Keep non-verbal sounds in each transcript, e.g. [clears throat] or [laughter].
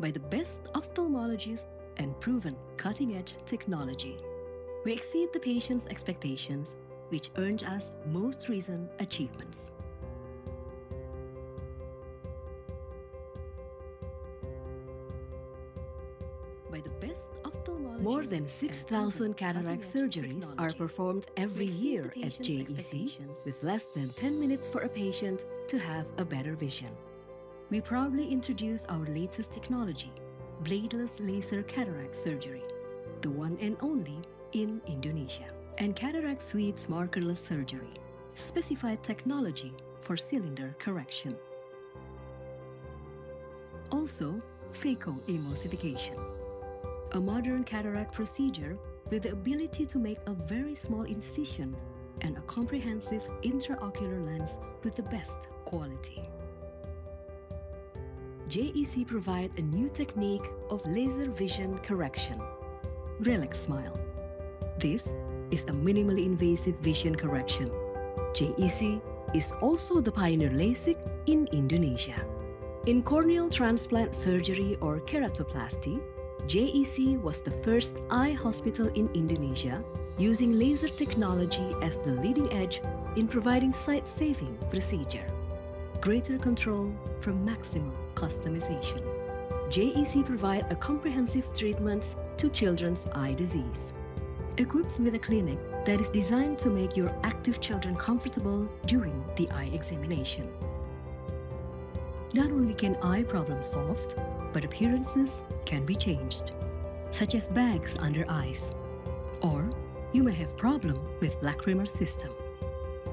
by the best ophthalmologists and proven cutting edge technology. We exceed the patient's expectations, which earned us most recent achievements. More than 6,000 cataract surgeries are performed every year at JEC with less than 10 minutes for a patient to have a better vision we proudly introduce our latest technology, bladeless laser cataract surgery, the one and only in Indonesia, and cataract suites markerless surgery, specified technology for cylinder correction. Also, phaco emulsification, a modern cataract procedure with the ability to make a very small incision and a comprehensive intraocular lens with the best quality. JEC provide a new technique of laser vision correction, Relax Smile. This is a minimally invasive vision correction. JEC is also the pioneer LASIK in Indonesia. In corneal transplant surgery or keratoplasty, JEC was the first eye hospital in Indonesia using laser technology as the leading edge in providing sight-saving procedure. Greater control from maximum customization. JEC provide a comprehensive treatment to children's eye disease. Equipped with a clinic that is designed to make your active children comfortable during the eye examination. Not only can eye problems solved, but appearances can be changed, such as bags under eyes. Or you may have problem with lacrimal system.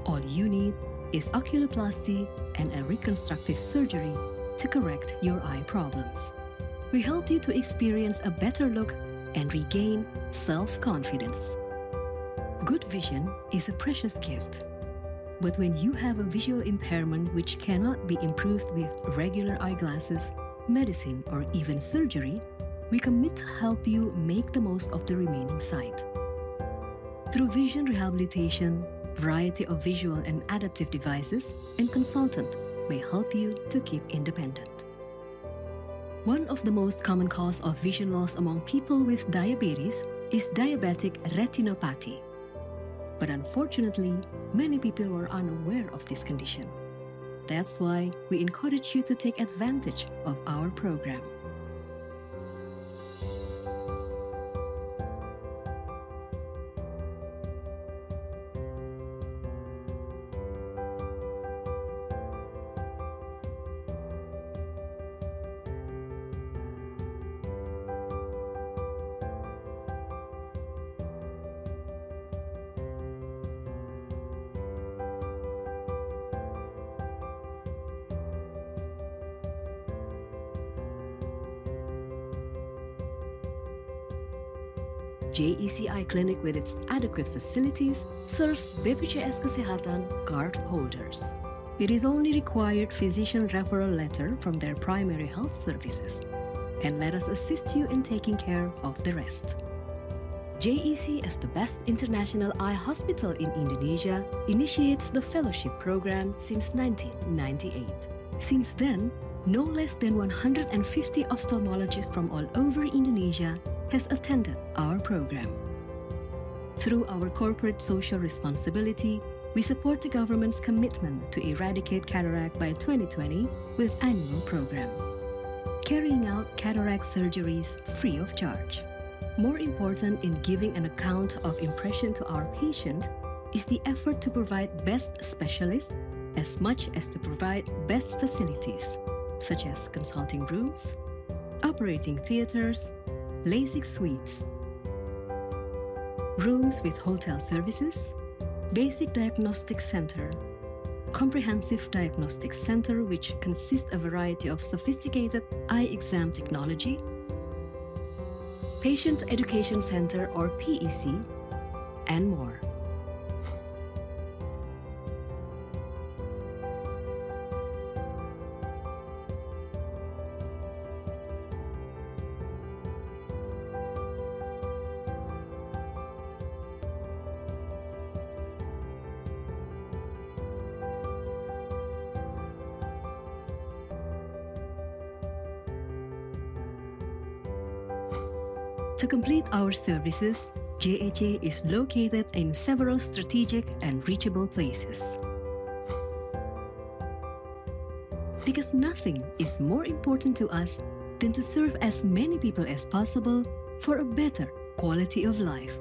All you need is oculoplasty and a reconstructive surgery to correct your eye problems. We helped you to experience a better look and regain self-confidence. Good vision is a precious gift. But when you have a visual impairment which cannot be improved with regular eyeglasses, medicine, or even surgery, we commit to help you make the most of the remaining sight. Through vision rehabilitation, variety of visual and adaptive devices, and consultant, may help you to keep independent. One of the most common cause of vision loss among people with diabetes is diabetic retinopathy. But unfortunately, many people are unaware of this condition. That's why we encourage you to take advantage of our program. BCI clinic with its adequate facilities serves BPJS Kesehatan card holders. It is only required physician referral letter from their primary health services. And let us assist you in taking care of the rest. JEC as the best international eye hospital in Indonesia initiates the fellowship program since 1998. Since then, no less than 150 ophthalmologists from all over Indonesia has attended our program. Through our corporate social responsibility, we support the government's commitment to eradicate cataract by 2020 with annual program. Carrying out cataract surgeries free of charge. More important in giving an account of impression to our patient is the effort to provide best specialists as much as to provide best facilities, such as consulting rooms, operating theaters, LASIK suites, rooms with hotel services, basic diagnostic center, comprehensive diagnostic center which consists a variety of sophisticated eye exam technology, patient education center or PEC, and more. our services, JHA is located in several strategic and reachable places. Because nothing is more important to us than to serve as many people as possible for a better quality of life.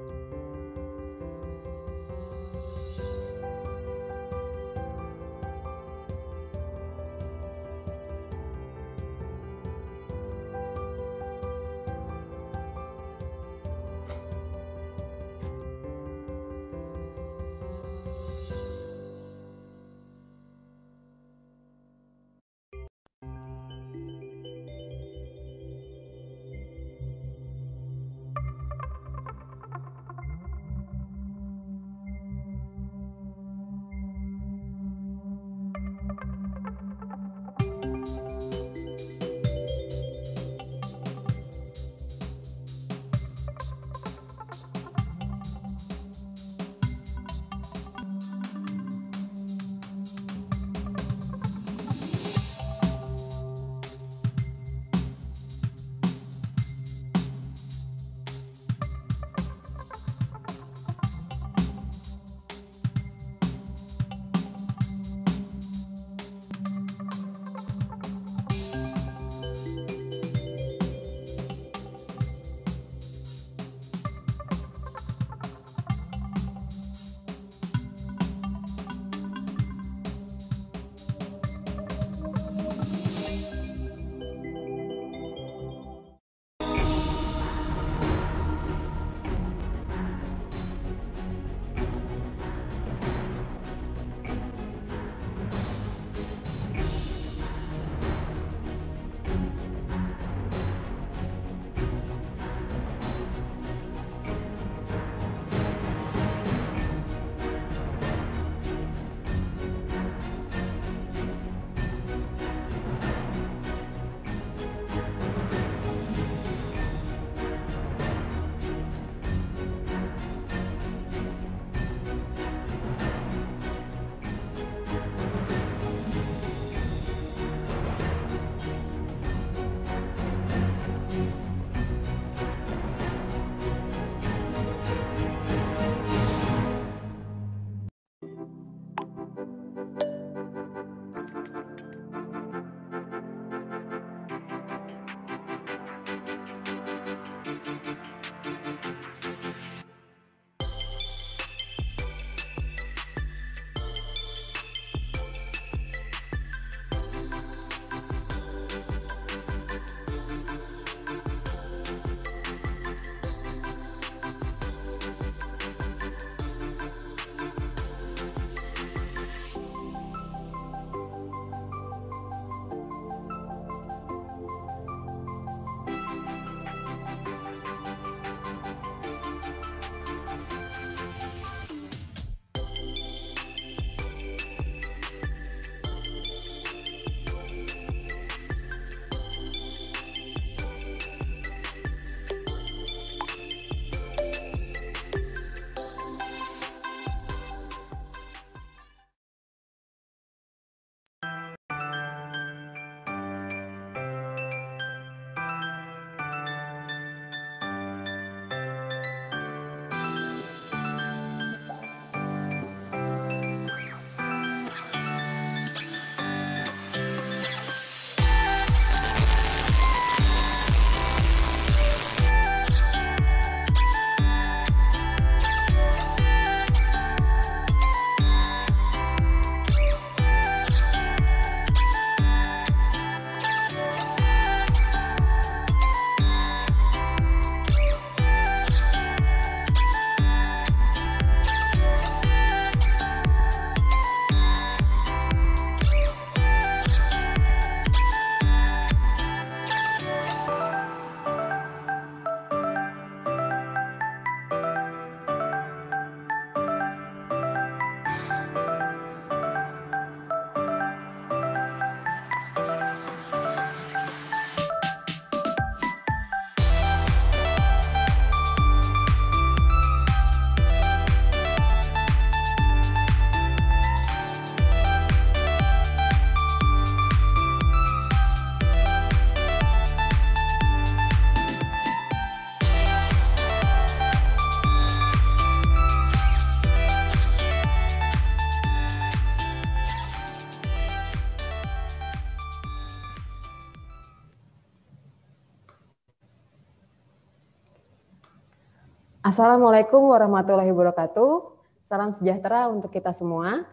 Assalamualaikum warahmatullahi wabarakatuh. Salam sejahtera untuk kita semua.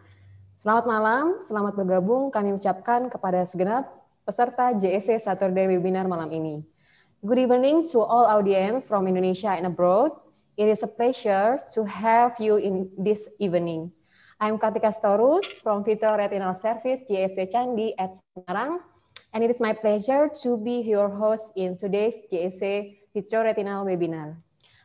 Selamat malam, selamat bergabung kami ucapkan kepada segenap peserta JSC Saturday Webinar malam ini. Good evening to all audience from Indonesia and abroad. It is a pleasure to have you in this evening. I'm Katika Storus from Vitro Retinal Service JSC Candi at Semarang, and it is my pleasure to be your host in today's JSC Vitro Retinal Webinar.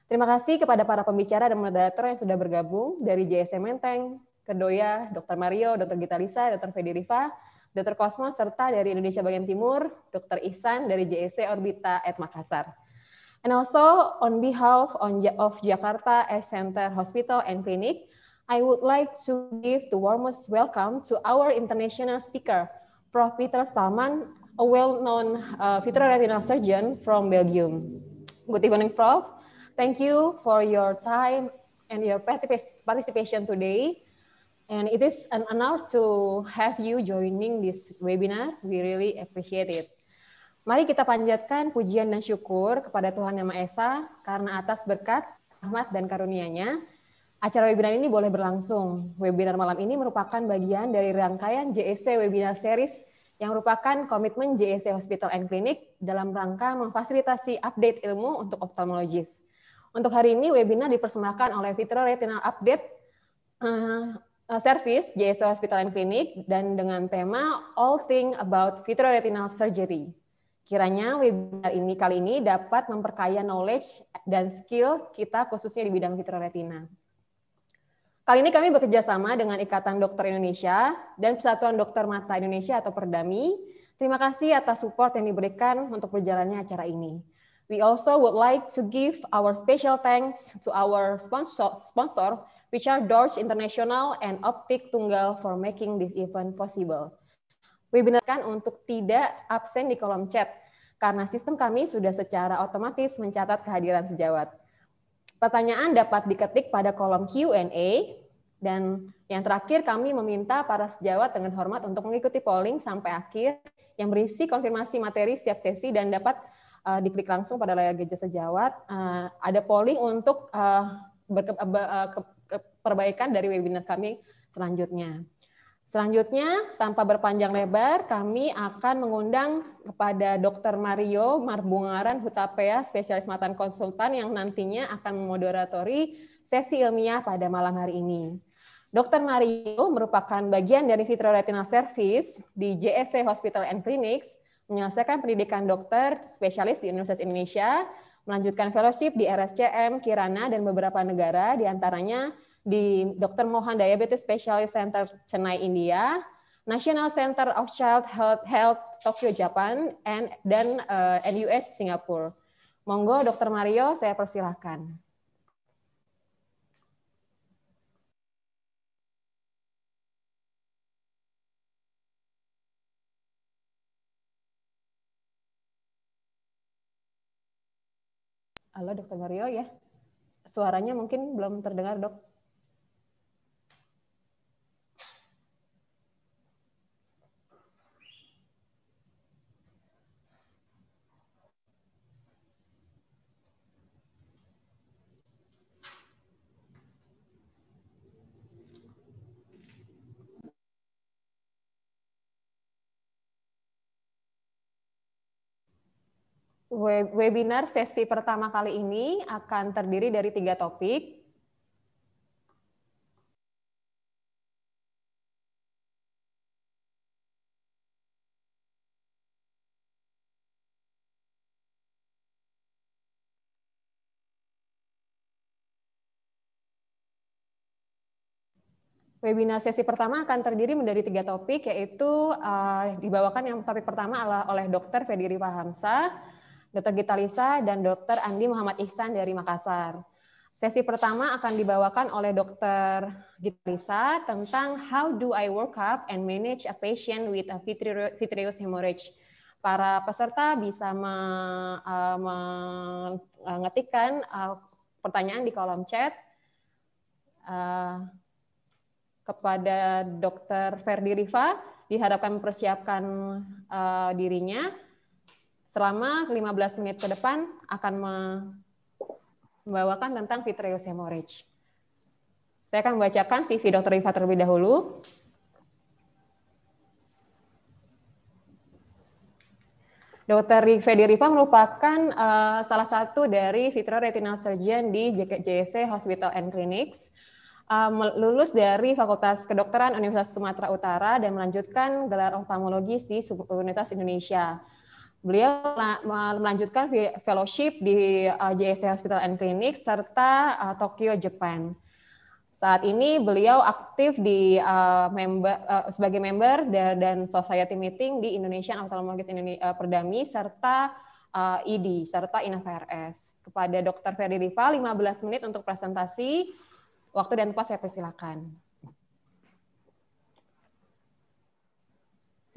Terima kasih kepada para pembicara dan moderator yang sudah bergabung dari JSM Menteng, Kedoya, Dr. Mario, Dr. Lisa, Dr. Fedi Riva, Dr. Cosmo, serta dari Indonesia bagian Timur, Dr. Ihsan dari JSC Orbita at Makassar. And also, on behalf of Jakarta S Center Hospital and Clinic, I would like to give the warmest welcome to our international speaker, Prof. Peter Stalman, a well-known uh, vitreoretinal surgeon from Belgium. Good evening, Prof. Thank you for your time and your participation today. And it is an honor to have you joining this webinar. We really appreciate it. Mari kita panjatkan pujian dan syukur kepada Tuhan Yang Maha Esa karena atas berkat, rahmat, dan karunia-Nya, acara webinar ini boleh berlangsung. Webinar malam ini merupakan bagian dari rangkaian JSC e Webinar Series yang merupakan komitmen JSC e Hospital and Clinic dalam rangka memfasilitasi update ilmu untuk ophthalmologist. Untuk hari ini webinar dipersembahkan oleh Vitro Retinal Update uh, Service JSO Hospital and Clinic dan dengan tema All Thing About Vitro Retinal Surgery. Kiranya webinar ini kali ini dapat memperkaya knowledge dan skill kita khususnya di bidang vitro retina. Kali ini kami bekerja sama dengan Ikatan Dokter Indonesia dan Persatuan Dokter Mata Indonesia atau Perdami. Terima kasih atas support yang diberikan untuk berjalannya acara ini. We also would like to give our special thanks to our sponsor, sponsor which are Dorch International and Optik Tunggal for making this event possible. We Webinarkan untuk tidak absen di kolom chat, karena sistem kami sudah secara otomatis mencatat kehadiran sejawat. Pertanyaan dapat diketik pada kolom Q&A, dan yang terakhir kami meminta para sejawat dengan hormat untuk mengikuti polling sampai akhir yang berisi konfirmasi materi setiap sesi dan dapat uh, diklik langsung pada layar gadget sejawat. Uh, ada polling untuk uh, berke, uh, ke, ke, perbaikan dari webinar kami selanjutnya. Selanjutnya, tanpa berpanjang lebar, kami akan mengundang kepada Dr. Mario Marbungaran Hutapea, spesialis mata konsultan yang nantinya akan memoderatori sesi ilmiah pada malam hari ini. Dr. Mario merupakan bagian dari Vitro Retinal Service di JSC Hospital and Clinics, menyelesaikan pendidikan dokter spesialis di Universitas Indonesia, melanjutkan fellowship di RSCM, Kirana, dan beberapa negara, diantaranya di Dr. Mohan Diabetes Specialist Center Chennai, India, National Center of Child Health, Health Tokyo, Japan, and dan uh, eh, NUS Singapura. Monggo, Dr. Mario, saya persilahkan. Halo Dokter Mario ya. Suaranya mungkin belum terdengar dok. webinar sesi pertama kali ini akan terdiri dari tiga topik. Webinar sesi pertama akan terdiri dari tiga topik, yaitu uh, dibawakan yang topik pertama oleh Dr. Fediri Pahamsa, Dr. Gita Lisa dan Dr. Andi Muhammad Ihsan dari Makassar. Sesi pertama akan dibawakan oleh Dr. Gita Lisa tentang How do I work up and manage a patient with a vitreous hemorrhage? Para peserta bisa mengetikkan e, e, e, pertanyaan di kolom chat kepada Dr. Ferdi Riva diharapkan mempersiapkan uh, dirinya selama 15 menit ke depan akan membawakan tentang vitreous hemorrhage. Saya akan membacakan CV Dr. Riva terlebih dahulu. Dr. Fedi Riva merupakan uh, salah satu dari retinal surgeon di JSC Hospital and Clinics. Uh, lulus dari Fakultas Kedokteran Universitas Sumatera Utara dan melanjutkan gelar oftalmologis di Universitas Indonesia. Beliau melanjutkan fellowship di eh, JSC e Hospital and Clinic serta eh, Tokyo, Jepang. Saat ini beliau aktif di uh, member uh, sebagai member dan society meeting di Indonesian Ophthalmologist Indonesia, uh, Perdami serta uh, ID serta INFRS. Kepada Dr. Ferdi Riva 15 menit untuk presentasi. Waktu dan tempat saya persilakan.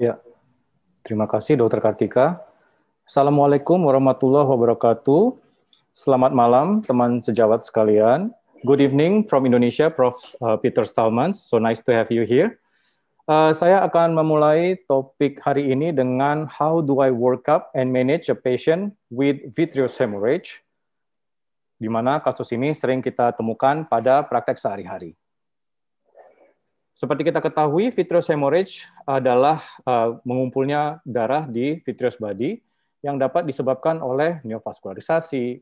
Ya. Terima kasih Dr. Kartika. Assalamualaikum warahmatullahi wabarakatuh. Selamat malam teman sejawat sekalian. Good evening from Indonesia, Prof. Uh, Peter Stalmans. So nice to have you here. Uh, saya akan memulai topik hari ini dengan how do I work up and manage a patient with vitreous hemorrhage, di mana kasus ini sering kita temukan pada praktek sehari-hari. Seperti kita ketahui, vitreous hemorrhage adalah uh, mengumpulnya darah di vitreous body, yang dapat disebabkan oleh neovaskularisasi,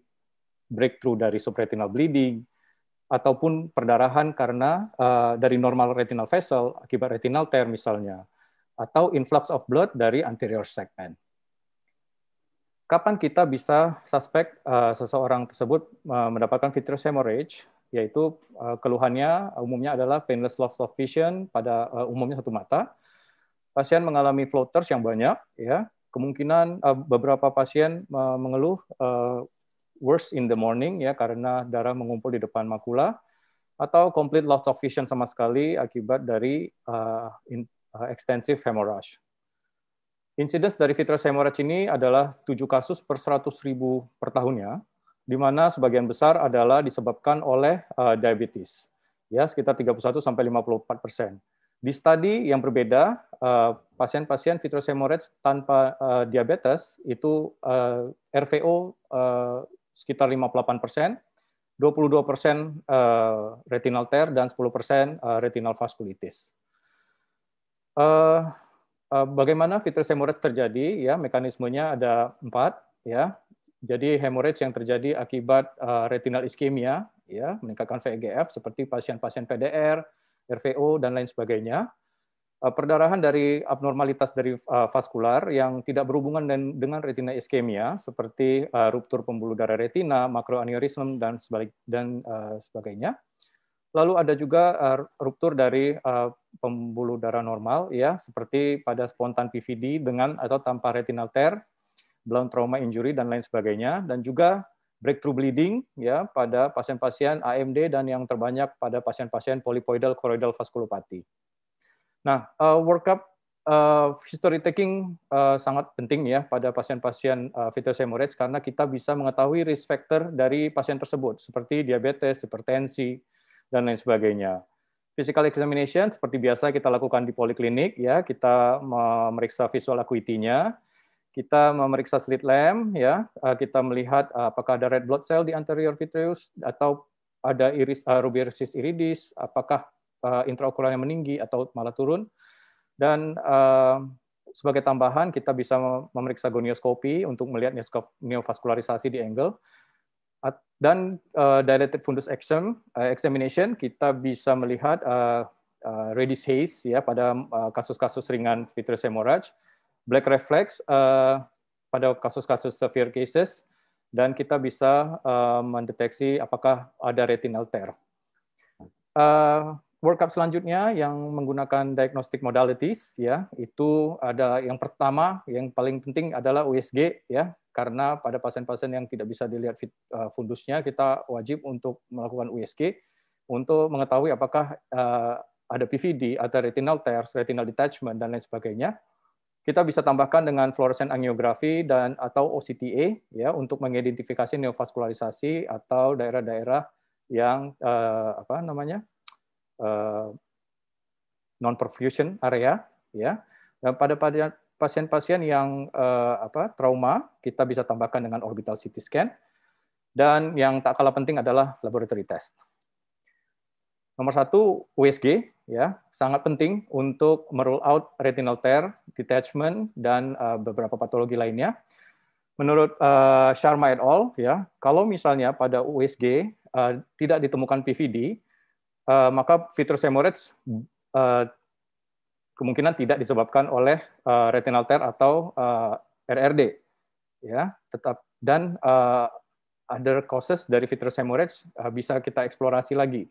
breakthrough dari subretinal bleeding, ataupun perdarahan karena uh, dari normal retinal vessel akibat retinal tear misalnya, atau influx of blood dari anterior segment. Kapan kita bisa suspek uh, seseorang tersebut uh, mendapatkan vitreous hemorrhage? Yaitu uh, keluhannya umumnya adalah painless loss of vision pada uh, umumnya satu mata, pasien mengalami floaters yang banyak, ya, kemungkinan uh, beberapa pasien uh, mengeluh uh, worse in the morning ya karena darah mengumpul di depan makula atau complete loss of vision sama sekali akibat dari uh, in, uh, extensive hemorrhage. Incidence dari vitreous hemorrhage ini adalah 7 kasus per 100.000 per tahunnya, di mana sebagian besar adalah disebabkan oleh uh, diabetes. Ya, sekitar 31 sampai 54 di studi yang berbeda, eh, pasien-pasien vitreous hemorrhage tanpa eh, diabetes itu eh, RVO sekitar 58 persen, 22 persen retinal tear, dan 10 persen retinal vasculitis. Bagaimana vitreous hemorrhage terjadi? Ya, mekanismenya ada empat. Ya, jadi hemorrhage yang terjadi akibat retinal iskemia, ya, meningkatkan VEGF seperti pasien-pasien PDR, RVO, dan lain sebagainya. Eh, perdarahan dari abnormalitas dari eh, vaskular yang tidak berhubungan dengan retina iskemia, seperti eh, ruptur pembuluh darah retina, makroaneurism, dan sebagainya. Lalu ada juga ruptur dari pembuluh darah normal, ya, seperti pada spontan PVD dengan atau tanpa retinal tear, blunt trauma injury, dan lain sebagainya. Dan juga breakthrough bleeding ya pada pasien-pasien AMD dan yang terbanyak pada pasien-pasien polypoidal choroidal vasculopathy. Nah, uh, eh, workup uh, eh, history taking uh, sangat penting ya pada pasien-pasien uh, vitreous hemorrhage karena kita bisa mengetahui risk factor dari pasien tersebut seperti diabetes, hipertensi dan lain sebagainya. Physical examination seperti biasa kita lakukan di poliklinik ya, kita memeriksa visual acuity-nya, kita memeriksa slit lamp ya eh, kita melihat apakah ada red blood cell di anterior vitreous atau ada iris uh, eh, rubiosis iridis apakah uh, intraokularnya meninggi atau malah turun dan uh, sebagai tambahan kita bisa memeriksa gonioskopi untuk melihat neovaskularisasi di angle dan uh, dilated fundus exam, uh, examination kita bisa melihat uh, uh, reddish haze ya pada kasus-kasus uh, ringan vitreous hemorrhage black reflex uh, pada kasus-kasus severe cases dan kita bisa uh, mendeteksi apakah ada retinal tear. Uh, workup selanjutnya yang menggunakan diagnostic modalities ya itu ada yang pertama yang paling penting adalah USG ya karena pada pasien-pasien yang tidak bisa dilihat fit, uh, fundusnya kita wajib untuk melakukan USG untuk mengetahui apakah uh, ada PVD, ada retinal tears, retinal detachment dan lain sebagainya. Kita bisa tambahkan dengan fluoresen angiografi dan atau OCTA ya untuk mengidentifikasi neovaskularisasi atau daerah-daerah yang uh, apa namanya uh, eh, non perfusion area ya. Dan pada pasien-pasien yang uh, apa trauma kita bisa tambahkan dengan orbital CT scan dan yang tak kalah penting adalah laboratory test. Nomor satu USG ya sangat penting untuk merule out retinal tear, detachment dan uh, beberapa patologi lainnya. Menurut uh, Sharma et al, ya kalau misalnya pada USG uh, eh, tidak ditemukan PVD, uh, maka vitreous hemorrhage uh, kemungkinan tidak disebabkan oleh uh, retinal tear atau uh, RRD, ya tetap dan uh, other causes dari vitreous hemorrhage uh, bisa kita eksplorasi lagi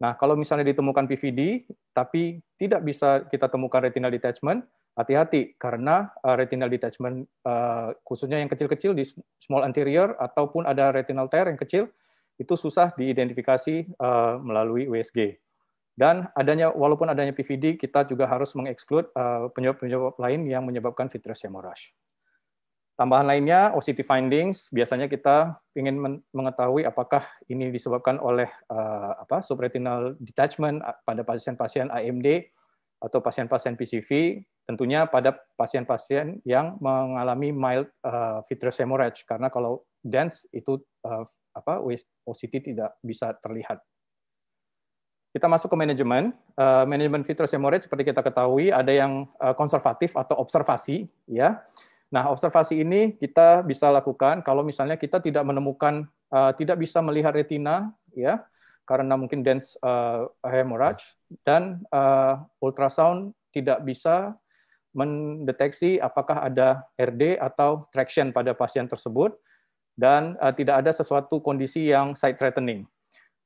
Nah, kalau misalnya ditemukan PVD, tapi tidak bisa kita temukan retinal detachment, hati-hati karena eh, retinal detachment eh, khususnya yang kecil-kecil di small anterior ataupun ada retinal tear yang kecil itu susah diidentifikasi eh, melalui USG. Dan adanya walaupun adanya PVD, kita juga harus mengeksklud penyebab-penyebab lain yang menyebabkan vitreous hemorrhage. Tambahan lainnya, OCT findings, biasanya kita ingin mengetahui apakah ini disebabkan oleh uh, apa, subretinal detachment pada pasien-pasien AMD atau pasien-pasien PCV, tentunya pada pasien-pasien yang mengalami mild uh, vitreous hemorrhage, karena kalau dense itu uh, apa, OCT tidak bisa terlihat. Kita masuk ke manajemen. Uh, manajemen vitreous hemorrhage seperti kita ketahui ada yang uh, konservatif atau observasi, ya Nah, observasi ini kita bisa lakukan kalau misalnya kita tidak menemukan, uh, tidak bisa melihat retina, ya, karena mungkin dense uh, hemorrhage dan uh, ultrasound tidak bisa mendeteksi apakah ada RD atau traction pada pasien tersebut dan uh, tidak ada sesuatu kondisi yang sight threatening.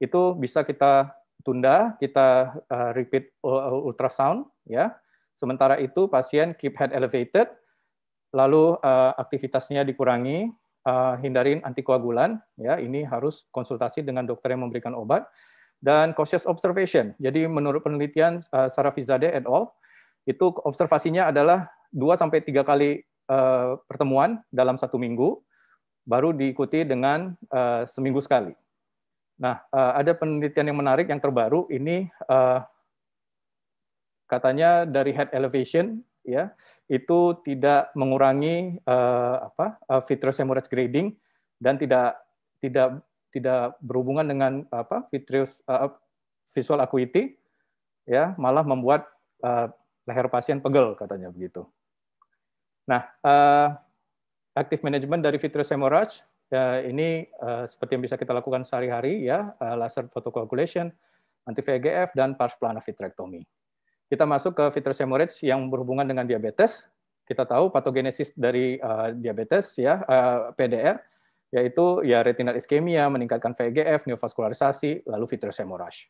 Itu bisa kita tunda, kita uh, repeat ultrasound, ya. Sementara itu pasien keep head elevated lalu uh, aktivitasnya dikurangi, uh, hindarin antikoagulan, ya ini harus konsultasi dengan dokter yang memberikan obat, dan cautious observation. Jadi menurut penelitian uh, Sarafizadeh et al, itu observasinya adalah 2 sampai 3 kali uh, pertemuan dalam satu minggu, baru diikuti dengan uh, seminggu sekali. Nah, uh, ada penelitian yang menarik yang terbaru ini uh, katanya dari head elevation ya itu tidak mengurangi uh, apa eh, vitreous hemorrhage grading dan tidak tidak tidak berhubungan dengan apa vitreous uh, visual acuity ya malah membuat uh, leher pasien pegel katanya begitu. Nah, uh, active management dari vitreous hemorrhage ya, ini uh, seperti yang bisa kita lakukan sehari-hari ya, uh, laser photocoagulation, anti VEGF dan pars plana vitrectomy. Kita masuk ke vitreous hemorrhage yang berhubungan dengan diabetes. Kita tahu patogenesis dari uh, diabetes ya uh, eh, PDR yaitu ya retinal ischemia, meningkatkan VEGF, neovaskularisasi, lalu vitreous hemorrhage.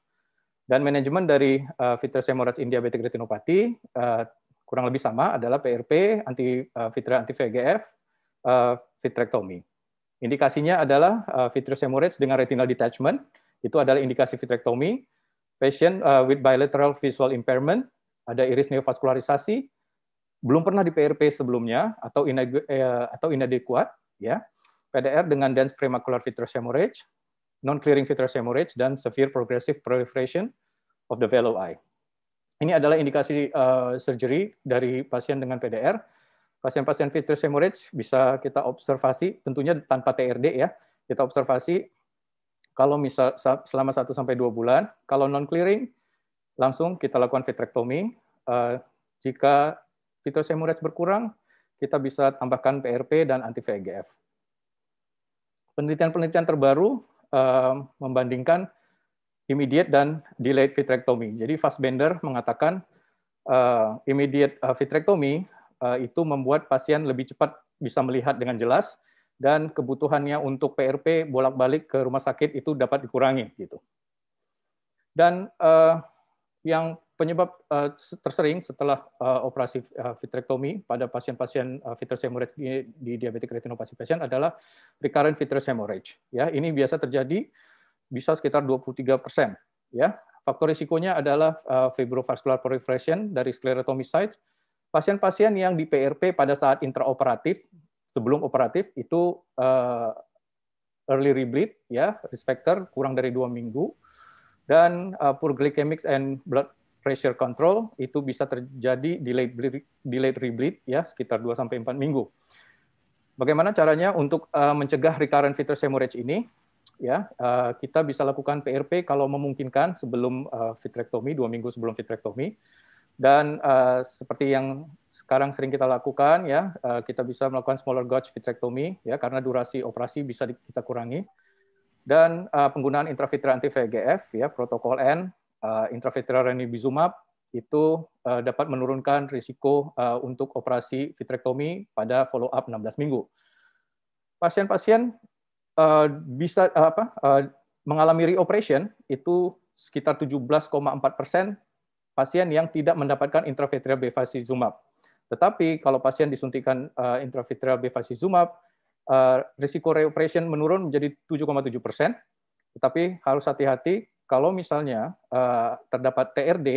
Dan manajemen dari uh, eh, vitreous hemorrhage in diabetic retinopathy uh, kurang lebih sama adalah PRP, anti uh, anti VEGF, uh, vitrectomy. Indikasinya adalah uh, vitreous hemorrhage dengan retinal detachment, itu adalah indikasi vitrectomy, patient uh, with bilateral visual impairment, ada iris neovaskularisasi, belum pernah di PRP sebelumnya atau eh, atau inadekuat, ya. PDR dengan dense premacular vitreous hemorrhage, non-clearing vitreous hemorrhage, dan severe progressive proliferation of the velo eye. Ini adalah indikasi uh, surgery dari pasien dengan PDR. Pasien-pasien vitreous hemorrhage bisa kita observasi, tentunya tanpa TRD ya, kita observasi kalau misal selama 1 sampai 2 bulan, kalau non clearing langsung kita lakukan vitrectomy. Uh, eh, jika fitus hemorrhage berkurang, kita bisa tambahkan PRP dan anti-VEGF. Penelitian-penelitian terbaru uh, membandingkan immediate dan delayed vitrectomy. Jadi Fast Bender mengatakan uh, immediate uh, vitrectomy uh, itu membuat pasien lebih cepat bisa melihat dengan jelas dan kebutuhannya untuk PRP bolak-balik ke rumah sakit itu dapat dikurangi gitu. Dan uh, yang penyebab uh, tersering setelah uh, operasi uh, eh, vitrektomi pada pasien-pasien uh, vitreous hemorrhage di, di diabetic retinopathy pasien adalah recurrent vitreous hemorrhage. Ya, ini biasa terjadi bisa sekitar 23 persen. Ya, faktor risikonya adalah uh, fibrovascular proliferation dari sclerotomy site. Pasien-pasien yang di PRP pada saat intraoperatif, sebelum operatif itu uh, early rebleed, ya, risk factor kurang dari dua minggu dan uh, poor glycemic and blood pressure control itu bisa terjadi delayed, delayed rebleed ya sekitar 2 sampai 4 minggu. Bagaimana caranya untuk uh, mencegah recurrent vitreous hemorrhage ini? Ya, uh, kita bisa lakukan PRP kalau memungkinkan sebelum uh, vitrektomi, dua minggu sebelum vitrektomi dan uh, seperti yang sekarang sering kita lakukan ya uh, kita bisa melakukan smaller gauge vitrectomy ya karena durasi operasi bisa kita kurangi dan uh, penggunaan intravitreal anti VEGF ya protokol N uh, eh, intravitreal ranibizumab itu uh, dapat menurunkan risiko uh, untuk operasi vitrektomi pada follow up 16 minggu. Pasien-pasien uh, bisa uh, apa uh, mengalami reoperation itu sekitar 17,4 persen pasien yang tidak mendapatkan intravitreal bevacizumab. Tetapi kalau pasien disuntikan uh, intravitreal bevacizumab Eh, risiko reoperation menurun menjadi 7,7 persen, tetapi harus hati-hati kalau misalnya eh, terdapat TRD,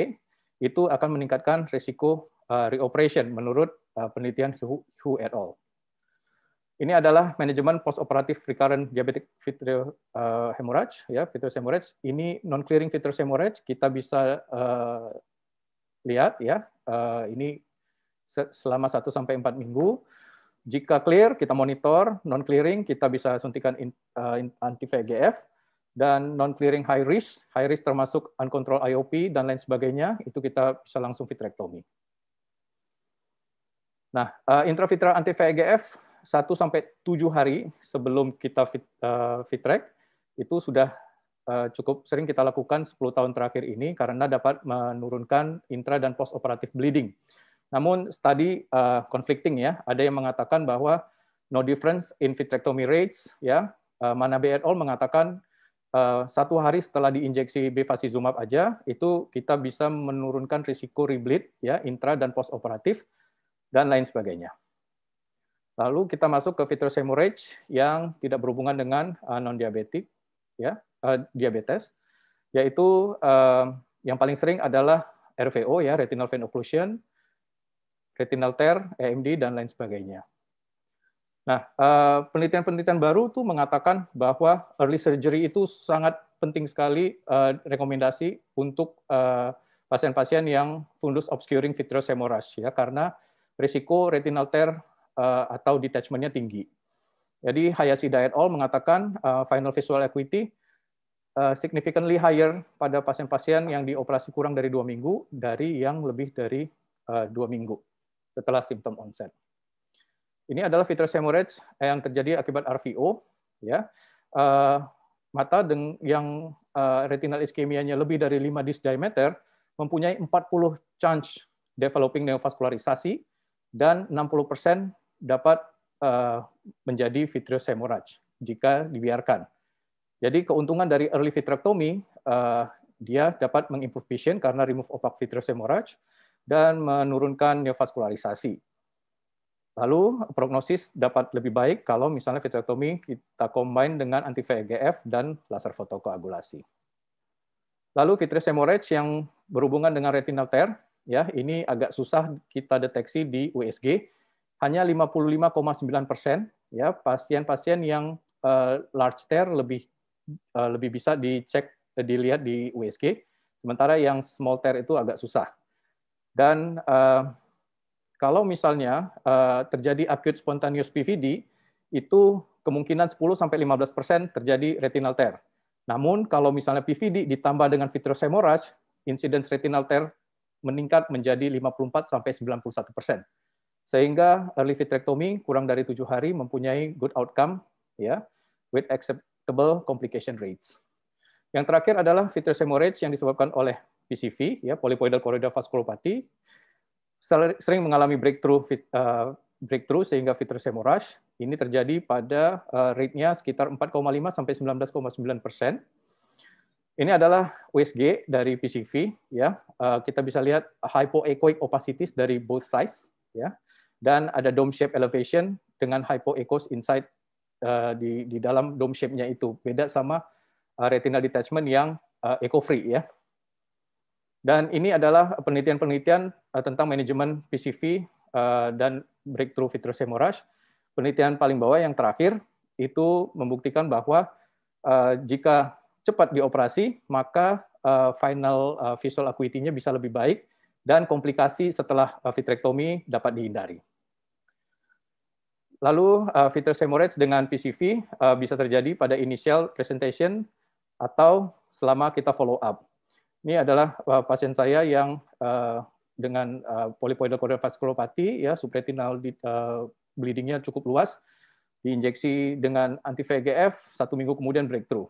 itu akan meningkatkan risiko eh, reoperation menurut penelitian Who at et al. Ini adalah manajemen postoperatif recurrent diabetic vitreous hemorrhage, ya vitreous hemorrhage. Ini non clearing vitreous hemorrhage kita bisa uh, lihat ya. Uh, ini selama 1 sampai empat minggu jika clear, kita monitor. Non-clearing, kita bisa suntikan eh, anti-VEGF. Dan non-clearing high risk, high risk termasuk uncontrolled IOP dan lain sebagainya, itu kita bisa langsung vitrectomy. Nah, uh, eh, intravitreal anti-VEGF 1 sampai 7 hari sebelum kita fit, uh, eh, itu sudah cukup sering kita lakukan 10 tahun terakhir ini karena dapat menurunkan intra dan post post-operative bleeding. Namun studi uh, conflicting ya, ada yang mengatakan bahwa no difference in vitrectomy rates ya. Uh, Manabe et al mengatakan uh, satu hari setelah diinjeksi bevacizumab aja itu kita bisa menurunkan risiko rebleed ya intra dan post dan lain sebagainya. Lalu kita masuk ke vitreous hemorrhage yang tidak berhubungan dengan uh, non diabetik ya, uh, diabetes yaitu uh, yang paling sering adalah RVO ya, retinal vein occlusion retinal tear, AMD, e dan lain sebagainya. Nah, eh, penelitian-penelitian baru tuh mengatakan bahwa early surgery itu sangat penting sekali eh, rekomendasi untuk eh, pasien-pasien yang fundus obscuring vitreous hemorrhage ya karena risiko retinal tear atau detachment-nya tinggi. Jadi Hayashi et al mengatakan final visual equity significantly higher pada pasien-pasien yang dioperasi kurang dari dua minggu dari yang lebih dari dua minggu setelah simptom onset. Ini adalah vitreous hemorrhage yang terjadi akibat RVO, ya. Uh, mata yang eh, retinal iskemianya lebih dari 5 disc diameter mempunyai 40 chance developing neovaskularisasi dan 60% dapat eh, menjadi vitreous hemorrhage jika dibiarkan. Jadi keuntungan dari early vitrectomy dia dapat mengimprove vision karena remove opaque vitreous hemorrhage dan menurunkan neovaskularisasi. Lalu prognosis dapat lebih baik kalau misalnya vitrectomy kita combine dengan anti VEGF dan laser fotokoagulasi. Lalu vitreous hemorrhage yang berhubungan dengan retinal tear, ya ini agak susah kita deteksi di USG. Hanya 55,9 persen ya pasien-pasien yang uh, large tear lebih uh, lebih bisa dicek eh, dilihat di USG, sementara yang small tear itu agak susah dan uh, kalau misalnya uh, terjadi acute spontaneous PVD, itu kemungkinan 10-15% terjadi retinal tear. Namun kalau misalnya PVD ditambah dengan vitreous hemorrhage, incidence retinal tear meningkat menjadi 54-91%. Sehingga early vitrectomy kurang dari tujuh hari mempunyai good outcome ya with acceptable complication rates. Yang terakhir adalah vitreous hemorrhage yang disebabkan oleh PCV, ya polypoidal choroidal vasculopathy sering mengalami breakthrough uh, breakthrough sehingga vitreous hemorrhage. Ini terjadi pada uh, rate-nya sekitar 4,5 sampai 19,9 persen. Ini adalah USG dari PCV, ya. Uh, kita bisa lihat hypoechoic opacities dari both sides, ya. Dan ada dome shape elevation dengan hypoechoes inside uh, di di dalam dome shape-nya itu. Beda sama uh, retinal detachment yang uh, echo free, ya. Dan ini adalah penelitian-penelitian eh, tentang manajemen PCV eh, dan breakthrough vitreous hemorrhage. Penelitian paling bawah yang terakhir itu membuktikan bahwa eh, jika cepat dioperasi, maka final visual acuity-nya bisa lebih baik dan komplikasi setelah vitrektomi dapat dihindari. Lalu vitreous hemorrhage dengan PCV bisa terjadi pada initial presentation atau selama kita follow up ini adalah uh, pasien saya yang uh, dengan uh, eh, polipoidal kardiovaskulopati, ya subretinal uh, bleedingnya cukup luas, diinjeksi dengan anti VEGF satu minggu kemudian breakthrough.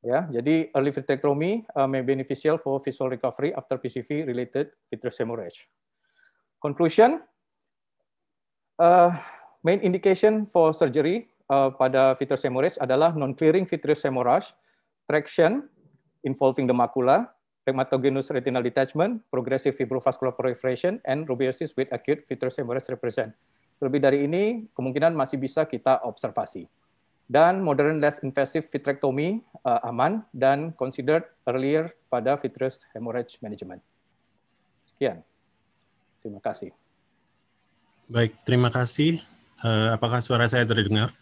Ya, jadi early vitrectomy uh, may beneficial for visual recovery after PCV related vitreous hemorrhage. Conclusion, uh, main indication for surgery uh, pada vitreous hemorrhage adalah non-clearing vitreous hemorrhage, traction involving the macula, pegmatogenous retinal detachment, progressive fibrovascular proliferation, and rubiosis with acute vitreous hemorrhage represent. Selebih dari ini, kemungkinan masih bisa kita observasi. Dan modern less invasive vitrectomy uh, aman dan considered earlier pada vitreous hemorrhage management. Sekian. Terima kasih. Baik, terima kasih. Uh, apakah suara saya terdengar?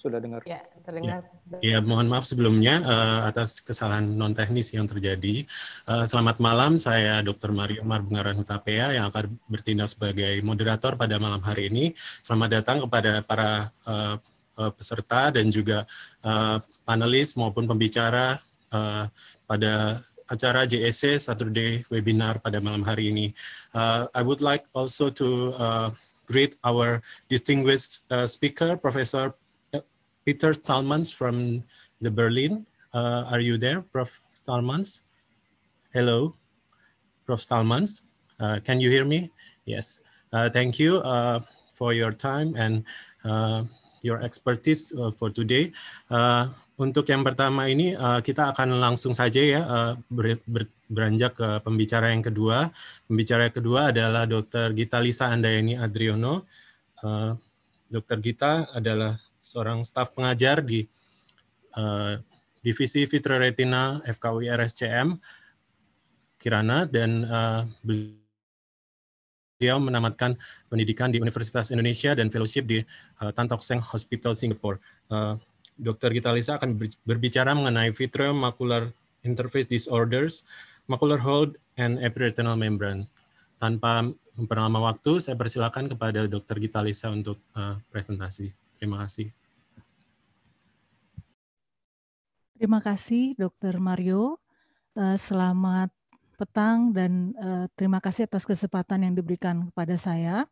sudah dengar. Ya, ya. terdengar. Ya, ya mohon maaf sebelumnya uh, atas kesalahan non teknis yang terjadi. Uh, selamat malam, saya Dr. Mario Marbungaran Hutapea yang akan bertindak sebagai moderator pada malam hari ini. Selamat datang kepada para eh, peserta dan juga uh, panelis maupun pembicara uh, pada acara JSC Saturday webinar pada malam hari ini. Uh, I would like also to uh, greet our distinguished uh, speaker, Professor Peter Stalmans from the Berlin. Uh, are you there, Prof. Stalmans? Hello, Prof. Stalmans. Uh, can you hear me? Yes. Uh, thank you uh, for your time and uh, your expertise uh, for today. untuk yang pertama ini kita akan langsung saja ya beranjak ke pembicara yang kedua. Pembicara yang kedua adalah Dr. Gita Lisa Andayani Adriono. Dr. Gita adalah seorang staf pengajar di uh, divisi Retina FKUI RSCM Kirana dan uh, beliau menamatkan pendidikan di Universitas Indonesia dan fellowship di uh, eh, Tan Tock Seng Hospital Singapore. Uh, Dr. Lisa akan berbicara mengenai Fitra macular interface disorders, macular hold, and epiretinal membrane. Tanpa memperlama waktu, saya persilakan kepada Dr. Lisa untuk uh, presentasi. Terima kasih. Terima kasih Dr. Mario. Eh, selamat petang dan eh, terima kasih atas kesempatan yang diberikan kepada saya.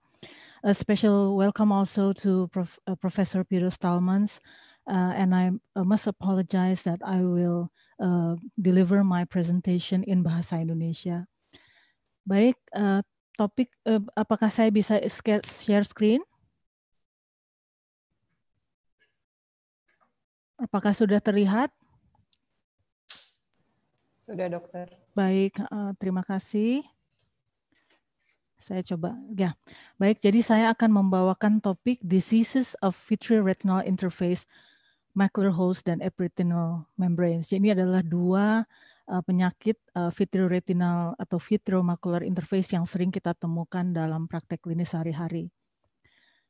A special welcome also to Prof, eh, Professor Peter Stallmans Uh, and I must apologize that I will uh, deliver my presentation in bahasa Indonesia. Baik, uh, topik apakah saya bisa share screen? Apakah sudah terlihat? Sudah, dokter. Baik, eh, terima kasih. Saya coba, ya. Baik, jadi saya akan membawakan topik Diseases of Vitreoretinal Interface, Macular Host, dan Epiretinal Membranes. Jadi ini adalah dua eh, penyakit eh, vitreoretinal atau vitreomacular interface yang sering kita temukan dalam praktek klinis sehari-hari.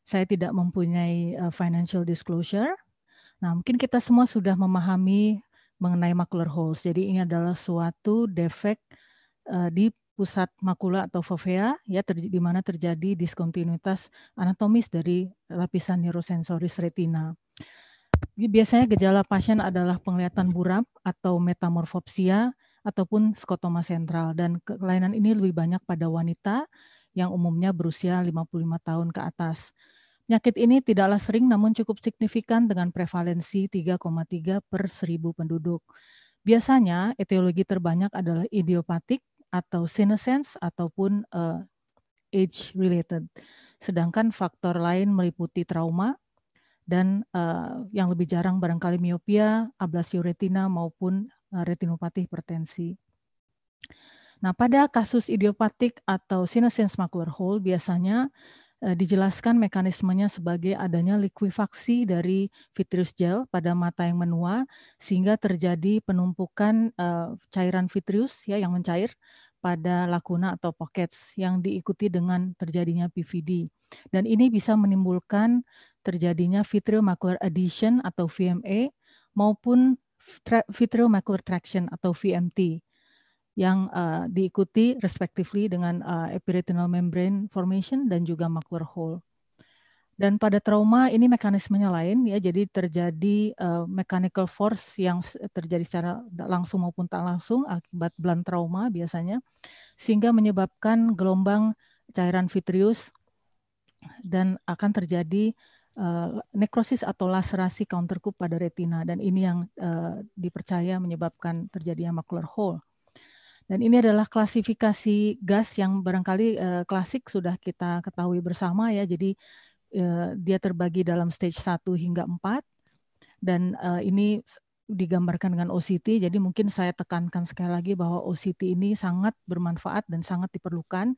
Saya tidak mempunyai financial disclosure, Nah, mungkin kita semua sudah memahami mengenai macular holes. Jadi ini adalah suatu defek uh, di pusat makula atau fovea ya ter, di mana terjadi diskontinuitas anatomis dari lapisan neurosensoris retina. Biasanya gejala pasien adalah penglihatan buram atau metamorfopsia ataupun skotoma sentral dan kelainan ini lebih banyak pada wanita yang umumnya berusia 55 tahun ke atas. Penyakit ini tidaklah sering namun cukup signifikan dengan prevalensi 3,3 per seribu penduduk. Biasanya etiologi terbanyak adalah idiopatik atau senescence ataupun uh, eh, age related. Sedangkan faktor lain meliputi trauma dan uh, yang lebih jarang barangkali miopia, ablasi retina maupun uh, retinopati hipertensi. Nah, pada kasus idiopatik atau senescence macular hole biasanya Eh, dijelaskan mekanismenya sebagai adanya likuifaksi dari vitreous gel pada mata yang menua sehingga terjadi penumpukan eh, cairan vitreous ya yang mencair pada lakuna atau pockets yang diikuti dengan terjadinya PVD. Dan ini bisa menimbulkan terjadinya vitreous macular adhesion atau VMA maupun vitreous macular traction atau VMT yang uh, diikuti respectively dengan uh, epiretinal membrane formation dan juga macular hole. Dan pada trauma ini mekanismenya lain ya, jadi terjadi uh, mechanical force yang terjadi secara langsung maupun tak langsung akibat blunt trauma biasanya, sehingga menyebabkan gelombang cairan vitreous dan akan terjadi uh, nekrosis atau laserasi countercup pada retina dan ini yang uh, dipercaya menyebabkan terjadinya macular hole. Dan ini adalah klasifikasi gas yang barangkali uh, klasik sudah kita ketahui bersama ya. Jadi uh, dia terbagi dalam stage 1 hingga 4 dan uh, ini digambarkan dengan OCT. Jadi mungkin saya tekankan sekali lagi bahwa OCT ini sangat bermanfaat dan sangat diperlukan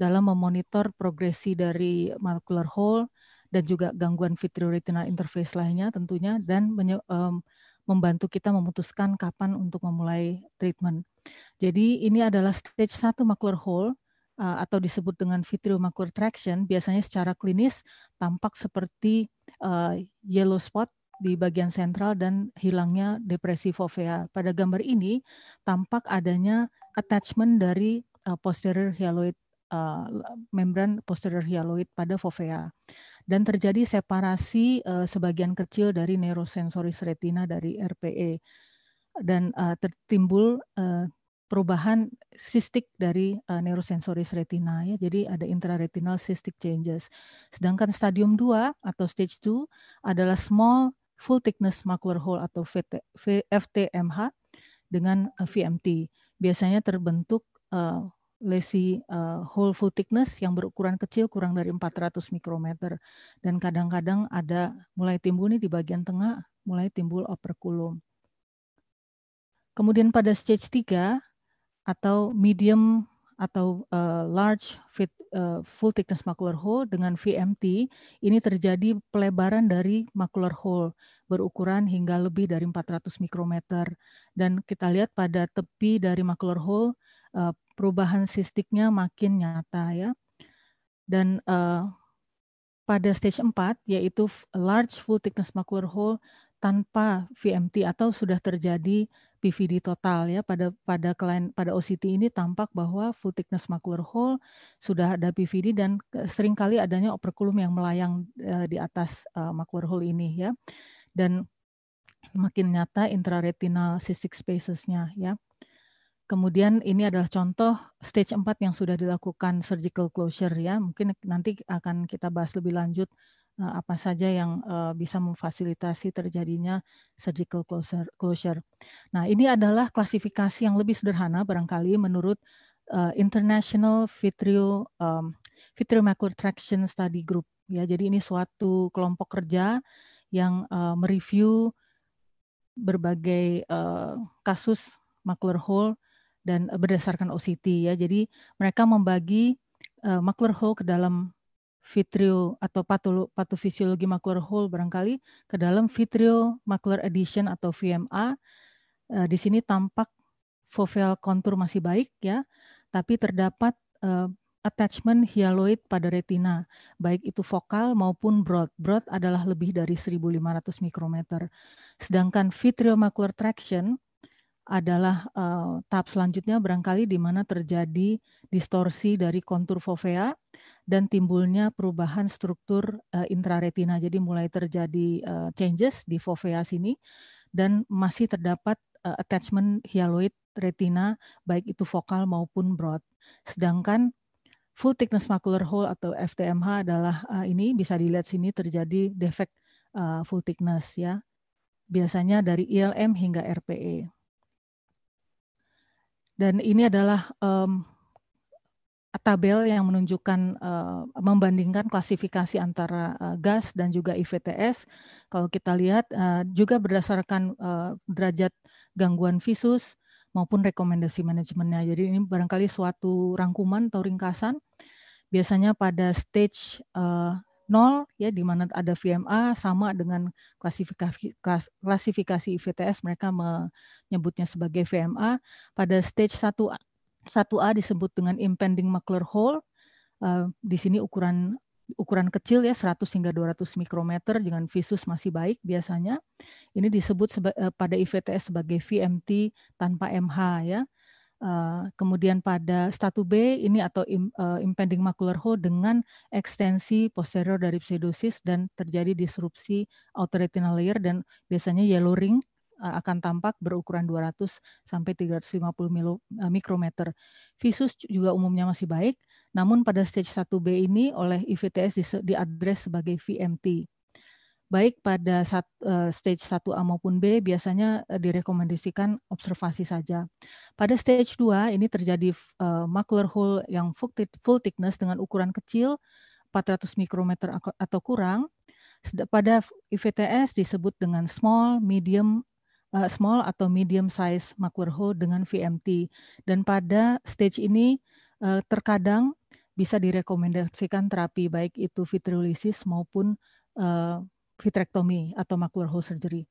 dalam memonitor progresi dari molecular hole dan juga gangguan vitreoretinal interface lainnya tentunya dan um, membantu kita memutuskan kapan untuk memulai treatment. Jadi ini adalah stage 1 macular hole eh, atau disebut dengan vitreo macular traction biasanya secara klinis tampak seperti eh, yellow spot di bagian sentral dan hilangnya depresi fovea. Pada gambar ini tampak adanya attachment dari eh, posterior hyaloid membran posterior hyaloid pada fovea dan terjadi separasi sebagian kecil dari neurosensoris retina dari RPE dan uh, tertimbul uh, perubahan sistik dari uh, neurosensoris retina ya. Jadi ada intraretinal cystic changes. Sedangkan stadium 2 atau stage 2 adalah small full thickness macular hole atau VT, FTMH dengan uh, VMT. Biasanya terbentuk uh, lesi uh, hole full thickness yang berukuran kecil kurang dari 400 mikrometer dan kadang-kadang ada mulai timbul nih di bagian tengah mulai timbul operculum. Kemudian pada stage 3 atau medium atau uh, large fit, uh, full thickness macular hole dengan VMT ini terjadi pelebaran dari macular hole berukuran hingga lebih dari 400 mikrometer dan kita lihat pada tepi dari macular hole uh, perubahan sistiknya makin nyata ya. Dan uh, pada stage 4 yaitu large full thickness macular hole tanpa VMT atau sudah terjadi PVD total ya pada pada klien pada OCT ini tampak bahwa full thickness macular hole sudah ada PVD dan seringkali adanya operculum yang melayang uh, di atas uh, eh, macular hole ini ya dan makin nyata intraretinal cystic spacesnya ya. Kemudian ini adalah contoh stage 4 yang sudah dilakukan surgical closure ya. Mungkin nanti akan kita bahas lebih lanjut Eh, apa saja yang eh, bisa memfasilitasi terjadinya surgical closure. Nah, ini adalah klasifikasi yang lebih sederhana barangkali menurut eh, International vitreo um, Vitriomacular Traction Study Group. Ya, jadi ini suatu kelompok kerja yang uh, mereview berbagai uh, kasus macular hole dan berdasarkan OCT ya. Jadi mereka membagi uh, macular hole ke dalam vitrio atau patolo, patofisiologi macular hole barangkali ke dalam vitrio macular addition atau VMA. E, eh, di sini tampak foveal kontur masih baik ya, tapi terdapat e, attachment hyaloid pada retina, baik itu vokal maupun broad. Broad adalah lebih dari 1500 mikrometer. Sedangkan macular traction adalah uh, tahap selanjutnya barangkali di mana terjadi distorsi dari kontur fovea dan timbulnya perubahan struktur uh, intraretina. Jadi mulai terjadi uh, changes di fovea sini dan masih terdapat uh, attachment hyaloid retina baik itu vokal maupun broad. Sedangkan full thickness macular hole atau FTMH adalah uh, ini bisa dilihat sini terjadi defect uh, full thickness ya. Biasanya dari ILM hingga RPE. Dan ini adalah um, tabel yang menunjukkan uh, membandingkan klasifikasi antara uh, gas dan juga IVTS. Kalau kita lihat uh, juga berdasarkan uh, derajat gangguan visus maupun rekomendasi manajemennya. Jadi ini barangkali suatu rangkuman atau ringkasan. Biasanya pada stage uh, nol ya di mana ada VMA sama dengan klasifikasi klasifikasi VTS mereka menyebutnya sebagai VMA pada stage 1 1A disebut dengan impending macular hole uh, di sini ukuran ukuran kecil ya 100 hingga 200 mikrometer dengan visus masih baik biasanya. Ini disebut seba, eh, pada IVTS sebagai VMT tanpa MH ya. Eh, kemudian pada statu B ini atau eh, impending macular hole dengan ekstensi posterior dari pseudosis dan terjadi disrupsi outer retinal layer dan biasanya yellow ring eh, akan tampak berukuran 200 sampai 350 milo, mikrometer. Visus juga umumnya masih baik, namun pada stage 1B ini oleh IVTS diadres sebagai VMT baik pada sat, eh, stage 1A maupun B biasanya eh, direkomendasikan observasi saja. Pada stage 2 ini terjadi uh, eh, macular hole yang full thickness dengan ukuran kecil 400 mikrometer atau kurang. Pada IVTS disebut dengan small, medium, small atau medium size macular hole dengan VMT. Dan pada stage ini terkadang bisa direkomendasikan terapi baik itu vitreolysis maupun vitrectomy atau macular hole surgery.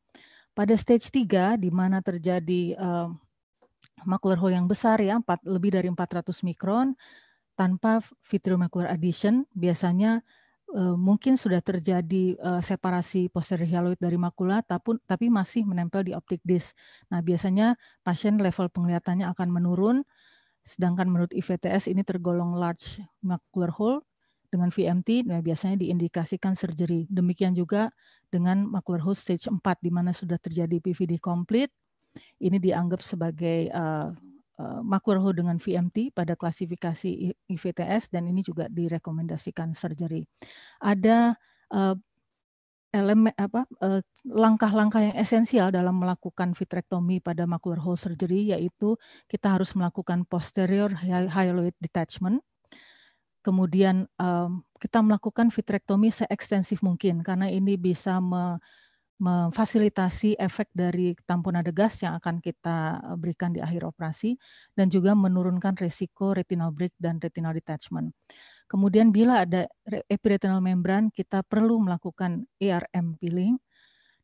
Pada stage 3 di mana terjadi uh, macular hole yang besar ya 4, lebih dari 400 mikron tanpa vitreomacular addition biasanya uh, mungkin sudah terjadi uh, separasi posterior hyaloid dari makula tapi, tapi masih menempel di optic disc. Nah, biasanya pasien level penglihatannya akan menurun sedangkan menurut IVTS ini tergolong large macular hole dengan VMT nah biasanya diindikasikan surgery. Demikian juga dengan macular host stage 4 di mana sudah terjadi PVD komplit. Ini dianggap sebagai uh, uh, macular host dengan VMT pada klasifikasi IVTS dan ini juga direkomendasikan surgery. Ada uh, elemen apa langkah-langkah yang esensial dalam melakukan vitrectomy pada macular hole surgery yaitu kita harus melakukan posterior hyaloid detachment kemudian um, kita melakukan vitrektomi seekstensif mungkin karena ini bisa me, memfasilitasi efek dari tampon ada gas yang akan kita berikan di akhir operasi dan juga menurunkan risiko retinal break dan retinal detachment. Kemudian bila ada epiretinal membran, kita perlu melakukan ARM peeling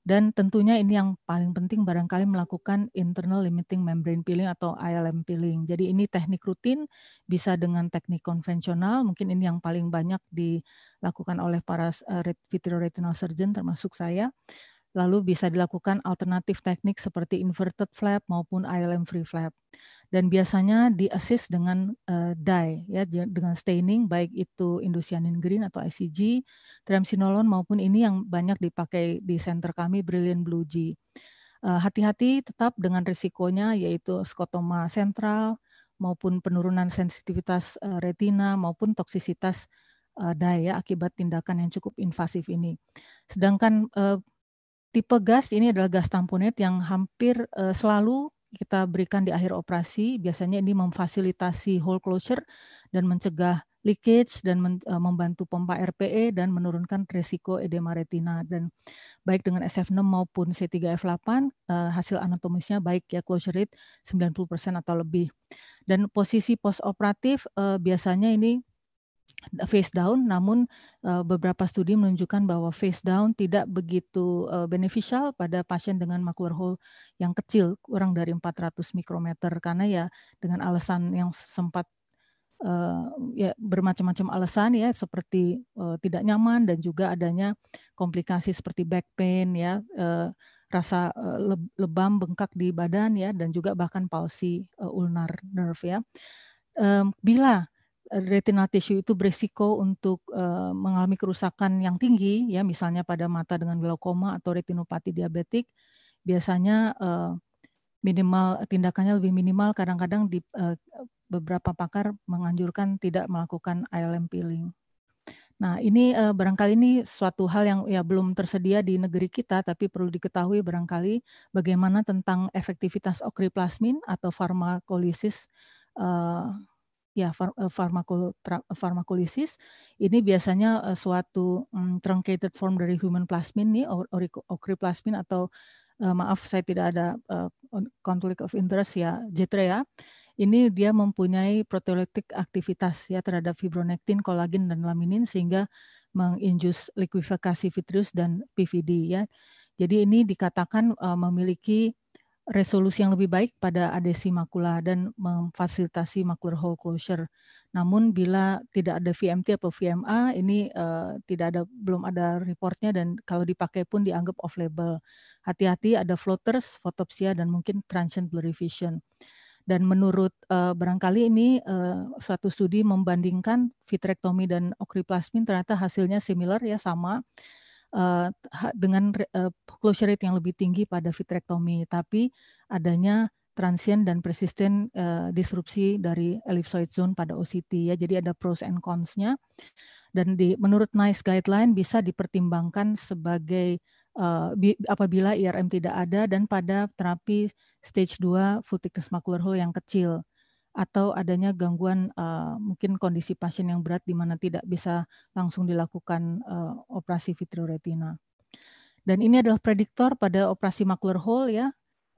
dan tentunya ini yang paling penting barangkali melakukan internal limiting membrane peeling atau ILM peeling. Jadi ini teknik rutin bisa dengan teknik konvensional, mungkin ini yang paling banyak dilakukan oleh para eh, vitreoretinal surgeon termasuk saya. Lalu bisa dilakukan alternatif teknik seperti inverted flap maupun ILM free flap. Dan biasanya diassist dengan uh, dye ya dengan staining baik itu indusianin green atau ICG, tramsinolon maupun ini yang banyak dipakai di center kami Brilliant Blue G. Eh, hati-hati uh, tetap dengan risikonya yaitu skotoma sentral maupun penurunan sensitivitas uh, retina maupun toksisitas uh, ya akibat tindakan yang cukup invasif ini. Sedangkan uh, Tipe gas ini adalah gas tamponet yang hampir uh, selalu kita berikan di akhir operasi. Biasanya ini memfasilitasi hole closure dan mencegah leakage dan men, uh, membantu pompa RPE dan menurunkan risiko edema retina dan baik dengan SF6 maupun C3F8 uh, eh, hasil anatomisnya baik ya closure rate 90% atau lebih. Dan posisi operatif uh, biasanya ini face down namun eh, beberapa studi menunjukkan bahwa face down tidak begitu uh, beneficial pada pasien dengan macular hole yang kecil kurang dari 400 mikrometer karena ya dengan alasan yang sempat eh, ya bermacam-macam alasan ya seperti tidak nyaman dan juga adanya komplikasi seperti back pain ya rasa lebam bengkak di badan ya dan juga bahkan palsi uh, ulnar nerve ya um, bila retina tissue itu beresiko untuk uh, mengalami kerusakan yang tinggi ya misalnya pada mata dengan glaukoma atau retinopati diabetik biasanya uh, minimal tindakannya lebih minimal kadang-kadang di uh, beberapa pakar menganjurkan tidak melakukan ILM peeling. Nah, ini uh, barangkali ini suatu hal yang ya belum tersedia di negeri kita tapi perlu diketahui barangkali bagaimana tentang efektivitas okriplasmin atau farmakolisis uh, ya far, eh, farmakolisis ini biasanya uh, suatu um, truncated form dari human plasmin nih or, or, plasmin atau uh, maaf saya tidak ada uh, conflict of interest ya jetre ya ini dia mempunyai proteolitik aktivitas ya terhadap fibronektin, kolagen dan laminin sehingga menginjus likuifikasi vitreous dan PVD ya. Jadi ini dikatakan uh, memiliki resolusi yang lebih baik pada adesi makula dan memfasilitasi macular hole closure. Namun bila tidak ada VMT atau VMA ini uh, tidak ada belum ada reportnya dan kalau dipakai pun dianggap off label. Hati-hati ada floaters, fotopsia dan mungkin transient blurry vision. Dan menurut uh, barangkali ini uh, suatu studi membandingkan vitrektomi dan okriplasmin ternyata hasilnya similar ya sama uh, dengan uh, closure rate yang lebih tinggi pada vitrectomy, tapi adanya transient dan persisten uh, eh, disrupsi dari ellipsoid zone pada OCT ya. Jadi ada pros and cons-nya. Dan di menurut NICE guideline bisa dipertimbangkan sebagai uh, bi, apabila IRM tidak ada dan pada terapi stage 2 full thickness macular hole yang kecil atau adanya gangguan uh, mungkin kondisi pasien yang berat di mana tidak bisa langsung dilakukan uh, operasi vitreoretina. Dan ini adalah prediktor pada operasi macular hole ya,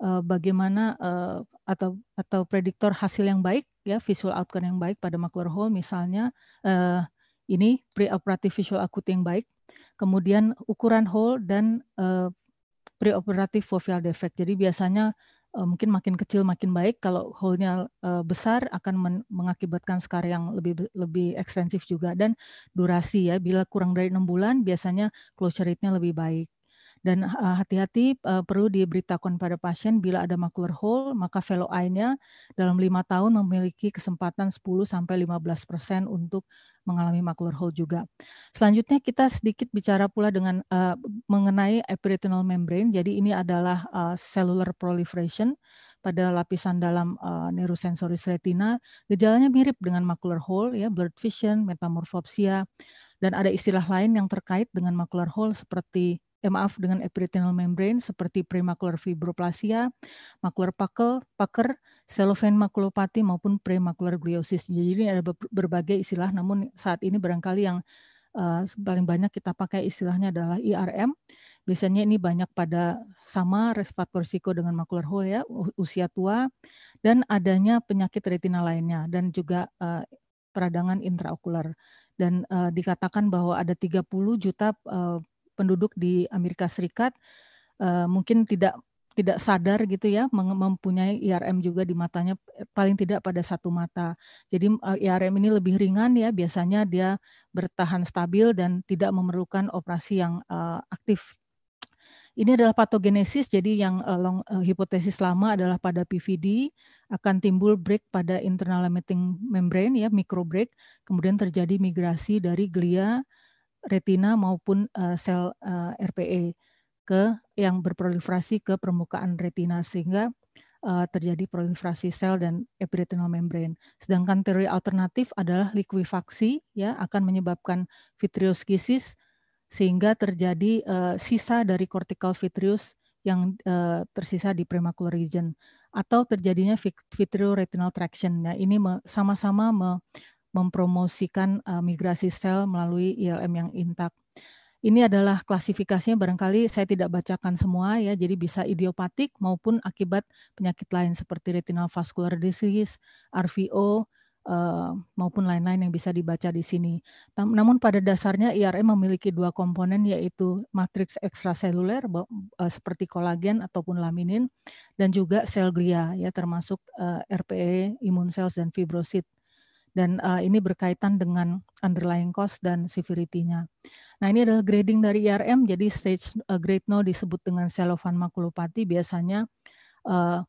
uh, bagaimana uh, atau atau prediktor hasil yang baik ya visual outcome yang baik pada macular hole misalnya uh, ini preoperative visual akut yang baik, kemudian ukuran hole dan uh, preoperatif foveal defect. Jadi biasanya Eh, mungkin makin kecil makin baik. Kalau hole-nya eh, besar akan mengakibatkan scar yang lebih lebih ekstensif juga dan durasi ya. Bila kurang dari enam bulan biasanya closure rate-nya lebih baik. Dan eh, hati-hati uh, perlu diberitakan pada pasien bila ada macular hole, maka fellow eye-nya dalam lima tahun memiliki kesempatan 10 sampai 15 persen untuk mengalami macular hole juga. Selanjutnya kita sedikit bicara pula dengan uh, mengenai epiretinal membrane. Jadi ini adalah uh, cellular proliferation pada lapisan dalam uh, neurosensoris retina. Gejalanya mirip dengan macular hole, ya, blurred vision, metamorfopsia, dan ada istilah lain yang terkait dengan macular hole seperti eh, maaf dengan epiretinal membrane seperti premacular fibroplasia, macular pucker, pucker cellophane makulopati maupun premacular gliosis. Jadi ini ada berbagai istilah namun saat ini barangkali yang uh, paling banyak kita pakai istilahnya adalah IRM. Biasanya ini banyak pada sama respirator siko dengan macular hole ya, usia tua dan adanya penyakit retina lainnya dan juga uh, peradangan intraokular dan uh, dikatakan bahwa ada 30 juta uh, penduduk di Amerika Serikat uh, mungkin tidak tidak sadar gitu ya mempunyai IRM juga di matanya paling tidak pada satu mata. Jadi eh, IRM ini lebih ringan ya biasanya dia bertahan stabil dan tidak memerlukan operasi yang uh, aktif. Ini adalah patogenesis jadi yang uh, long, uh, hipotesis lama adalah pada PVD akan timbul break pada internal limiting membrane ya micro break kemudian terjadi migrasi dari glia retina maupun uh, sel uh, eh, RPE ke yang berproliferasi ke permukaan retina sehingga uh, terjadi proliferasi sel dan epiretinal membrane. Sedangkan teori alternatif adalah likuifaksi ya akan menyebabkan vitrioskisis sehingga terjadi uh, sisa dari cortical vitreous yang uh, tersisa di premacular region atau terjadinya vitreo-retinal traction. Nah, ini sama-sama me, mempromosikan uh, migrasi sel melalui ILM yang intak. Ini adalah klasifikasinya barangkali saya tidak bacakan semua ya, jadi bisa idiopatik maupun akibat penyakit lain seperti retinal vascular disease, RVO, uh, eh, maupun lain-lain yang bisa dibaca di sini. Tam namun pada dasarnya IRM memiliki dua komponen yaitu matriks ekstraseluler uh, seperti kolagen ataupun laminin dan juga sel glia ya termasuk uh, RPE, imun cells dan fibrosit dan uh, ini berkaitan dengan underlying cost dan severity-nya. Nah, ini adalah grading dari IRM e jadi stage uh, grade 0 disebut dengan selofan makulopati biasanya uh,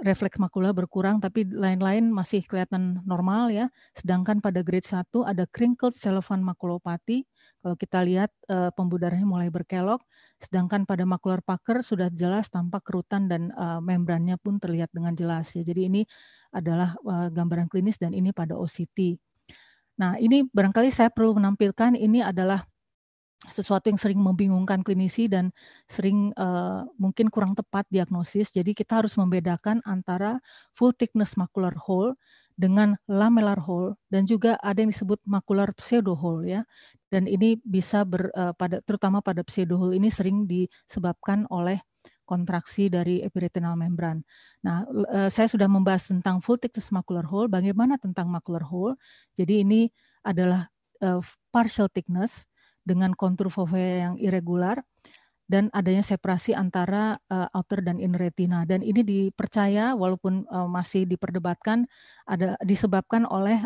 refleks makula berkurang tapi lain-lain masih kelihatan normal ya. Sedangkan pada grade 1 ada crinkled cellophane makulopati kalau kita lihat uh, eh, pembudarannya mulai berkelok, sedangkan pada makular paker sudah jelas tampak kerutan dan uh, membrannya pun terlihat dengan jelas ya. Jadi ini adalah uh, gambaran klinis dan ini pada OCT. Nah, ini barangkali saya perlu menampilkan ini adalah sesuatu yang sering membingungkan klinisi dan sering uh, mungkin kurang tepat diagnosis. Jadi kita harus membedakan antara full thickness macular hole dengan lamellar hole dan juga ada yang disebut macular pseudo hole ya dan ini bisa ber, uh, pada terutama pada pseudohul ini sering disebabkan oleh kontraksi dari epiretinal membran. Nah, eh, saya sudah membahas tentang full thickness macular hole, bagaimana tentang macular hole. Jadi ini adalah eh, partial thickness dengan kontur fovea yang irregular dan adanya separasi antara outer dan inner retina dan ini dipercaya walaupun masih diperdebatkan ada disebabkan oleh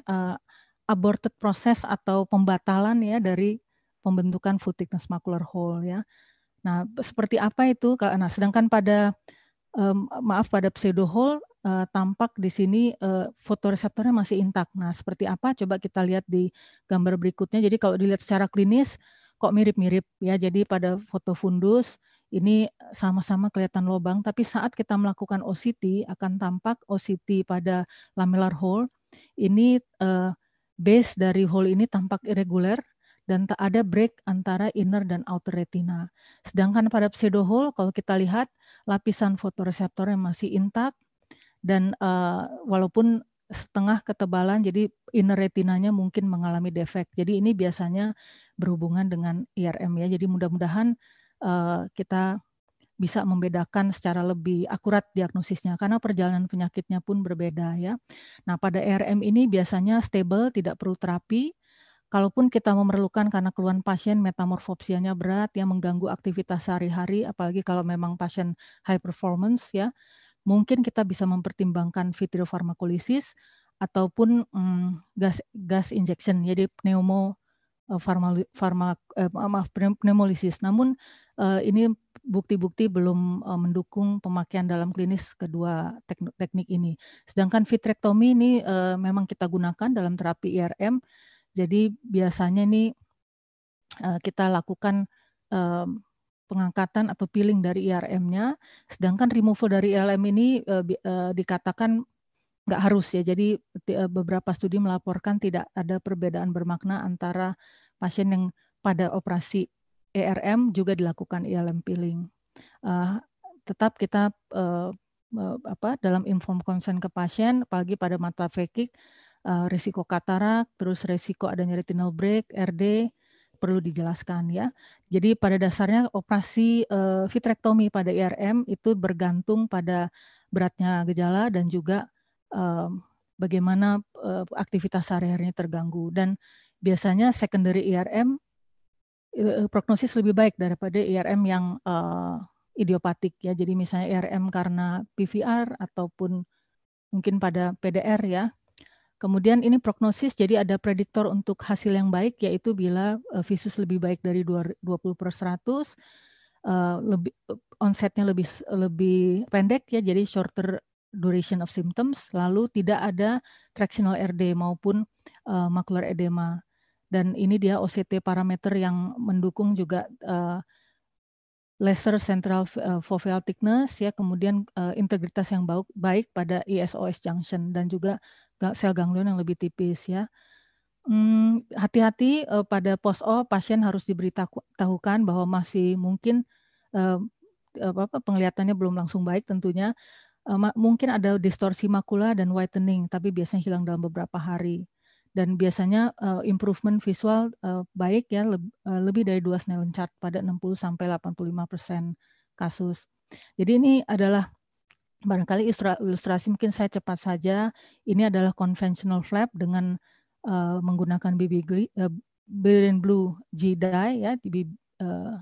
aborted proses atau pembatalan ya dari pembentukan futigous macular hole ya. Nah, seperti apa itu? Nah, sedangkan pada um, maaf pada pseudo hole uh, eh, tampak di sini uh, fotoreseptornya masih intak. Nah, seperti apa? Coba kita lihat di gambar berikutnya. Jadi kalau dilihat secara klinis kok mirip-mirip ya. Jadi pada foto fundus ini sama-sama kelihatan lobang, tapi saat kita melakukan OCT akan tampak OCT pada lamellar hole ini uh, Base dari hole ini tampak irregular dan tak ada break antara inner dan outer retina. Sedangkan pada pseudo hole kalau kita lihat lapisan yang masih intak dan uh, walaupun setengah ketebalan jadi inner retinanya mungkin mengalami defek. Jadi ini biasanya berhubungan dengan IRM ya. Jadi mudah-mudahan uh, kita bisa membedakan secara lebih akurat diagnosisnya karena perjalanan penyakitnya pun berbeda ya. Nah, pada RM ini biasanya stable, tidak perlu terapi. Kalaupun kita memerlukan karena keluhan pasien metamorfopsianya berat yang mengganggu aktivitas sehari-hari apalagi kalau memang pasien high performance ya, mungkin kita bisa mempertimbangkan vitrofarmakolisis ataupun mm, gas gas injection jadi pneumo eh, farma, eh, maaf pneumolisis. Namun eh, ini bukti-bukti belum uh, mendukung pemakaian dalam klinis kedua teknik, teknik ini. Sedangkan vitrektomi ini uh, memang kita gunakan dalam terapi IRM. Jadi biasanya ini uh, eh, kita lakukan uh, pengangkatan atau peeling dari IRM-nya. Sedangkan removal dari IRM ini uh, uh, dikatakan nggak harus ya. Jadi uh, beberapa studi melaporkan tidak ada perbedaan bermakna antara pasien yang pada operasi ERM juga dilakukan ILM e peeling. Uh, tetap kita uh, apa dalam inform consent ke pasien, apalagi pada mata fekik, uh, risiko katarak, terus risiko adanya retinal break, RD perlu dijelaskan ya. Jadi pada dasarnya operasi uh, vitrektomi pada IRM e itu bergantung pada beratnya gejala dan juga um, bagaimana uh, aktivitas sehari-harinya terganggu dan biasanya secondary IRM e Eh, prognosis lebih baik daripada IRM yang uh, idiopatik ya. Jadi misalnya IRM karena PVR ataupun mungkin pada PDR ya. Kemudian ini prognosis jadi ada prediktor untuk hasil yang baik yaitu bila uh, visus lebih baik dari 20 per 100 uh, lebih onsetnya lebih lebih pendek ya jadi shorter duration of symptoms lalu tidak ada tractional RD maupun uh, macular edema dan ini dia OCT parameter yang mendukung juga uh, laser central eh, foveal thickness ya kemudian uh, integritas yang baik, baik pada ISOS junction dan juga sel ganglion yang lebih tipis ya. hati hmm, hati-hati uh, pada post op pasien harus diberitahukan bahwa masih mungkin uh, apa penglihatannya belum langsung baik tentunya. Uh, mungkin ada distorsi makula dan whitening tapi biasanya hilang dalam beberapa hari dan biasanya uh, improvement visual uh, baik ya le uh, eh, lebih dari dua Snellen chart pada 60 sampai 85% persen kasus. Jadi ini adalah barangkali ilustrasi mungkin saya cepat saja. Ini adalah conventional flap dengan uh, menggunakan BB uh, Brilliant Blue G dye ya di uh,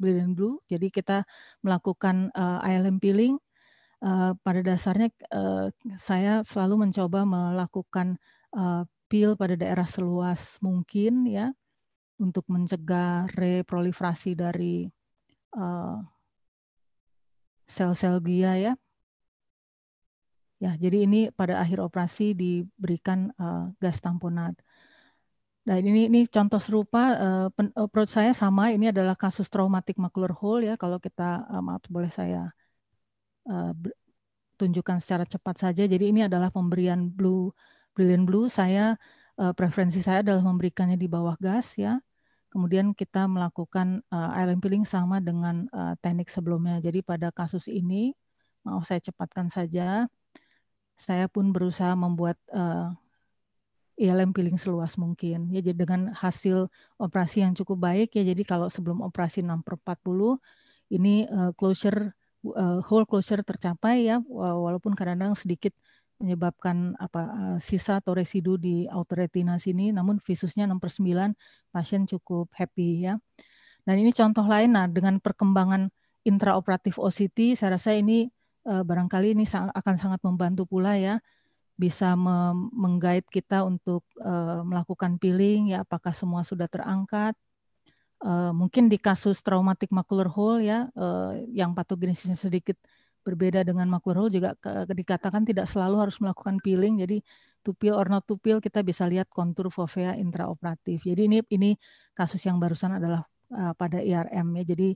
Brilliant Blue. Jadi kita melakukan uh, ILM peeling uh, pada dasarnya uh, saya selalu mencoba melakukan uh, pil pada daerah seluas mungkin ya untuk mencegah reproliferasi dari eh, sel-sel uh, glia ya. Ya, jadi ini pada akhir operasi diberikan uh, gas tamponat. Nah, ini ini contoh serupa uh, pen, approach saya sama ini adalah kasus traumatik macular hole ya kalau kita uh, maaf boleh saya uh, tunjukkan secara cepat saja. Jadi ini adalah pemberian blue Brilliant Blue saya uh, preferensi saya adalah memberikannya di bawah gas ya. Kemudian kita melakukan uh, air peeling sama dengan uh, teknik sebelumnya. Jadi pada kasus ini mau saya cepatkan saja. Saya pun berusaha membuat uh, ILM peeling seluas mungkin. Ya jadi dengan hasil operasi yang cukup baik ya. Jadi kalau sebelum operasi 6 40 ini closure uh, whole closure tercapai ya walaupun kadang-kadang sedikit menyebabkan apa eh, sisa atau residu di outer retina sini namun visusnya 6 per 9 pasien cukup happy ya. Dan ini contoh lain nah dengan perkembangan intraoperatif OCT saya rasa ini eh, barangkali ini akan sangat membantu pula ya bisa menggait kita untuk eh, melakukan peeling ya apakah semua sudah terangkat mungkin di kasus traumatik macular hole ya yang patogenesisnya sedikit berbeda dengan hole juga ke, dikatakan tidak selalu harus melakukan peeling. Jadi tupil or not tupil kita bisa lihat kontur fovea intraoperatif. Jadi ini ini kasus yang barusan adalah uh, pada IRM e ya. Jadi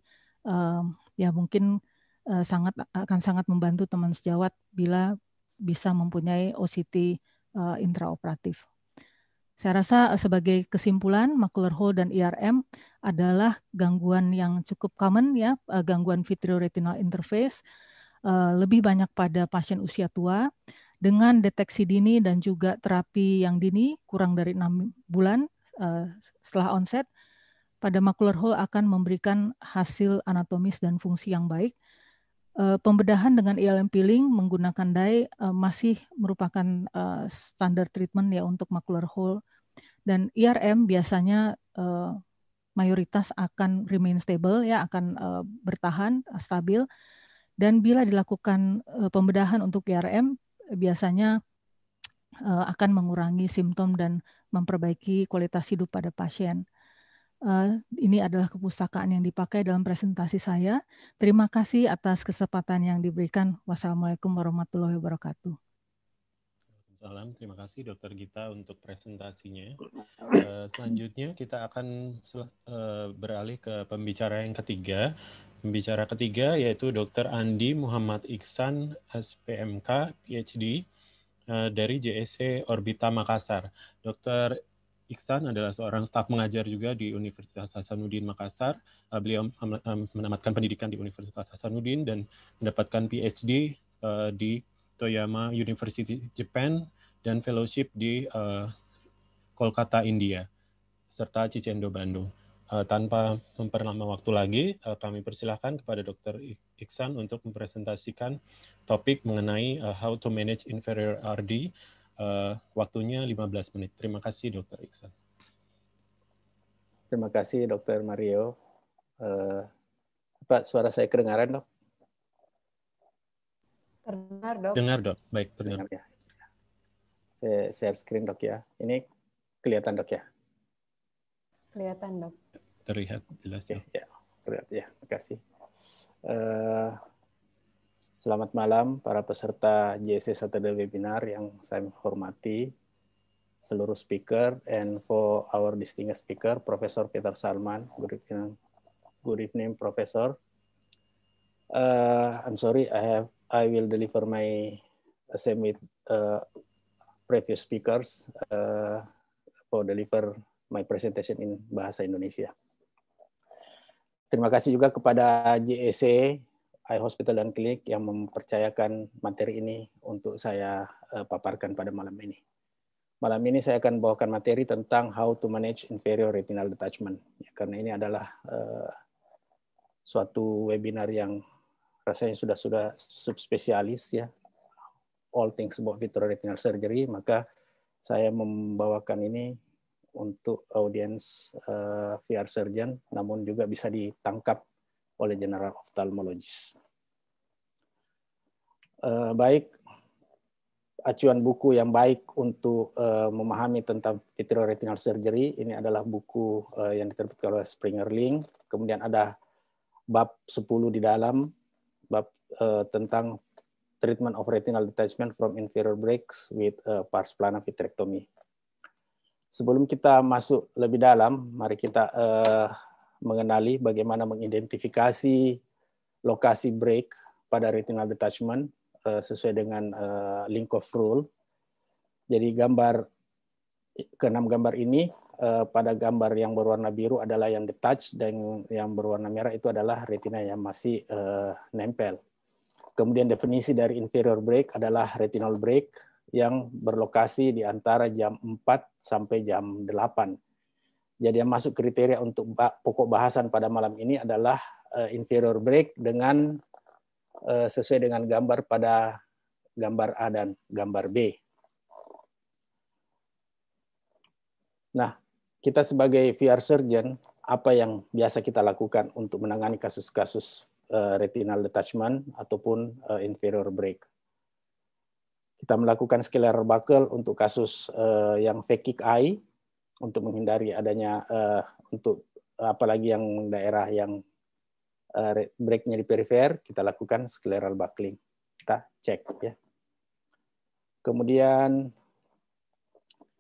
um, ya mungkin uh, sangat akan sangat membantu teman sejawat bila bisa mempunyai OCT uh, eh, intraoperatif. Saya rasa sebagai kesimpulan macular hole dan IRM e adalah gangguan yang cukup common ya, gangguan vitreoretinal interface Eh, lebih banyak pada pasien usia tua dengan deteksi dini dan juga terapi yang dini kurang dari enam bulan eh, setelah onset pada macular hole akan memberikan hasil anatomis dan fungsi yang baik. Eh, pembedahan dengan ILM e peeling menggunakan dye masih merupakan standar treatment ya untuk macular hole dan IRM e biasanya mayoritas akan remain stable ya akan bertahan stabil dan bila dilakukan eh, pembedahan untuk IRM, biasanya eh, akan mengurangi simptom dan memperbaiki kualitas hidup pada pasien. Eh, ini adalah kepustakaan yang dipakai dalam presentasi saya. Terima kasih atas kesempatan yang diberikan. Wassalamualaikum warahmatullahi wabarakatuh malam. Terima kasih Dokter Gita untuk presentasinya. Eh, selanjutnya kita akan eh, beralih ke pembicara yang ketiga. Pembicara ketiga yaitu dokter Andi Muhammad Iksan, SPMK, PhD eh, dari JSC e Orbita Makassar. dokter Iksan adalah seorang staf mengajar juga di Universitas Hasanuddin Makassar. beliau menamatkan pendidikan di Universitas Hasanuddin dan mendapatkan PhD di Toyama University Japan dan fellowship di uh, Kolkata, India, serta Cicendo, Bandung. Uh, tanpa memperlama waktu lagi, uh, kami persilahkan kepada Dr. Iksan untuk mempresentasikan topik mengenai uh, how to manage inferior RD. Uh, waktunya 15 menit. Terima kasih, Dr. Iksan. Terima kasih, Dr. Mario. Uh, Pak, suara saya kedengaran, dok? Dengar dok. Dengar, dok. Baik, terdengar. Ya. Saya share screen dok ya. Ini kelihatan dok ya? Kelihatan dok. Terlihat jelas ya. ya terlihat ya. Terima kasih. Uh, selamat malam para peserta JC Saturday Webinar yang saya hormati seluruh speaker and for our distinguished speaker Profesor Peter Salman. Good evening, good evening Professor. Uh, eh, I'm sorry, I have I will deliver my uh, with uh, previous speakers uh, for deliver my presentation in bahasa Indonesia. Terima kasih juga kepada JEC, I Hospital dan Klinik yang mempercayakan materi ini untuk saya uh, paparkan pada malam ini. Malam ini saya akan bawakan materi tentang how to manage inferior retinal detachment. Ya, karena ini adalah uh, suatu webinar yang rasanya sudah sudah subspesialis ya all things about vitreoretinal surgery, maka saya membawakan ini untuk audiens uh, eh, VR surgeon, namun juga bisa ditangkap oleh general ophthalmologist. Uh, baik, acuan buku yang baik untuk uh, memahami tentang vitreoretinal surgery ini adalah buku uh, yang diterbitkan oleh Springer Link, Kemudian ada bab 10 di dalam bab uh, tentang treatment of retinal detachment from inferior breaks with a uh, pars plana vitrectomy. Sebelum kita masuk lebih dalam, mari kita uh, mengenali bagaimana mengidentifikasi lokasi break pada retinal detachment uh, sesuai dengan uh, of rule. Jadi gambar keenam gambar ini uh, pada gambar yang berwarna biru adalah yang detached dan yang berwarna merah itu adalah retina yang masih uh, nempel. Kemudian definisi dari inferior break adalah retinal break yang berlokasi di antara jam 4 sampai jam 8. Jadi yang masuk kriteria untuk pokok bahasan pada malam ini adalah eh, inferior break dengan eh, sesuai dengan gambar pada gambar A dan gambar B. Nah, kita sebagai VR surgeon, apa yang biasa kita lakukan untuk menangani kasus-kasus Eh, retinal detachment ataupun eh, inferior break. Kita melakukan scalar buckle untuk kasus eh, yang phakic eye untuk menghindari adanya untuk apalagi yang daerah yang breaknya di perifer kita lakukan scleral buckling. Kita cek ya. Kemudian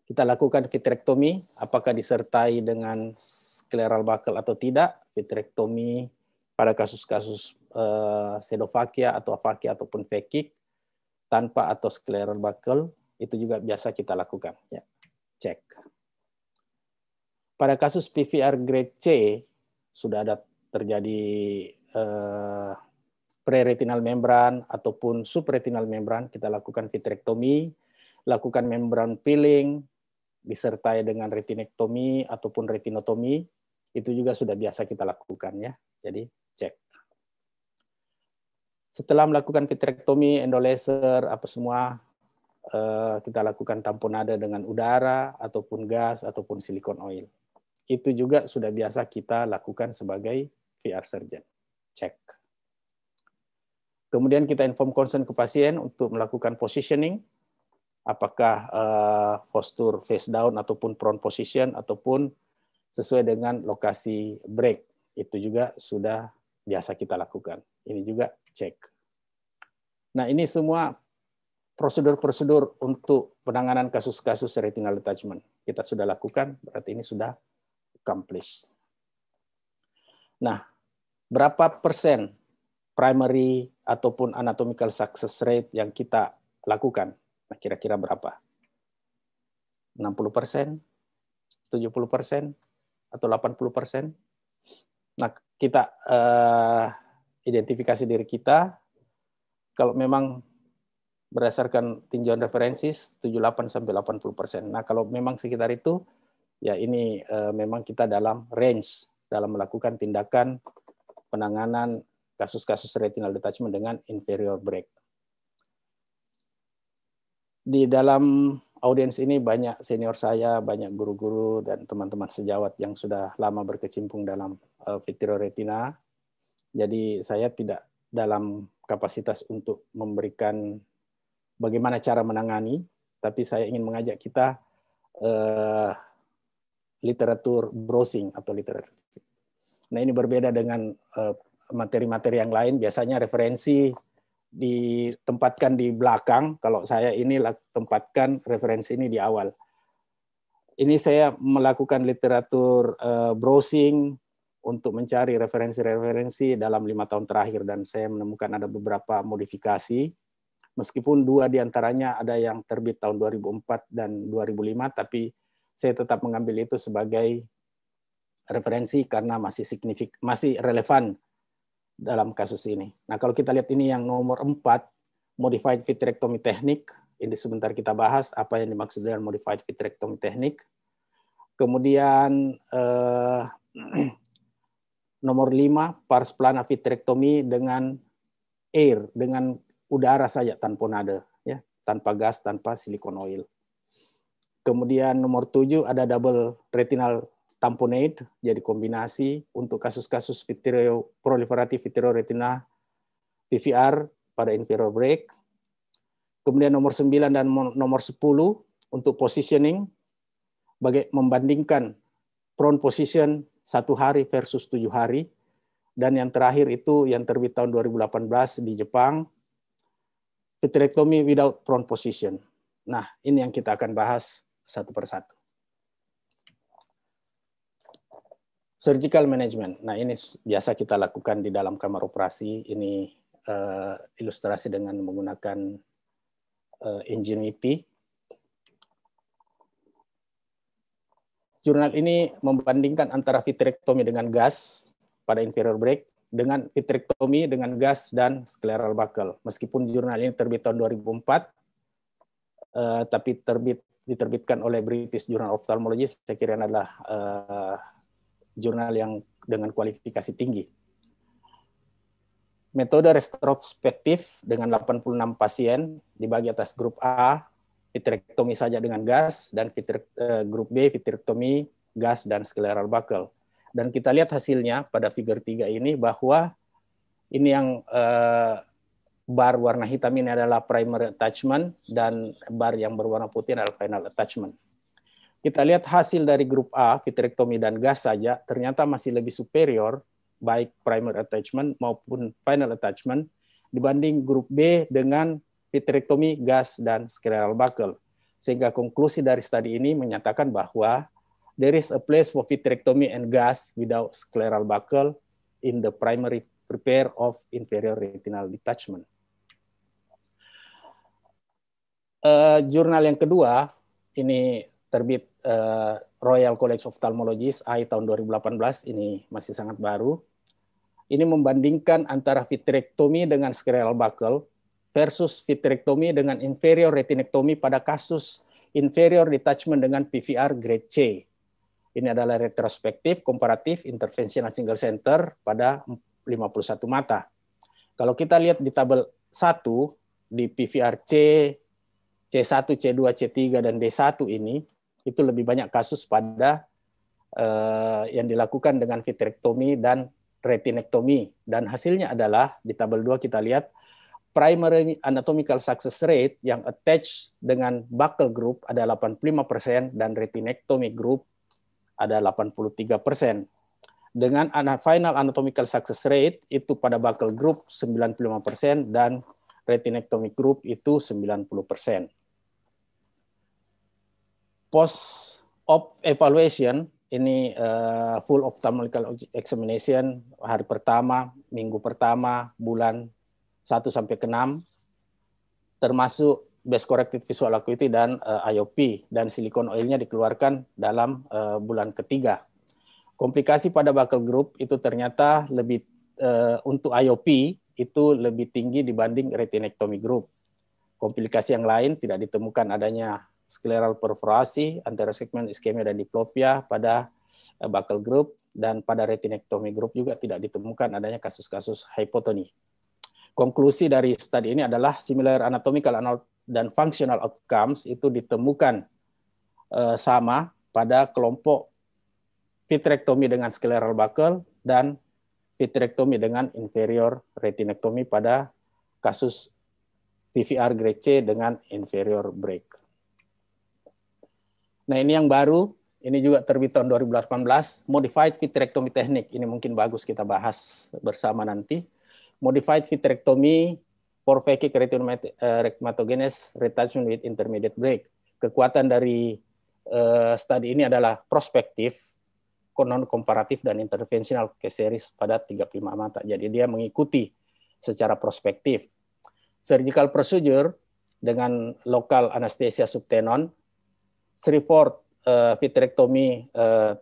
kita lakukan vitrektomi apakah disertai dengan scleral buckle atau tidak. Vitrektomi pada kasus-kasus uh, atau afakia ataupun fekik tanpa atau scleral buckle itu juga biasa kita lakukan ya cek pada kasus PVR grade C sudah ada terjadi eh, preretinal membran ataupun subretinal membran kita lakukan vitrektomi lakukan membran peeling disertai dengan retinektomi ataupun retinotomi itu juga sudah biasa kita lakukan ya jadi setelah melakukan kiterektomi, endolaser, apa semua eh, kita lakukan tamponade dengan udara ataupun gas ataupun silikon oil. Itu juga sudah biasa kita lakukan sebagai VR surgeon. Cek. Kemudian kita inform concern ke pasien untuk melakukan positioning apakah eh, postur face down ataupun prone position ataupun sesuai dengan lokasi break. Itu juga sudah biasa kita lakukan. Ini juga cek. Nah, ini semua prosedur-prosedur untuk penanganan kasus-kasus retinal detachment. Kita sudah lakukan, berarti ini sudah accomplished. Nah, berapa persen primary ataupun anatomical success rate yang kita lakukan? Nah, kira-kira berapa? 60 persen? 70 persen? Atau 80 persen? Nah, kita uh, identifikasi diri kita. Kalau memang berdasarkan tinjauan referensi 78 sampai 80 persen. Nah kalau memang sekitar itu ya ini eh, memang kita dalam range dalam melakukan tindakan penanganan kasus-kasus retinal detachment dengan inferior break. Di dalam audiens ini banyak senior saya, banyak guru-guru dan teman-teman sejawat yang sudah lama berkecimpung dalam uh, eh, vitreoretina. Jadi saya tidak dalam kapasitas untuk memberikan bagaimana cara menangani, tapi saya ingin mengajak kita uh, literatur browsing atau literatur. Nah ini berbeda dengan eh, materi-materi uh, yang lain. Biasanya referensi ditempatkan di belakang. Kalau saya ini tempatkan referensi ini di awal. Ini saya melakukan literatur uh, browsing untuk mencari referensi-referensi dalam lima tahun terakhir dan saya menemukan ada beberapa modifikasi meskipun dua diantaranya ada yang terbit tahun 2004 dan 2005 tapi saya tetap mengambil itu sebagai referensi karena masih signifik masih relevan dalam kasus ini. Nah kalau kita lihat ini yang nomor empat, modified vitrectomy teknik ini sebentar kita bahas apa yang dimaksud dengan modified vitrectomy teknik. Kemudian eh, [clears throat] Nomor lima, pars plana vitrectomy dengan air, dengan udara saja tanpa nada, ya, tanpa gas, tanpa silikon oil. Kemudian nomor tujuh ada double retinal tamponade, jadi kombinasi untuk kasus-kasus vitreo proliferatif vitreo retina PVR pada inferior break. Kemudian nomor 9 dan nomor 10 untuk positioning membandingkan front position satu hari versus tujuh hari. Dan yang terakhir itu yang terbit tahun 2018 di Jepang, vitrectomy without front position. Nah, ini yang kita akan bahas satu persatu. Surgical management. Nah, ini biasa kita lakukan di dalam kamar operasi. Ini uh, ilustrasi dengan menggunakan uh, eh, ingenuity. jurnal ini membandingkan antara vitrektomi dengan gas pada inferior break dengan vitrektomi dengan gas dan scleral buckle. Meskipun jurnal ini terbit tahun 2004, eh, tapi terbit diterbitkan oleh British Journal of Ophthalmology, saya kira adalah eh, jurnal yang dengan kualifikasi tinggi. Metode retrospektif dengan 86 pasien dibagi atas grup A, vitrektomi saja dengan gas dan vitre, uh, grup B vitrektomi gas dan scleral buckle. Dan kita lihat hasilnya pada figure 3 ini bahwa ini yang uh, bar warna hitam ini adalah primary attachment dan bar yang berwarna putih adalah final attachment. Kita lihat hasil dari grup A, vitrektomi dan gas saja, ternyata masih lebih superior baik primary attachment maupun final attachment dibanding grup B dengan vitrectomy, gas, dan scleral buckle. Sehingga konklusi dari studi ini menyatakan bahwa there is a place for vitrectomy and gas without scleral buckle in the primary repair of inferior retinal detachment. Uh, jurnal yang kedua, ini terbit uh, Royal College of Ophthalmologists AI tahun 2018, ini masih sangat baru. Ini membandingkan antara vitrectomy dengan scleral buckle versus vitrectomy dengan inferior retinectomy pada kasus inferior detachment dengan PVR grade C. Ini adalah retrospektif, komparatif, interventional single center pada 51 mata. Kalau kita lihat di tabel 1, di PVR C, C1, C2, C3, dan D1 ini, itu lebih banyak kasus pada eh, yang dilakukan dengan vitrectomy dan retinectomy. Dan hasilnya adalah, di tabel 2 kita lihat, primary anatomical success rate yang attached dengan buckle group ada 85% dan retinectomy group ada 83%. Dengan final anatomical success rate itu pada buckle group 95% dan retinectomy group itu 90%. Post op evaluation ini uh, full ophthalmological examination hari pertama, minggu pertama, bulan 1 sampai ke 6 termasuk best corrected visual acuity dan uh, eh, IOP dan silikon oilnya dikeluarkan dalam uh, bulan ketiga. Komplikasi pada buckle group itu ternyata lebih uh, untuk IOP itu lebih tinggi dibanding retinectomy group. Komplikasi yang lain tidak ditemukan adanya scleral perforasi, anterosegmen iskemia dan diplopia pada buckle group dan pada retinectomy group juga tidak ditemukan adanya kasus-kasus hipotoni konklusi dari studi ini adalah similar anatomical dan functional outcomes itu ditemukan uh, sama pada kelompok vitrectomy dengan scleral buckle dan vitrectomy dengan inferior retinectomy pada kasus PVR grade C dengan inferior break. Nah ini yang baru, ini juga terbit tahun 2018, modified vitrectomy teknik. Ini mungkin bagus kita bahas bersama nanti modified vitrectomy for fakic Retinomatogenes eh, retachment with intermediate break. Kekuatan dari uh, eh, studi ini adalah prospektif, non komparatif dan intervensional ke series pada 35 mata. Jadi dia mengikuti secara prospektif. Surgical procedure dengan lokal anestesia subtenon, Shreveport uh, eh, vitrectomy uh,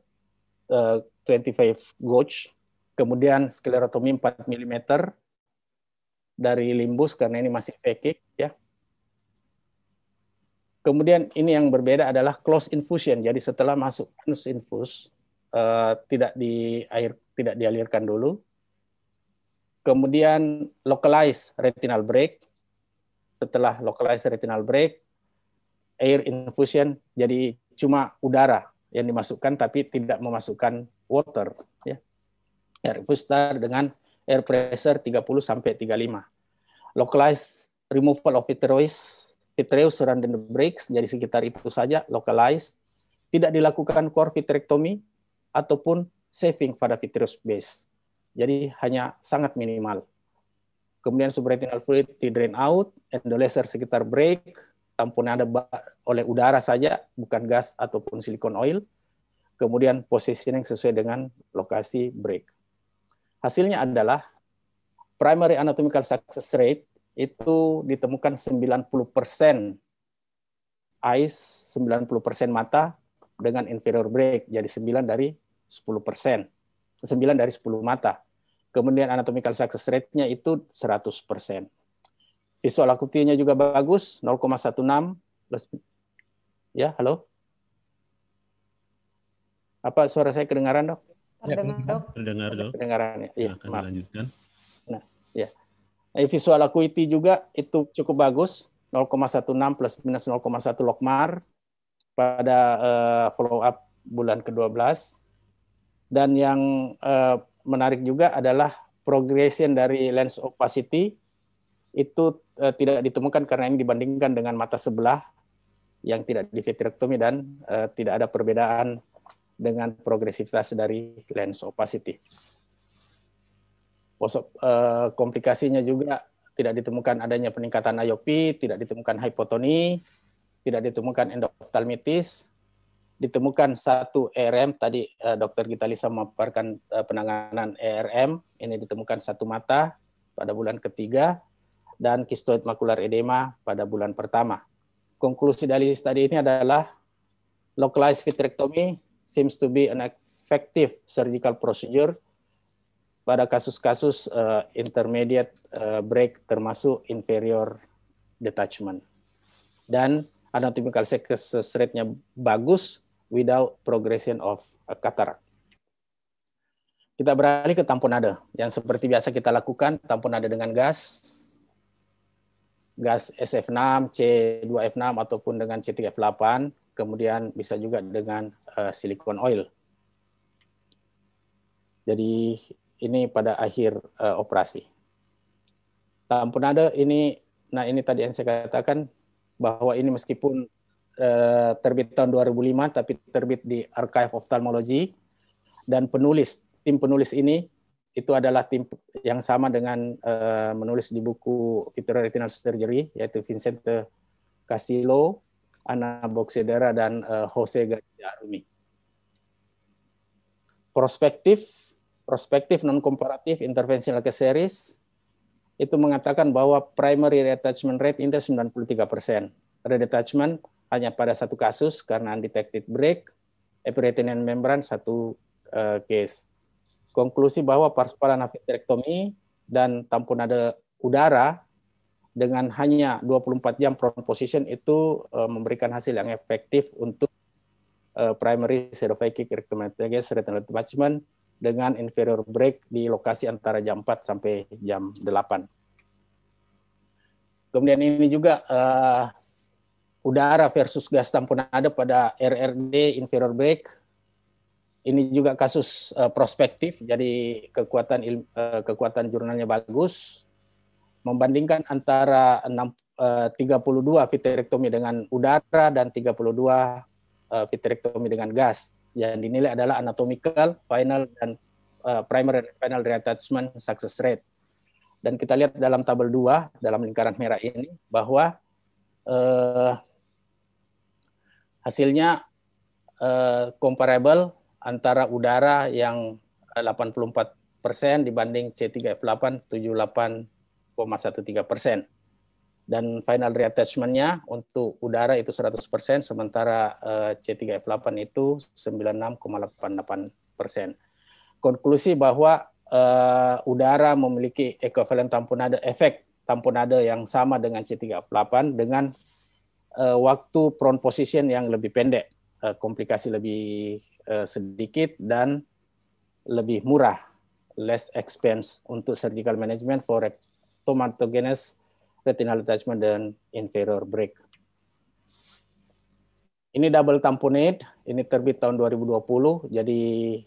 uh, 25 gauge, kemudian sklerotomi 4 mm, dari limbus karena ini masih fekik ya. Kemudian ini yang berbeda adalah close infusion. Jadi setelah masuk anus infus uh, tidak di air tidak dialirkan dulu. Kemudian localized retinal break. Setelah localized retinal break air infusion jadi cuma udara yang dimasukkan tapi tidak memasukkan water ya. Air infusion dengan air pressure 30 sampai 35. Localized removal of vitreous, vitreous surrounding the breaks, jadi sekitar itu saja localized. Tidak dilakukan core vitrectomy ataupun saving pada vitreous base. Jadi hanya sangat minimal. Kemudian subretinal fluid di drain out, endolaser sekitar break, tampunnya ada oleh udara saja, bukan gas ataupun silikon oil. Kemudian positioning sesuai dengan lokasi break. Hasilnya adalah primary anatomical success rate itu ditemukan 90% eyes, 90% mata dengan inferior break. Jadi 9 dari 10%. persen 9 dari 10 mata. Kemudian anatomical success rate-nya itu 100%. Visual acuity-nya juga bagus, 0,16. Ya, halo? Apa suara saya kedengaran, Dok? Ya, terdengar dok? Terdengar dok. Ya? Iya. Nah, akan lanjutkan. Nah, ya. Visual acuity juga itu cukup bagus, 0,16 plus minus 0,1 logmar pada uh, follow up bulan ke-12. Dan yang uh, menarik juga adalah progression dari lens opacity itu uh, tidak ditemukan karena ini dibandingkan dengan mata sebelah yang tidak difitrectomy dan uh, tidak ada perbedaan dengan progresivitas dari lens opacity. Eh, komplikasinya juga tidak ditemukan adanya peningkatan IOP, tidak ditemukan hipotoni, tidak ditemukan endoftalmitis, ditemukan satu ERM tadi eh, dokter kita Lisa memaparkan eh, penanganan ERM ini ditemukan satu mata pada bulan ketiga dan kistoid makular edema pada bulan pertama. Konklusi dari studi ini adalah localized vitrectomy seems to be an effective surgical procedure pada kasus-kasus uh, intermediate uh, break termasuk inferior detachment. Dan anatomical success rate-nya bagus without progression of cataract. Kita beralih ke tamponade yang seperti biasa kita lakukan tamponade dengan gas gas SF6, C2F6 ataupun dengan C3F8 kemudian bisa juga dengan uh, silikon oil. Jadi ini pada akhir uh, operasi. ada ini, nah ini tadi yang saya katakan bahwa ini meskipun uh, terbit tahun 2005 tapi terbit di Archive of Ophthalmology dan penulis tim penulis ini itu adalah tim yang sama dengan uh, menulis di buku vitreoretinal surgery yaitu Vincent Casillo. Ana Boxedera dan uh, Jose Garcia Arumi. Prospektif, prospektif non komparatif intervensi case series itu mengatakan bahwa primary detachment rate puluh 93 persen. Redetachment hanya pada satu kasus karena undetected break, epiretinian membran satu uh, case. Konklusi bahwa parspalan vitrectomy dan tampon ada udara dengan hanya 24 jam front position itu uh, memberikan hasil yang efektif untuk uh, primary survey rectomatous retinal detachment dengan inferior break di lokasi antara jam 4 sampai jam 8. Kemudian ini juga uh, udara versus gas tanpa ada pada RRD inferior break. Ini juga kasus uh, prospektif, jadi kekuatan uh, kekuatan jurnalnya bagus membandingkan antara 6, eh, uh, 32 vitrektomi dengan udara dan 32 uh, eh, vitrektomi dengan gas yang dinilai adalah anatomical, final dan uh, primary final reattachment success rate. Dan kita lihat dalam tabel 2 dalam lingkaran merah ini bahwa uh, hasilnya uh, comparable antara udara yang 84 persen dibanding C3F8 78 0,13 persen. Dan final reattachment-nya untuk udara itu 100 persen, sementara eh, C3F8 itu 96,88 persen. Konklusi bahwa uh, udara memiliki equivalent tamponade efek tamponade yang sama dengan c 3 f 8 dengan uh, waktu prone position yang lebih pendek, uh, komplikasi lebih uh, sedikit dan lebih murah, less expense untuk surgical management for tomatogenes retinal detachment dan inferior break. Ini double tamponet. ini terbit tahun 2020, jadi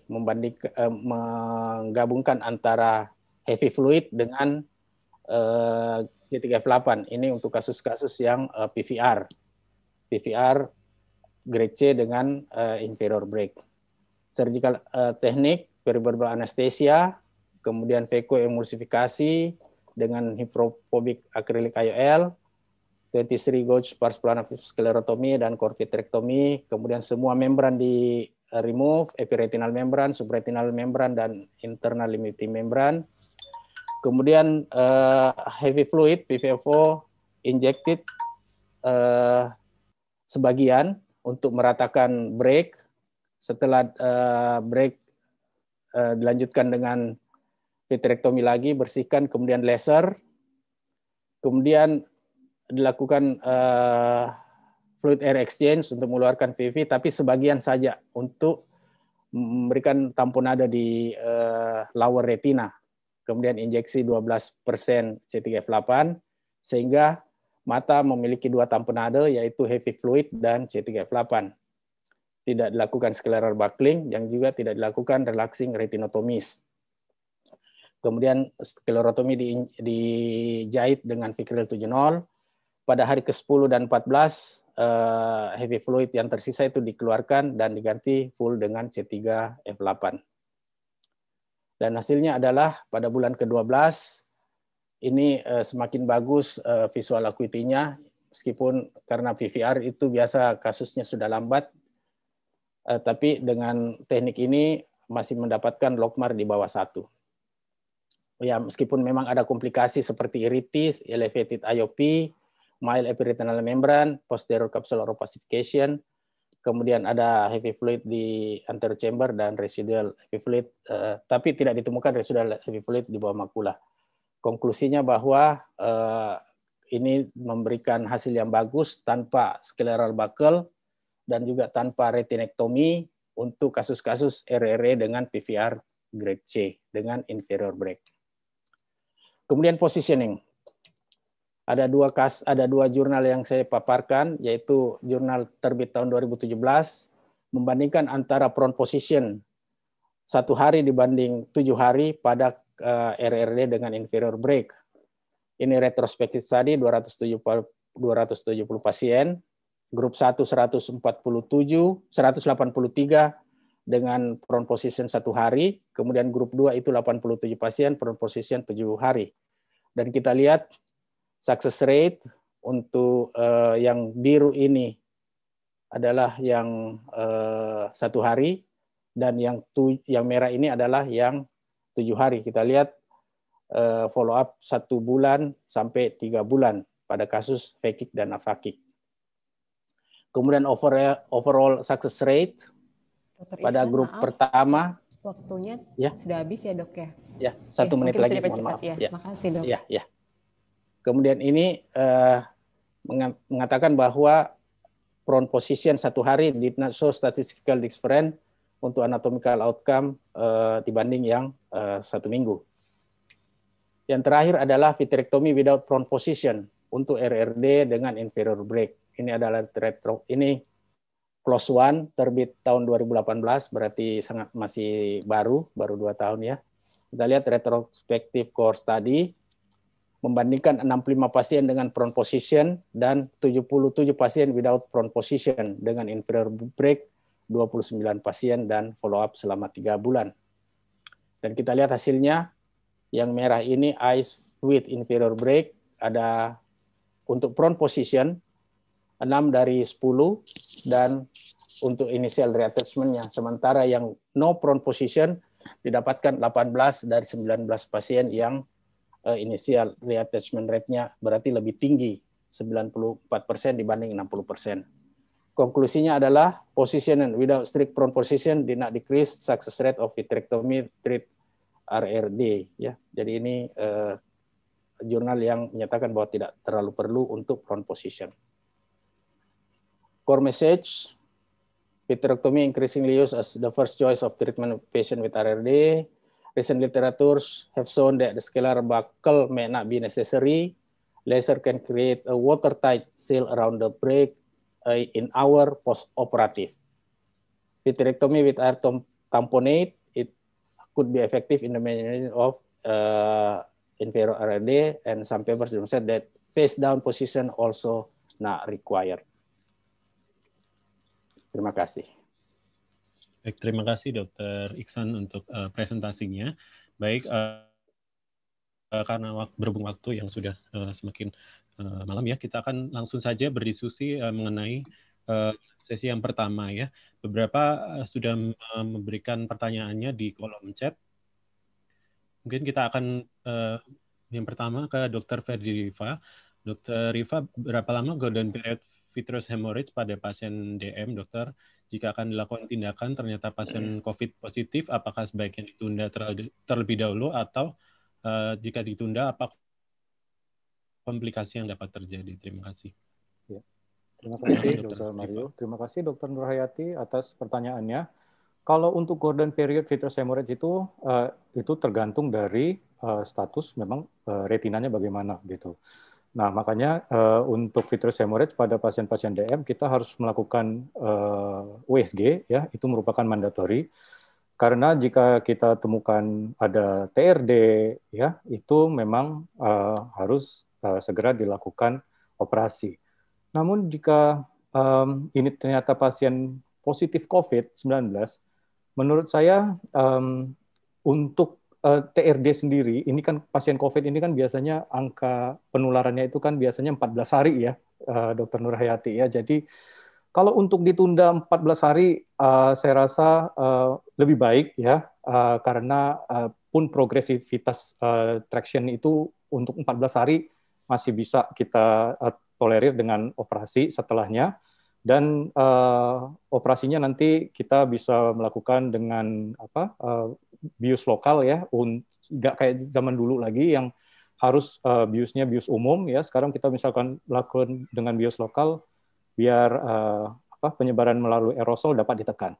membanding eh, menggabungkan antara heavy fluid dengan eh, G3F8. Ini untuk kasus-kasus yang eh, PVR. PVR grade C dengan eh, inferior break. Surgical eh, teknik, periverbal anestesia, kemudian veko emulsifikasi, dengan hipropobik akrilik IOL, 23 gauge pars plana sclerotomy dan core vitrectomy, kemudian semua membran di eh, remove, epiretinal membran, subretinal membran dan internal limiting membran. Kemudian uh, heavy fluid PVFO injected uh, sebagian untuk meratakan break. Setelah uh, break uh, dilanjutkan dengan vitrectomy lagi, bersihkan, kemudian laser, kemudian dilakukan uh, fluid air exchange untuk mengeluarkan PV, tapi sebagian saja untuk memberikan tamponada di uh, lower retina. Kemudian injeksi 12% C3F8 sehingga mata memiliki dua tamponada yaitu heavy fluid dan C3F8. Tidak dilakukan scleral buckling yang juga tidak dilakukan relaxing retinotomies. Kemudian sklerotomi di, dijahit dengan Fikril 70. Pada hari ke-10 dan 14, eh, heavy fluid yang tersisa itu dikeluarkan dan diganti full dengan C3F8. Dan hasilnya adalah pada bulan ke-12, ini eh, semakin bagus eh, visual acuity-nya, meskipun karena vvr itu biasa kasusnya sudah lambat, tapi dengan teknik ini masih mendapatkan logmar di bawah 1 ya meskipun memang ada komplikasi seperti iritis, elevated IOP, mild epiretinal membrane, posterior capsular opacification, kemudian ada heavy fluid di anterior chamber dan residual heavy fluid, uh, tapi tidak ditemukan residual heavy fluid di bawah makula. Konklusinya bahwa uh, ini memberikan hasil yang bagus tanpa skleral buckle dan juga tanpa retinectomy untuk kasus-kasus RRE dengan PVR grade C dengan inferior break. Kemudian positioning. Ada dua kas, ada dua jurnal yang saya paparkan, yaitu jurnal terbit tahun 2017 membandingkan antara front position satu hari dibanding tujuh hari pada uh, eh, RRD dengan inferior break. Ini retrospective study 270 270 pasien, grup 1 147, 183, dengan front position satu hari, kemudian grup 2 itu 87 pasien, front position 7 hari. Dan kita lihat success rate untuk uh, yang biru ini adalah yang uh, satu hari dan yang tu, yang merah ini adalah yang tujuh hari. Kita lihat uh, follow up satu bulan sampai tiga bulan pada kasus Fekik dan Afakik. Kemudian overall, overall success rate pada grup maaf, pertama. Waktunya ya. sudah habis ya dok ya? Ya, satu ya, menit lagi. Mohon maaf. Ya. ya. Makasih dok. Ya, ya. Kemudian ini uh, mengatakan bahwa prone position satu hari did not statistical difference untuk anatomical outcome uh, dibanding yang uh, satu minggu. Yang terakhir adalah vitrectomy without prone position untuk RRD dengan inferior break. Ini adalah retro ini Plus One terbit tahun 2018 berarti sangat masih baru, baru dua tahun ya. Kita lihat retrospektif core study membandingkan 65 pasien dengan prone position dan 77 pasien without prone position dengan inferior break 29 pasien dan follow up selama 3 bulan. Dan kita lihat hasilnya yang merah ini ice with inferior break ada untuk prone position 6 dari 10 dan untuk initial reattachment-nya. Sementara yang no prone position didapatkan 18 dari 19 pasien yang uh, initial reattachment rate-nya berarti lebih tinggi 94% dibanding 60%. Konklusinya adalah position and without strict prone position did not decrease success rate of vitrectomy treat RRD ya. Jadi ini uh, jurnal yang menyatakan bahwa tidak terlalu perlu untuk prone position. Core message, vitrectomy increasingly used as the first choice of treatment of patient with RRD. Recent literatures have shown that the scalar buckle may not be necessary. Laser can create a watertight seal around the break uh, in our post-operative. Vitrectomy with air tamponade, it could be effective in the management of uh, inferior RRD, and some papers said that face-down position also not required. Terima kasih. Baik, terima kasih Dokter Iksan untuk uh, presentasinya. Baik, uh, uh, karena wak berhubung waktu yang sudah uh, semakin uh, malam ya, kita akan langsung saja berdiskusi uh, mengenai uh, sesi yang pertama ya. Beberapa uh, sudah memberikan pertanyaannya di kolom chat. Mungkin kita akan uh, yang pertama ke Dokter Ferdi Riva. Dokter Riva, berapa lama golden period vitreous hemorrhage pada pasien DM, dokter? Jika akan dilakukan tindakan ternyata pasien iya. COVID positif, apakah sebaiknya ditunda terlebih dahulu atau uh, jika ditunda apa komplikasi yang dapat terjadi? Terima kasih. Ya. Terima kasih Dokter Mario. Terima kasih Dokter Nurhayati atas pertanyaannya. Kalau untuk Gordon period vitreous hemorrhage itu uh, itu tergantung dari uh, status memang uh, retinanya bagaimana gitu. Nah, makanya uh, untuk vitreous hemorrhage pada pasien-pasien DM kita harus melakukan uh, eh, USG ya, itu merupakan mandatory. Karena jika kita temukan ada TRD ya, itu memang uh, harus uh, segera dilakukan operasi. Namun jika um, ini ternyata pasien positif COVID-19, menurut saya um, untuk uh, eh, TRD sendiri, ini kan pasien COVID ini kan biasanya angka penularannya itu kan biasanya 14 hari ya, uh, Dokter Nur Hayati ya. Jadi kalau untuk ditunda 14 hari, uh, saya rasa uh, lebih baik ya, uh, karena uh, pun progresivitas uh, traction itu untuk 14 hari masih bisa kita uh, tolerir dengan operasi setelahnya dan uh, operasinya nanti kita bisa melakukan dengan apa uh, bius lokal ya, nggak kayak zaman dulu lagi yang harus uh, biusnya bius umum ya. Sekarang kita misalkan lakukan dengan bius lokal biar uh, apa penyebaran melalui aerosol dapat ditekan.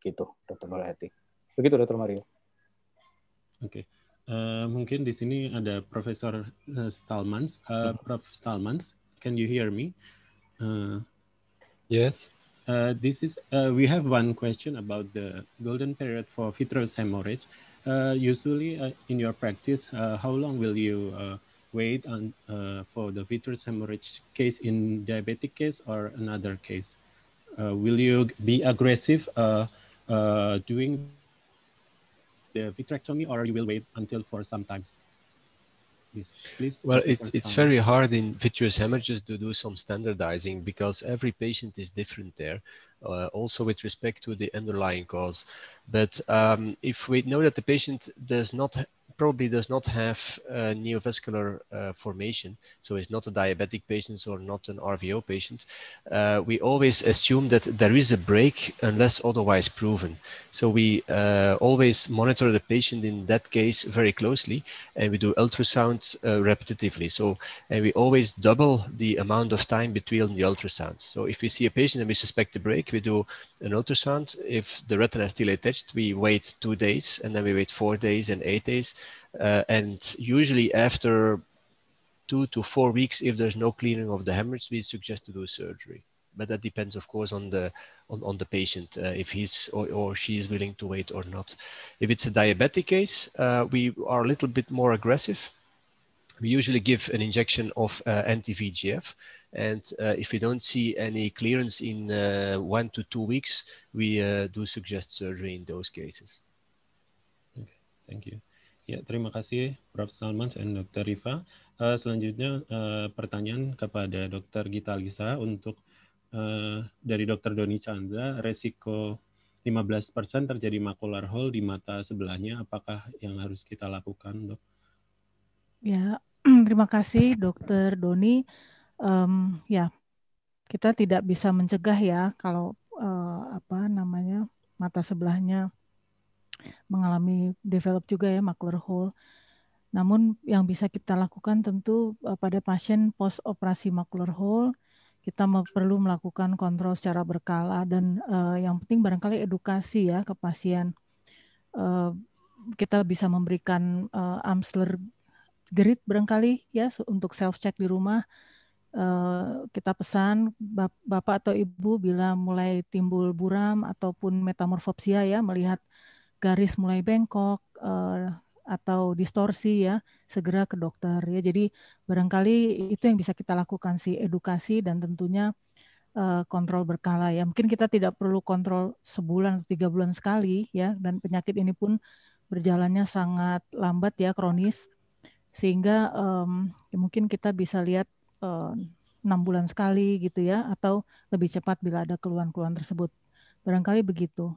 Gitu, Dr. Balati. Begitu Dr. Mario. Oke. Okay. Uh, eh, mungkin di sini ada Profesor Stalmans. Uh, Prof. Stalmans, can you hear me? Uh, yes. Uh, this is uh, we have one question about the golden period for vitreous hemorrhage. Uh, usually, uh, in your practice, uh, how long will you uh, wait on, for the vitreous hemorrhage case in diabetic case or another case? will you be aggressive doing the vitrectomy, or you will wait until for some time? please? please well, it's, it's very hard in vitreous hemorrhages to do some standardizing because every patient is different there, uh, also with respect to the underlying cause. But um, if we know that the patient does not probably does not have a neovascular uh, formation, so it's not a diabetic patient or not an RVO patient, uh, we always assume that there is a break unless otherwise proven. So we uh, always monitor the patient in that case very closely, and we do ultrasounds uh, repetitively. So and we always double the amount of time between the ultrasounds. So if we see a patient and we suspect a break, we do an ultrasound. If the retina is still attached, we wait two days and then we wait four days and eight days uh, and usually after two to four weeks, if there's no clearing of the hemorrhage, we suggest to do surgery. But that depends, of course, on the on, on the patient uh, if he's or, or she is willing to wait or not. If it's a diabetic case, uh, we are a little bit more aggressive. We usually give an injection of uh, anti-VGF, and uh, if we don't see any clearance in uh, one to two weeks, we uh, do suggest surgery in those cases. Okay, thank you. Ya, terima kasih Prof. Salman dan Dr. Riva. Uh, selanjutnya uh, pertanyaan kepada Dr. Gita Lisa untuk uh, dari Dr. Doni Chandra, resiko 15% terjadi macular hole di mata sebelahnya, apakah yang harus kita lakukan, dok? Ya, [clears throat] terima kasih Dr. Doni. Um, ya, kita tidak bisa mencegah ya kalau uh, apa namanya mata sebelahnya mengalami develop juga ya macular hole. Namun yang bisa kita lakukan tentu eh, pada pasien post operasi macular hole kita perlu melakukan kontrol secara berkala dan uh, yang penting barangkali edukasi ya ke pasien. Uh, kita bisa memberikan uh, Amsler grid barangkali ya untuk self check di rumah. Uh, kita pesan bap bapak atau ibu bila mulai timbul buram ataupun metamorfopsia ya melihat garis mulai bengkok uh, atau distorsi ya segera ke dokter ya jadi barangkali itu yang bisa kita lakukan sih edukasi dan tentunya uh, kontrol berkala ya mungkin kita tidak perlu kontrol sebulan atau tiga bulan sekali ya dan penyakit ini pun berjalannya sangat lambat ya kronis sehingga um, ya mungkin kita bisa lihat eh, enam um, bulan sekali gitu ya atau lebih cepat bila ada keluhan-keluhan tersebut barangkali begitu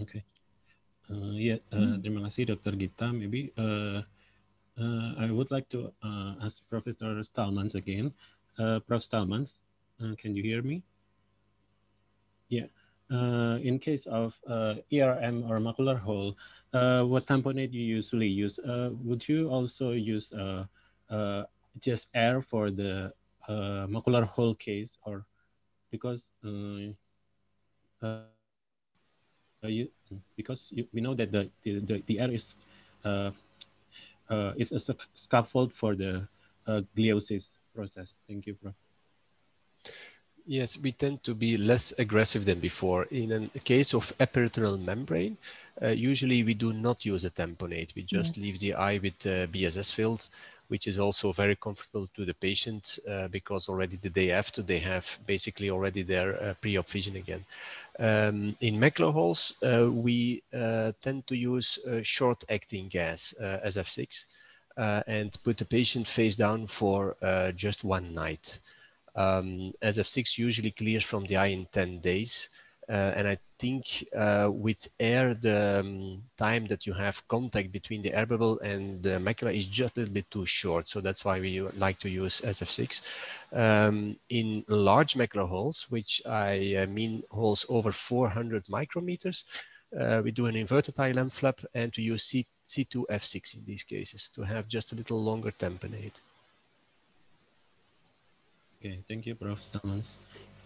Okay. Uh, yeah, uh, hmm. terima kasih Dr. Gita. Maybe uh, uh, I would like to uh, ask Professor Stalmans again. Uh, Prof. Stalmans, uh, can you hear me? Yeah. Uh, in case of uh, ERM or macular hole, uh, what tamponade you usually use? Uh, would you also use uh, uh, just air for the macular hole case or because you, because you, we know that the the, the, the air is uh, uh, is a scaffold for the uh, gliosis process. Thank you, Prof. Yes, we tend to be less aggressive than before. In a case of epiretinal membrane, uh, usually we do not use a tamponade. We just mm -hmm. leave the eye with uh, BSS filled which is also very comfortable to the patient uh, because already the day after they have basically already their uh, pre-op vision again. Um, in macro uh, we uh, tend to use uh, short-acting gas, SF6, and put the patient face down for just one night. Um, SF6 usually clears from the eye in 10 days. Uh, and I think uh, with air, the um, time that you have contact between the air bubble and the macula is just a little bit too short. So that's why we like to use SF6. Um, in large macula holes, which I uh, mean holes over 400 micrometers, uh, we do an inverted ILM flap and to use C C2F6 in these cases to have just a little longer tamponade. Okay, thank you, Prof. Thomas,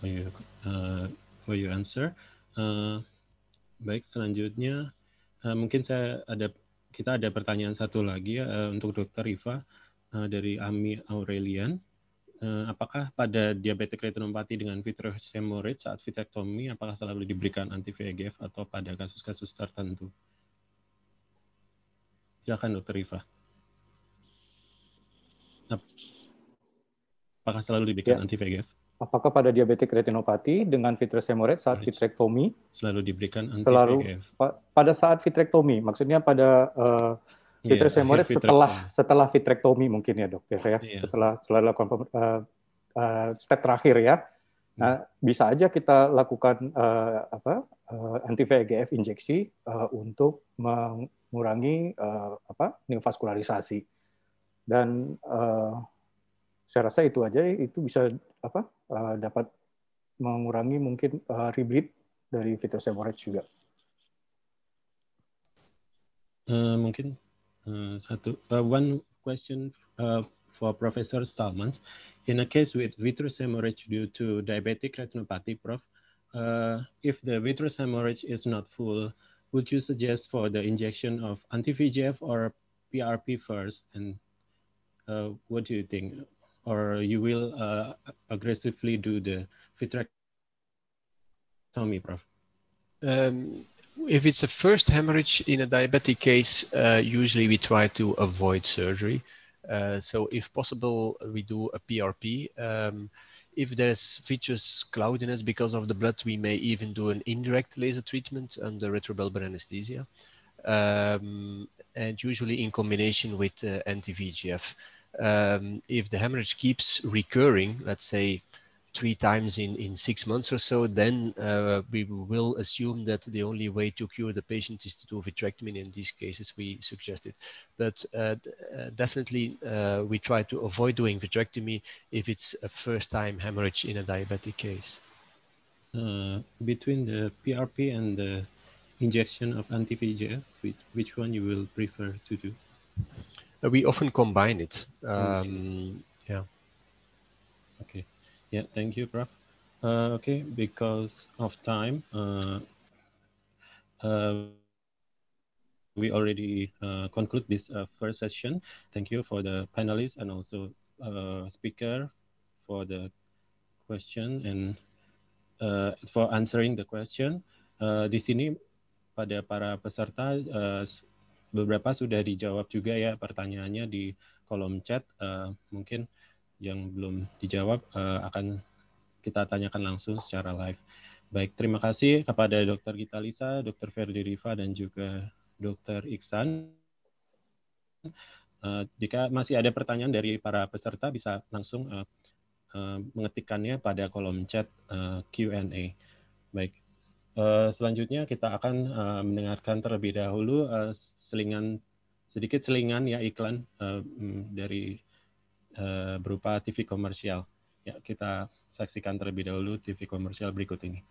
for your uh, for your answer. Uh, baik, selanjutnya uh, mungkin saya ada kita ada pertanyaan satu lagi uh, untuk Dokter Riva uh, dari Ami Aurelian. Uh, apakah pada diabetes retinopati dengan vitreous hemorrhage saat vitrectomy apakah selalu diberikan anti VEGF atau pada kasus-kasus tertentu? Silakan Dokter Riva. Apakah selalu diberikan ya. anti VEGF? apakah pada diabetik retinopati dengan vitreous hemorrhage saat vitrektomi selalu diberikan anti selalu pada saat vitrektomi maksudnya pada uh, vitreous yeah, hemorrhage setelah setelah vitrektomi mungkin ya dok ya, Yeah. setelah setelah lakukan uh, eh, uh, eh, step terakhir ya hmm. nah bisa aja kita lakukan uh, apa uh, anti VEGF injeksi uh, untuk mengurangi uh, apa neovaskularisasi dan uh, saya rasa itu aja itu bisa apa uh, dapat mengurangi mungkin uh, eh, rebleed dari fitur hemorrhage juga. Uh, mungkin uh, satu uh, one question uh, for Professor stalman In a case with vitreous hemorrhage due to diabetic retinopathy, Prof, uh, if the vitreous hemorrhage is not full, would you suggest for the injection of anti vgf or PRP first? And uh, what do you think? or you will uh, aggressively do the vitrectomy, Prof? Um, if it's a first hemorrhage in a diabetic case, uh, usually we try to avoid surgery. Uh, so if possible, we do a PRP. Um, if there's vitreous cloudiness because of the blood, we may even do an indirect laser treatment under retrobulbar anesthesia, um, and usually in combination with uh, anti-VEGF um, if the hemorrhage keeps recurring, let's say three times in, in six months or so, then uh, we will assume that the only way to cure the patient is to do vitrectomy. In these cases, we suggest it. But uh, uh definitely, uh, we try to avoid doing vitrectomy if it's a first time hemorrhage in a diabetic case. Uh, between the PRP and the injection of anti vegf which, which one you will prefer to do? Uh, we often combine it. Um, okay. Yeah. Okay. Yeah. Thank you, Prof. Uh, okay, because of time, uh, uh, we already uh, conclude this uh, first session. Thank you for the panelists and also speaker for the question and for answering the question. di sini pada para peserta beberapa sudah dijawab juga ya pertanyaannya di kolom chat. Uh, mungkin yang belum dijawab uh, akan kita tanyakan langsung secara live. Baik, terima kasih kepada Dr. Gita Lisa, Dr. Ferdi Riva, dan juga Dr. Iksan. Uh, jika masih ada pertanyaan dari para peserta, bisa langsung uh, uh, mengetikkannya pada kolom chat uh, Q&A. Baik, Eh, selanjutnya kita akan uh, mendengarkan terlebih dahulu uh, selingan sedikit selingan ya iklan uh, dari uh, berupa TV komersial. Ya, kita saksikan terlebih dahulu TV komersial berikut ini.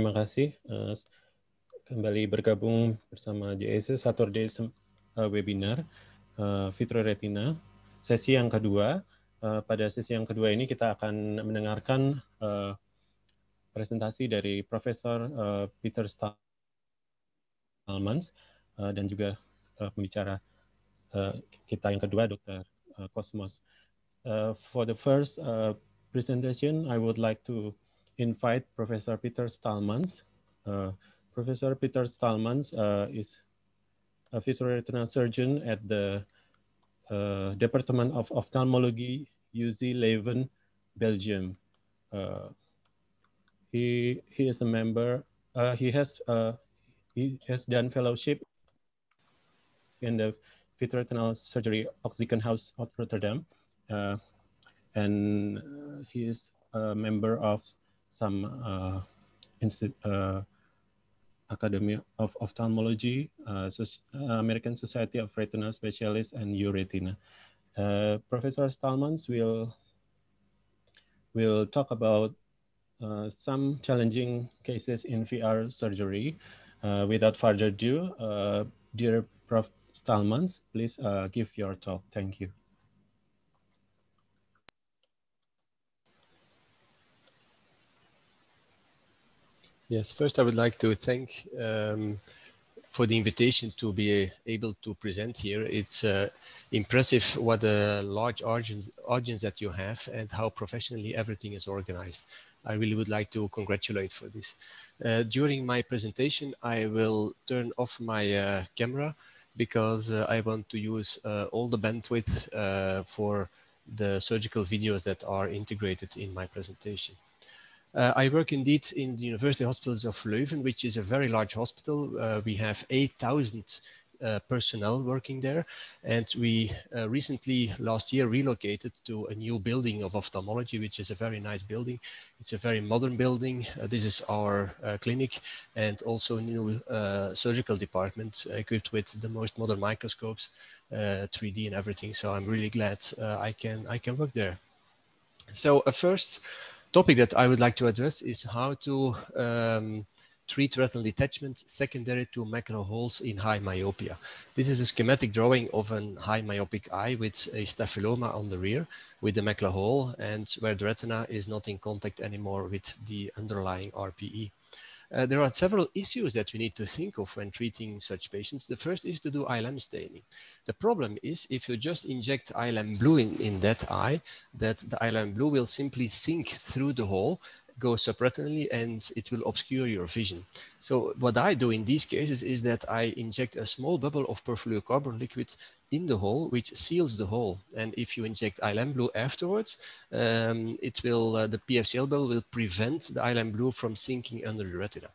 terima kasih uh, kembali bergabung bersama JSC Saturday uh, Webinar uh, Retina sesi yang kedua. Uh, pada sesi yang kedua ini kita akan mendengarkan uh, presentasi dari Profesor uh, Peter Stalmans uh, dan juga uh, pembicara uh, kita yang kedua Dr. Cosmos. Uh, for the first uh, presentation, I would like to invite Professor Peter Stallmans. Uh, Professor Peter Stallmans uh, is a vitreoretinal surgeon at the uh, Department of Ophthalmology, UZ Leuven, Belgium. Uh, he he is a member. Uh, he has uh, he has done fellowship in the vitreoretinal surgery Oxygenhaus of Rotterdam, and he is a member of some uh, uh, Academy of Ophthalmology, uh, so uh, American Society of Retinal Specialists, and Uretina. Professor Stallmans will will talk about some challenging cases in VR surgery. without further ado, dear Prof. Stallmans, please give your talk. Thank you. Yes, first I would like to thank um, for the invitation to be uh, able to present here. It's uh, impressive what a large audience, audience that you have and how professionally everything is organized. I really would like to congratulate for this. Uh, during my presentation, I will turn off my uh, camera because uh, I want to use uh, all the bandwidth for the surgical videos that are integrated in my presentation. Uh, I work indeed in the University Hospitals of Leuven, which is a very large hospital. Uh, we have 8,000 uh, personnel working there. And we uh, recently, last year, relocated to a new building of ophthalmology, which is a very nice building. It's a very modern building. Uh, this is our uh, clinic and also a new uh, surgical department equipped with the most modern microscopes, 3D uh, and everything. So I'm really glad I can I can work there. So first, topic that I would like to address is how to um, treat retinal detachment secondary to macro holes in high myopia. This is a schematic drawing of an high myopic eye with a staphyloma on the rear with the macro hole and where the retina is not in contact anymore with the underlying RPE. Uh, there are several issues that we need to think of when treating such patients. The first is to do ILM staining. The problem is if you just inject ILM blue in, in that eye, that the ILM blue will simply sink through the hole go subretinally and it will obscure your vision. So what I do in these cases is that I inject a small bubble of perfluorocarbon liquid in the hole, which seals the hole. And if you inject ILM blue afterwards, um, it will uh, the PFCL bubble will prevent the ILM blue from sinking under the retina.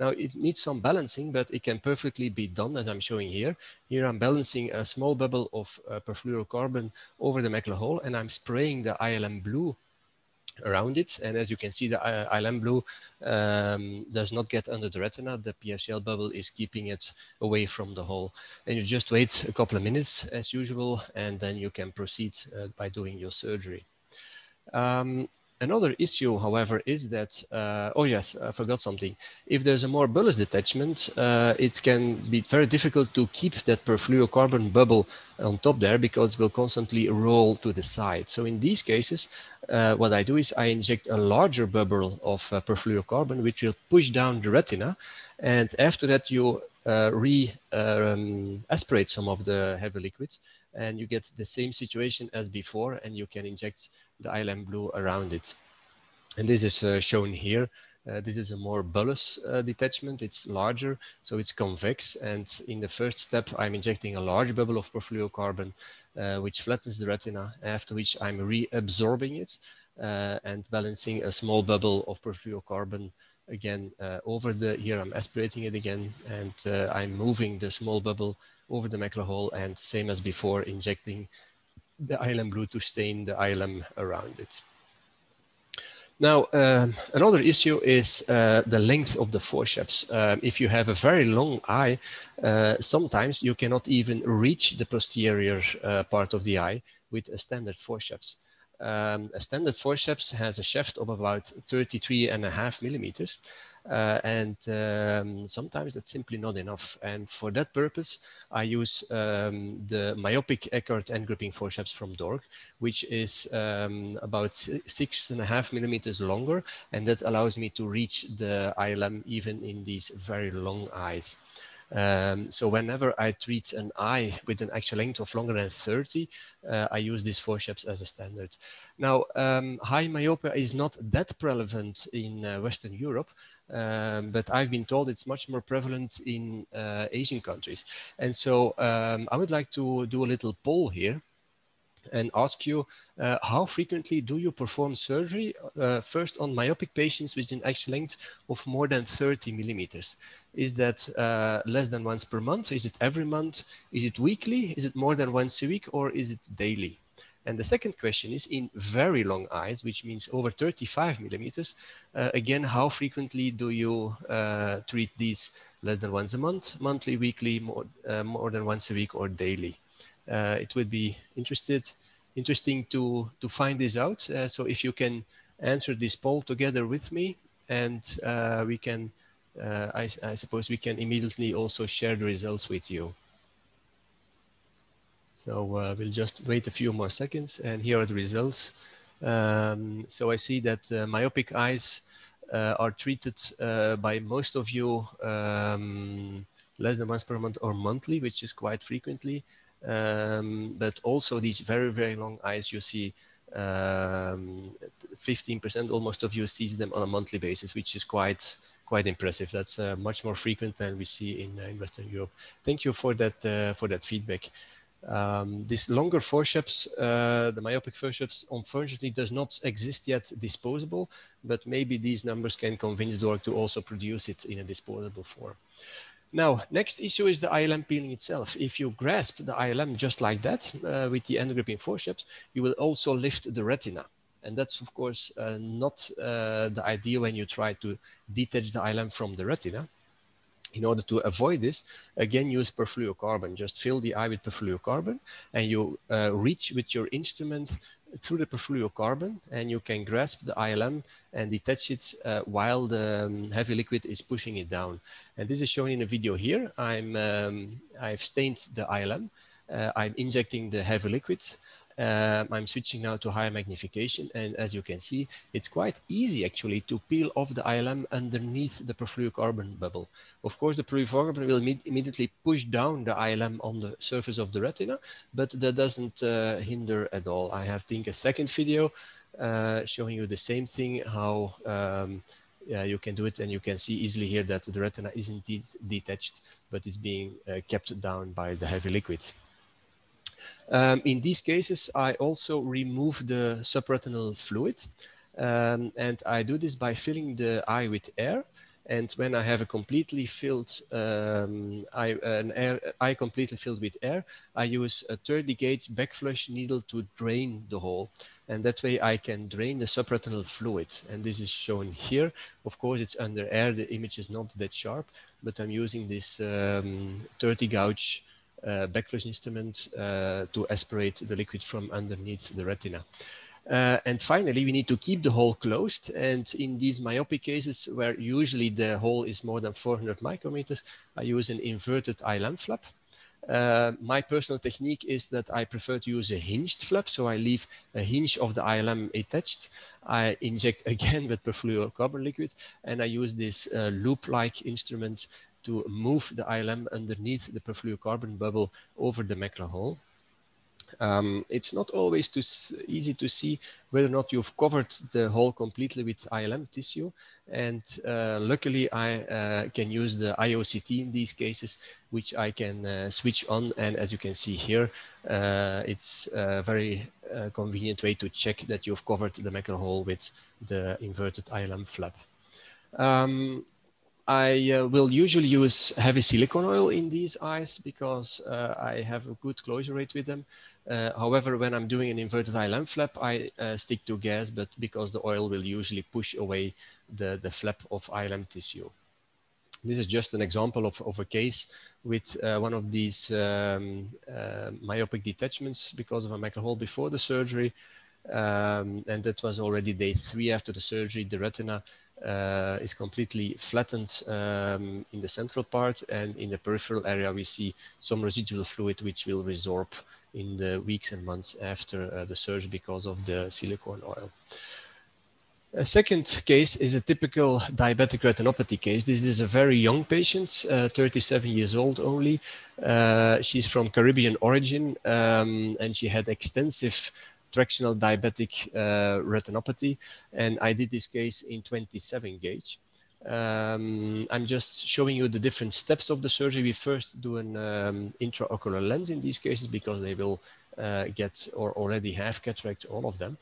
Now it needs some balancing, but it can perfectly be done as I'm showing here. Here I'm balancing a small bubble of uh, perfluorocarbon over the macular hole and I'm spraying the ILM blue around it. And as you can see, the uh, island blue um, does not get under the retina. The PFCL bubble is keeping it away from the hole. And you just wait a couple of minutes as usual, and then you can proceed uh, by doing your surgery. Um, Another issue, however, is that, uh, oh yes, I forgot something. If there's a more bolus detachment, uh, it can be very difficult to keep that perfluorocarbon bubble on top there because it will constantly roll to the side. So in these cases, uh, what I do is I inject a larger bubble of uh, perfluorocarbon, which will push down the retina. And after that, you uh, re-aspirate um, some of the heavy liquid and you get the same situation as before and you can inject the island blue around it. And this is uh, shown here. Uh, this is a more bullous uh, detachment. It's larger, so it's convex. And in the first step, I'm injecting a large bubble of perfluorocarbon, uh, which flattens the retina, after which I'm reabsorbing it uh, and balancing a small bubble of perfluorocarbon again uh, over the, here I'm aspirating it again, and I'm moving the small bubble over the macula hole and same as before, injecting the ILM blue to stain the ILM around it. Now, um, another issue is uh, the length of the forceps. Um, if you have a very long eye, uh, sometimes you cannot even reach the posterior uh, part of the eye with a standard forceps. Um, a standard forceps has a shaft of about 33 and a half millimeters. Uh, and um, sometimes that's simply not enough. And for that purpose, I use um, the myopic Eckert end gripping forceps from Dork, which is um, about six and a half millimeters longer. And that allows me to reach the ILM even in these very long eyes. Um, so whenever I treat an eye with an actual length of longer than 30, uh, I use these forceps as a standard. Now, um, high myopia is not that prevalent in uh, Western Europe, um, but I've been told it's much more prevalent in uh, Asian countries. And so um, I would like to do a little poll here and ask you uh, how frequently do you perform surgery uh, first on myopic patients with an X length of more than 30 millimeters? Is that uh, less than once per month? Is it every month? Is it weekly? Is it more than once a week or is it daily? And the second question is in very long eyes, which means over 35 millimeters. Uh, again, how frequently do you uh, treat these less than once a month, monthly, weekly, more, uh, more than once a week or daily? Uh, it would be interested, interesting to, to find this out. Uh, so if you can answer this poll together with me and uh, we can, I, I suppose we can immediately also share the results with you. So uh, we'll just wait a few more seconds and here are the results. Um, so I see that uh, myopic eyes uh, are treated uh, by most of you um, less than once per month or monthly, which is quite frequently. Um, but also these very, very long eyes you see 15% um, almost of you sees them on a monthly basis, which is quite quite impressive. That's uh, much more frequent than we see in, uh, in Western Europe. Thank you for that for that feedback. Um, these longer forceps, uh, the myopic forceps, unfortunately does not exist yet disposable, but maybe these numbers can convince Dork to also produce it in a disposable form. Now, next issue is the ILM peeling itself. If you grasp the ILM just like that uh, with the end gripping forceps, you will also lift the retina. And that's, of course, uh, not uh, the idea when you try to detach the ILM from the retina. In order to avoid this, again, use perfluorocarbon. Just fill the eye with perfluorocarbon and you uh, reach with your instrument through the perfluorocarbon and you can grasp the ILM and detach it uh, while the um, heavy liquid is pushing it down. And this is shown in a video here. I'm, um, I've stained the ILM. Uh, I'm injecting the heavy liquid. Uh, I'm switching now to higher magnification. And as you can see, it's quite easy actually to peel off the ILM underneath the perfluorocarbon bubble. Of course, the perfluorocarbon will immediately push down the ILM on the surface of the retina, but that doesn't uh, hinder at all. I have, think, a second video uh, showing you the same thing, how um, yeah, you can do it. And you can see easily here that the retina is indeed detached, but is being uh, kept down by the heavy liquid. Um, in these cases, I also remove the subretinal fluid. Um, and I do this by filling the eye with air. And when I have a completely filled um, eye, an air, eye completely filled with air, I use a 30 gauge backflush needle to drain the hole. And that way I can drain the subretinal fluid. And this is shown here. Of course, it's under air. The image is not that sharp, but I'm using this um, 30 gauge uh, instrument uh, to aspirate the liquid from underneath the retina. Uh, and finally, we need to keep the hole closed. And in these myopic cases, where usually the hole is more than 400 micrometers, I use an inverted eye lamp flap. Uh, my personal technique is that I prefer to use a hinged flap, so I leave a hinge of the ILM attached. I inject [laughs] again with perfluorocarbon liquid, and I use this uh, loop-like instrument to move the ILM underneath the perfluorocarbon bubble over the Meckler hole. Um, it's not always too easy to see whether or not you've covered the hole completely with ILM tissue. And uh, luckily, I uh, can use the IOCT in these cases, which I can uh, switch on. And as you can see here, uh, it's a very uh, convenient way to check that you've covered the macro hole with the inverted ILM flap. Um, I uh, will usually use heavy silicone oil in these eyes because uh, I have a good closure rate with them. Uh, however, when I'm doing an inverted eye lamp flap, I uh, stick to gas, but because the oil will usually push away the, the flap of eye lamp tissue. This is just an example of, of a case with uh, one of these um, uh, myopic detachments because of a hole before the surgery. Um, and that was already day three after the surgery. The retina uh, is completely flattened um, in the central part and in the peripheral area we see some residual fluid which will resorb in the weeks and months after uh, the surge because of the silicone oil. A second case is a typical diabetic retinopathy case. This is a very young patient, uh, 37 years old only. Uh, she's from Caribbean origin um, and she had extensive tractional diabetic uh, retinopathy. And I did this case in 27 gauge. Um, I'm just showing you the different steps of the surgery. We first do an um, intraocular lens in these cases because they will uh, get or already have cataract, all of them.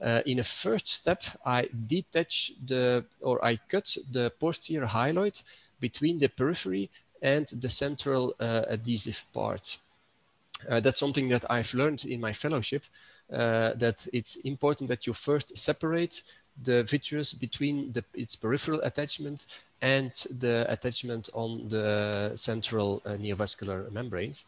Uh, in a first step, I detach the or I cut the posterior hyaloid between the periphery and the central uh, adhesive part. Uh, that's something that I've learned in my fellowship uh, that it's important that you first separate the vitreous between the, its peripheral attachment and the attachment on the central uh, neovascular membranes.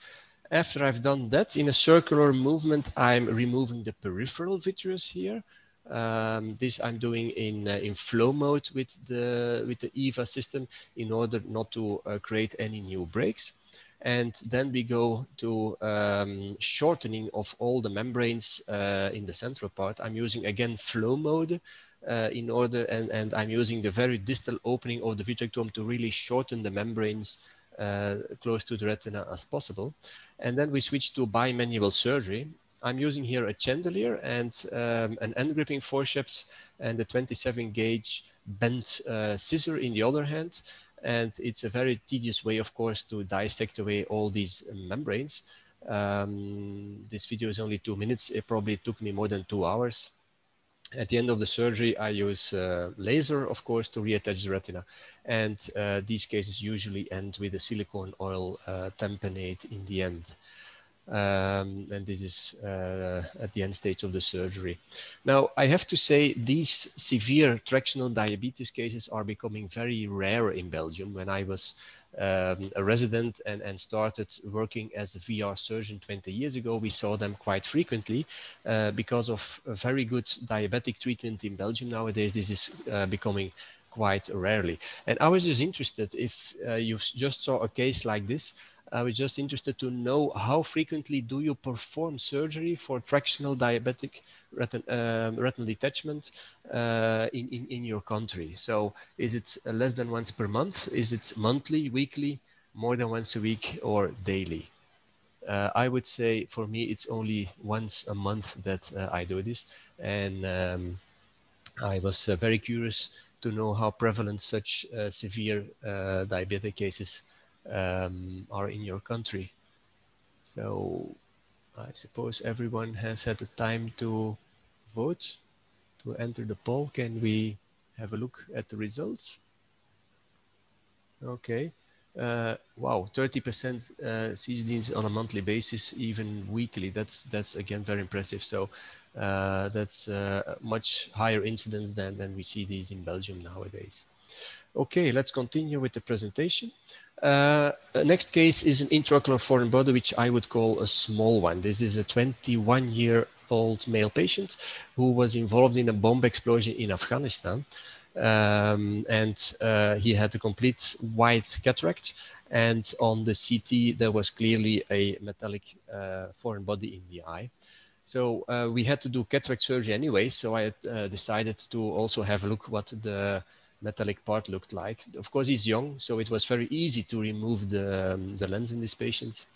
After I've done that, in a circular movement, I'm removing the peripheral vitreous here. Um, this I'm doing in uh, in flow mode with the with the EVA system in order not to uh, create any new breaks. And then we go to um, shortening of all the membranes uh, in the central part. I'm using again flow mode uh, in order, and, and I'm using the very distal opening of the vitrectome to really shorten the membranes uh, close to the retina as possible. And then we switch to bimanual surgery. I'm using here a chandelier and um, an end gripping forceps and a 27 gauge bent uh, scissor in the other hand. And it's a very tedious way, of course, to dissect away all these membranes. Um, this video is only two minutes. It probably took me more than two hours. At the end of the surgery, I use uh, laser, of course, to reattach the retina. And uh, these cases usually end with a silicone oil uh, tamponade in the end. Um, and this is uh, at the end stage of the surgery. Now, I have to say these severe tractional diabetes cases are becoming very rare in Belgium. When I was um, a resident and, and started working as a VR surgeon 20 years ago, we saw them quite frequently uh, because of very good diabetic treatment in Belgium. Nowadays, this is uh, becoming quite rarely. And I was just interested if uh, you just saw a case like this, I was just interested to know how frequently do you perform surgery for fractional diabetic retin um, retinal detachment uh, in, in, in your country? So is it less than once per month? Is it monthly, weekly, more than once a week, or daily? Uh, I would say for me, it's only once a month that uh, I do this. And um, I was uh, very curious to know how prevalent such uh, severe diabetic cases um, are in your country. So I suppose everyone has had the time to vote, to enter the poll. Can we have a look at the results? Okay. Uh, wow, 30% uh, sees these on a monthly basis, even weekly. That's that's again very impressive. So uh, that's uh, much higher incidence than, than we see these in Belgium nowadays. Okay, let's continue with the presentation. Uh, next case is an intraocular foreign body, which I would call a small one. This is a 21 year old male patient who was involved in a bomb explosion in Afghanistan. Um, and uh, he had a complete white cataract. And on the CT, there was clearly a metallic uh, foreign body in the eye. So uh, we had to do cataract surgery anyway. So I uh, decided to also have a look what the metallic part looked like. Of course, he's young, so it was very easy to remove the, um, the lens in these patients.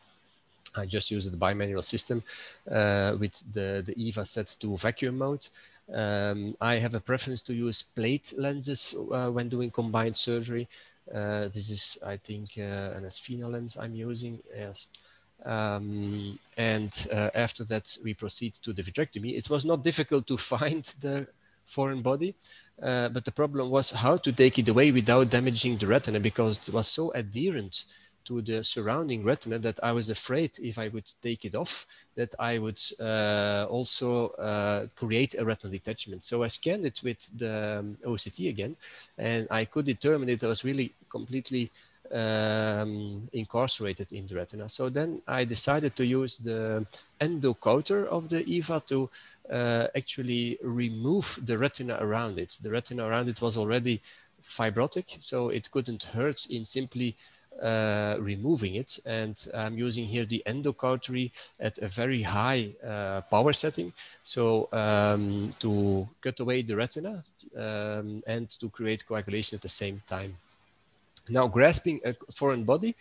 I just used the bimanual system uh, with the, the EVA set to vacuum mode. Um, I have a preference to use plate lenses uh, when doing combined surgery. Uh, this is, I think, uh, an asphena lens I'm using. Yes. Um, and uh, after that, we proceed to the vitrectomy. It was not difficult to [laughs] find the foreign body. Uh, but the problem was how to take it away without damaging the retina because it was so adherent to the surrounding retina that I was afraid if I would take it off that I would uh, also uh, create a retinal detachment. So I scanned it with the um, OCT again and I could determine it was really completely um, incarcerated in the retina. So then I decided to use the endocoater of the EVA to uh, actually remove the retina around it. The retina around it was already fibrotic, so it couldn't hurt in simply uh, removing it. And I'm using here the endocautery at a very high uh, power setting. So um, to cut away the retina um, and to create coagulation at the same time. Now grasping a foreign body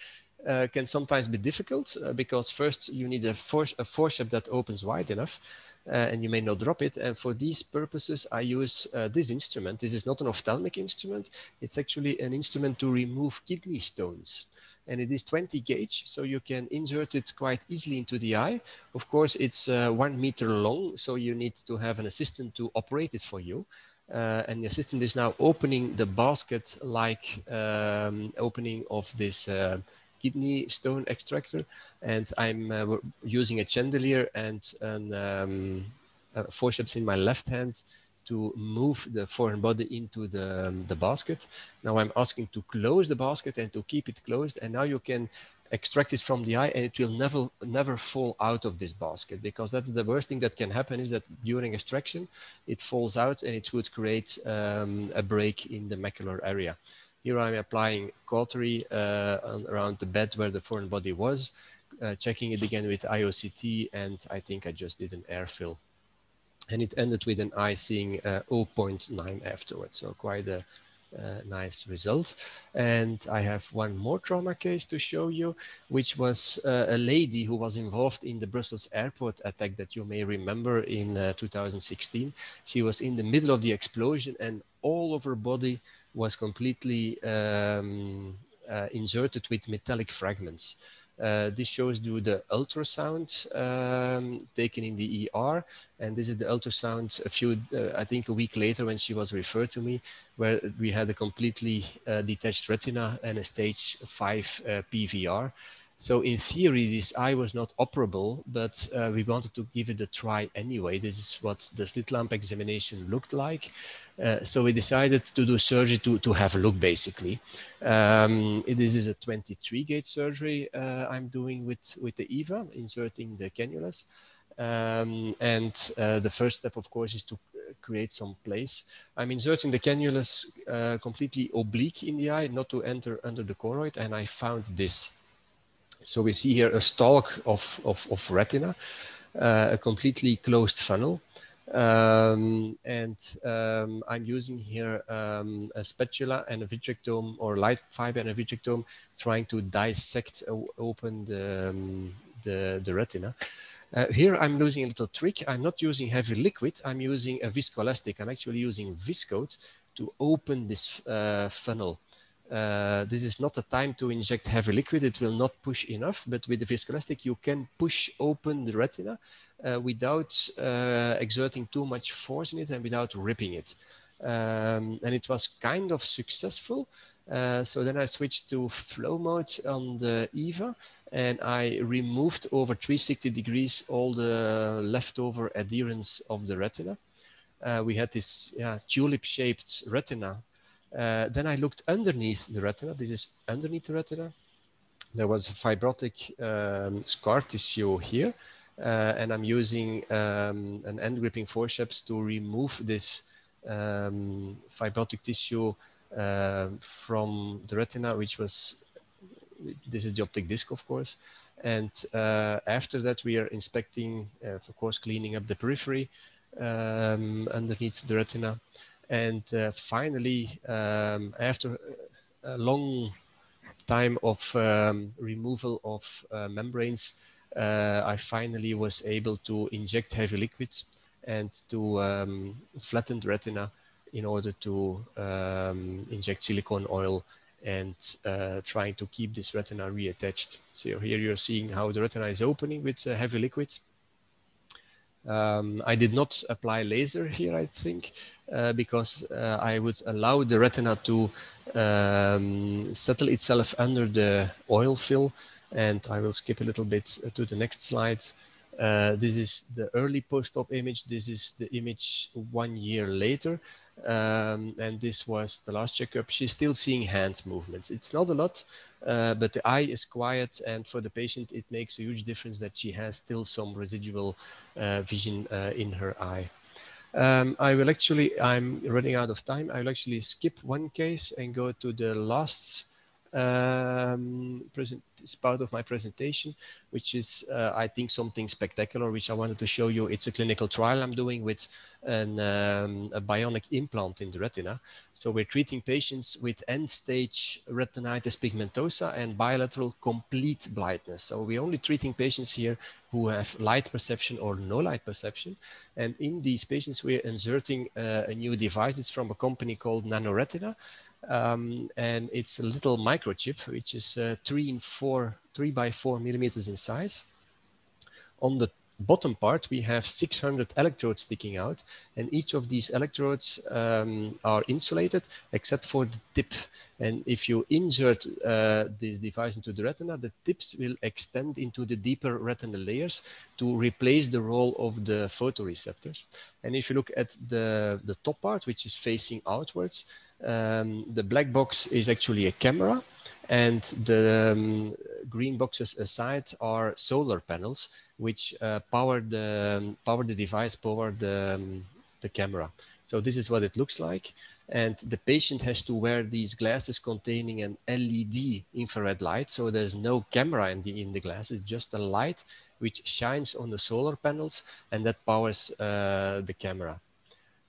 uh, can sometimes be difficult uh, because first you need a, force, a forcep that opens wide enough uh, and you may not drop it. And for these purposes, I use uh, this instrument. This is not an ophthalmic instrument. It's actually an instrument to remove kidney stones and it is 20 gauge so you can insert it quite easily into the eye of course it's uh, one meter long so you need to have an assistant to operate it for you uh, and the assistant is now opening the basket like um, opening of this uh, kidney stone extractor, and I'm uh, using a chandelier and an, um, forceps in my left hand to move the foreign body into the, um, the basket. Now I'm asking to close the basket and to keep it closed, and now you can extract it from the eye and it will never never fall out of this basket because that's the worst thing that can happen is that during extraction it falls out and it would create um, a break in the macular area here I'm applying cautery uh, around the bed where the foreign body was, uh, checking it again with IOCT, and I think I just did an air fill. And it ended with an I seeing uh, 0.9 afterwards, so quite a nice result. And I have one more trauma case to show you, which was uh, a lady who was involved in the Brussels airport attack that you may remember in uh, 2016. She was in the middle of the explosion and all of her body was completely um, uh, inserted with metallic fragments. Uh, this shows you the ultrasound um, taken in the ER, and this is the ultrasound a few, uh, I think, a week later when she was referred to me, where we had a completely uh, detached retina and a stage five uh, PVR. So in theory, this eye was not operable, but uh, we wanted to give it a try anyway. This is what the slit lamp examination looked like. Uh, so we decided to do surgery to, to have a look basically. Um, this is a 23 gate surgery uh, I'm doing with, with the EVA, inserting the cannulas. Um, and uh, the first step, of course, is to uh, create some place. I'm inserting the cannulas uh, completely oblique in the eye, not to enter under the choroid. And I found this. So we see here a stalk of, of, of retina, a completely closed funnel. Um, and um, I'm using here um, a spatula and a vitrectome or light fiber and a vitrectome trying to dissect uh, open the, um, the, the retina. Uh, here I'm using a little trick. I'm not using heavy liquid. I'm using a viscoelastic. I'm actually using Viscoat to open this uh, funnel. Uh, this is not the time to inject heavy liquid. It will not push enough, but with the viscoelastic, you can push open the retina uh, without uh, exerting too much force in it and without ripping it. Um, and it was kind of successful. Uh, so then I switched to flow mode on the EVA and I removed over 360 degrees all the leftover adherence of the retina. Uh, we had this yeah, tulip shaped retina. Uh, then I looked underneath the retina. This is underneath the retina. There was a fibrotic um, scar tissue here uh, and I'm using um, an end gripping forceps to remove this um, fibrotic tissue uh, from the retina, which was, this is the optic disc, of course. And uh, after that, we are inspecting, uh, of course, cleaning up the periphery um, underneath the retina. And uh, finally, um, after a long time of um, removal of uh, membranes, uh, I finally was able to inject heavy liquid and to um, flatten the retina in order to um, inject silicone oil and uh, trying to keep this retina reattached. So here you're seeing how the retina is opening with uh, heavy liquid. Um, I did not apply laser [laughs] here, I think, uh, because uh, I would allow the retina to um, settle itself under the oil fill and I will skip a little bit uh, to the next slide. Uh, this is the early post-op image. This is the image one year later. Um, and this was the last checkup. She's still seeing hand movements. It's not a lot, uh, but the eye is quiet. And for the patient, it makes a huge difference that she has still some residual uh, vision uh, in her eye. Um, I will actually, I'm running out of time. I will actually skip one case and go to the last um, present, it's part of my presentation, which is, uh, I think, something spectacular, which I wanted to show you. It's a clinical trial I'm doing with an, um, a bionic implant in the retina. So we're treating patients with end-stage retinitis pigmentosa and bilateral complete blindness. So we're only treating patients here who have light perception or no light perception. And in these patients, we're inserting uh, a new device. It's from a company called NanoRetina. Um, and it's a little microchip, which is uh, three in four, three by four millimeters in size. On the bottom part, we have 600 electrodes sticking out, and each of these electrodes um, are insulated except for the tip. And if you insert uh, this device into the retina, the tips will extend into the deeper retinal layers to replace the role of the photoreceptors. And if you look at the, the top part, which is facing outwards, um, the black box is actually a camera and the um, green boxes aside are solar panels which uh, power the um, power the device power the, um, the camera so this is what it looks like and the patient has to wear these glasses containing an led infrared light so there's no camera in the in the glass it's just a light which shines on the solar panels and that powers uh, the camera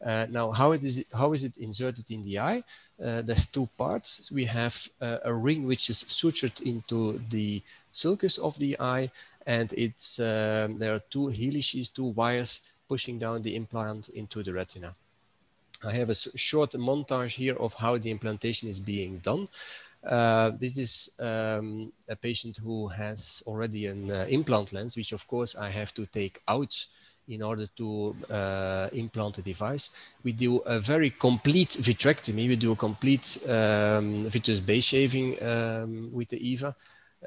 uh, now, how, it is, how is it inserted in the eye? Uh, there's two parts. We have uh, a ring which is sutured into the sulcus of the eye, and it's, um, there are two helices, two wires pushing down the implant into the retina. I have a short montage here of how the implantation is being done. Uh, this is um, a patient who has already an uh, implant lens, which of course I have to take out in order to uh, implant a device. We do a very complete vitrectomy. We do a complete um, vitreous base shaving um, with the EVA.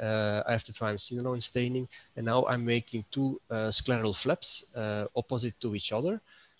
Uh, I have to try staining. And now I'm making two uh, scleral flaps uh, opposite to each other.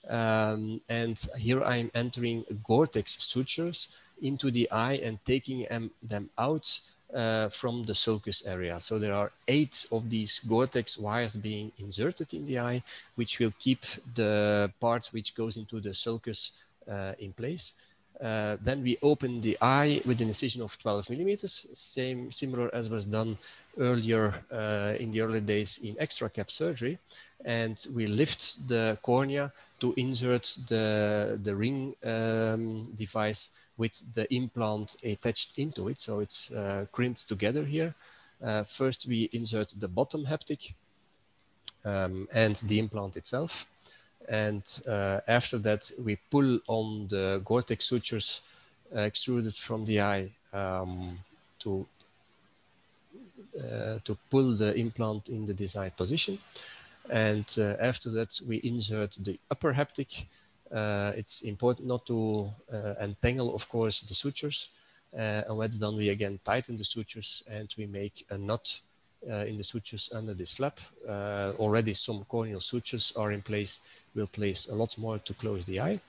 Um, and here I'm entering Gore-Tex sutures into the eye and taking them out uh, from the sulcus area. So there are eight of these Gore-Tex wires being inserted in the eye, which will keep the part which goes into the sulcus uh, in place. Uh, then we open the eye with an incision of 12 millimeters, same similar as was done earlier uh, in the early days in extra cap surgery. And we lift the cornea to insert the, the ring um, device with the implant attached into it. So it's uh, crimped together here. Uh, first, we insert the bottom haptic um, and the implant itself. And uh, after that, we pull on the Gore-Tex sutures extruded from the eye um, to, uh, to pull the implant in the desired position. And uh, after that, we insert the upper haptic uh, it's important not to uh, entangle, of course, the sutures. Uh, and what's done, we again tighten the sutures and we make a knot in the sutures under this flap. already some corneal sutures are in place. We'll place a lot more to close the eye.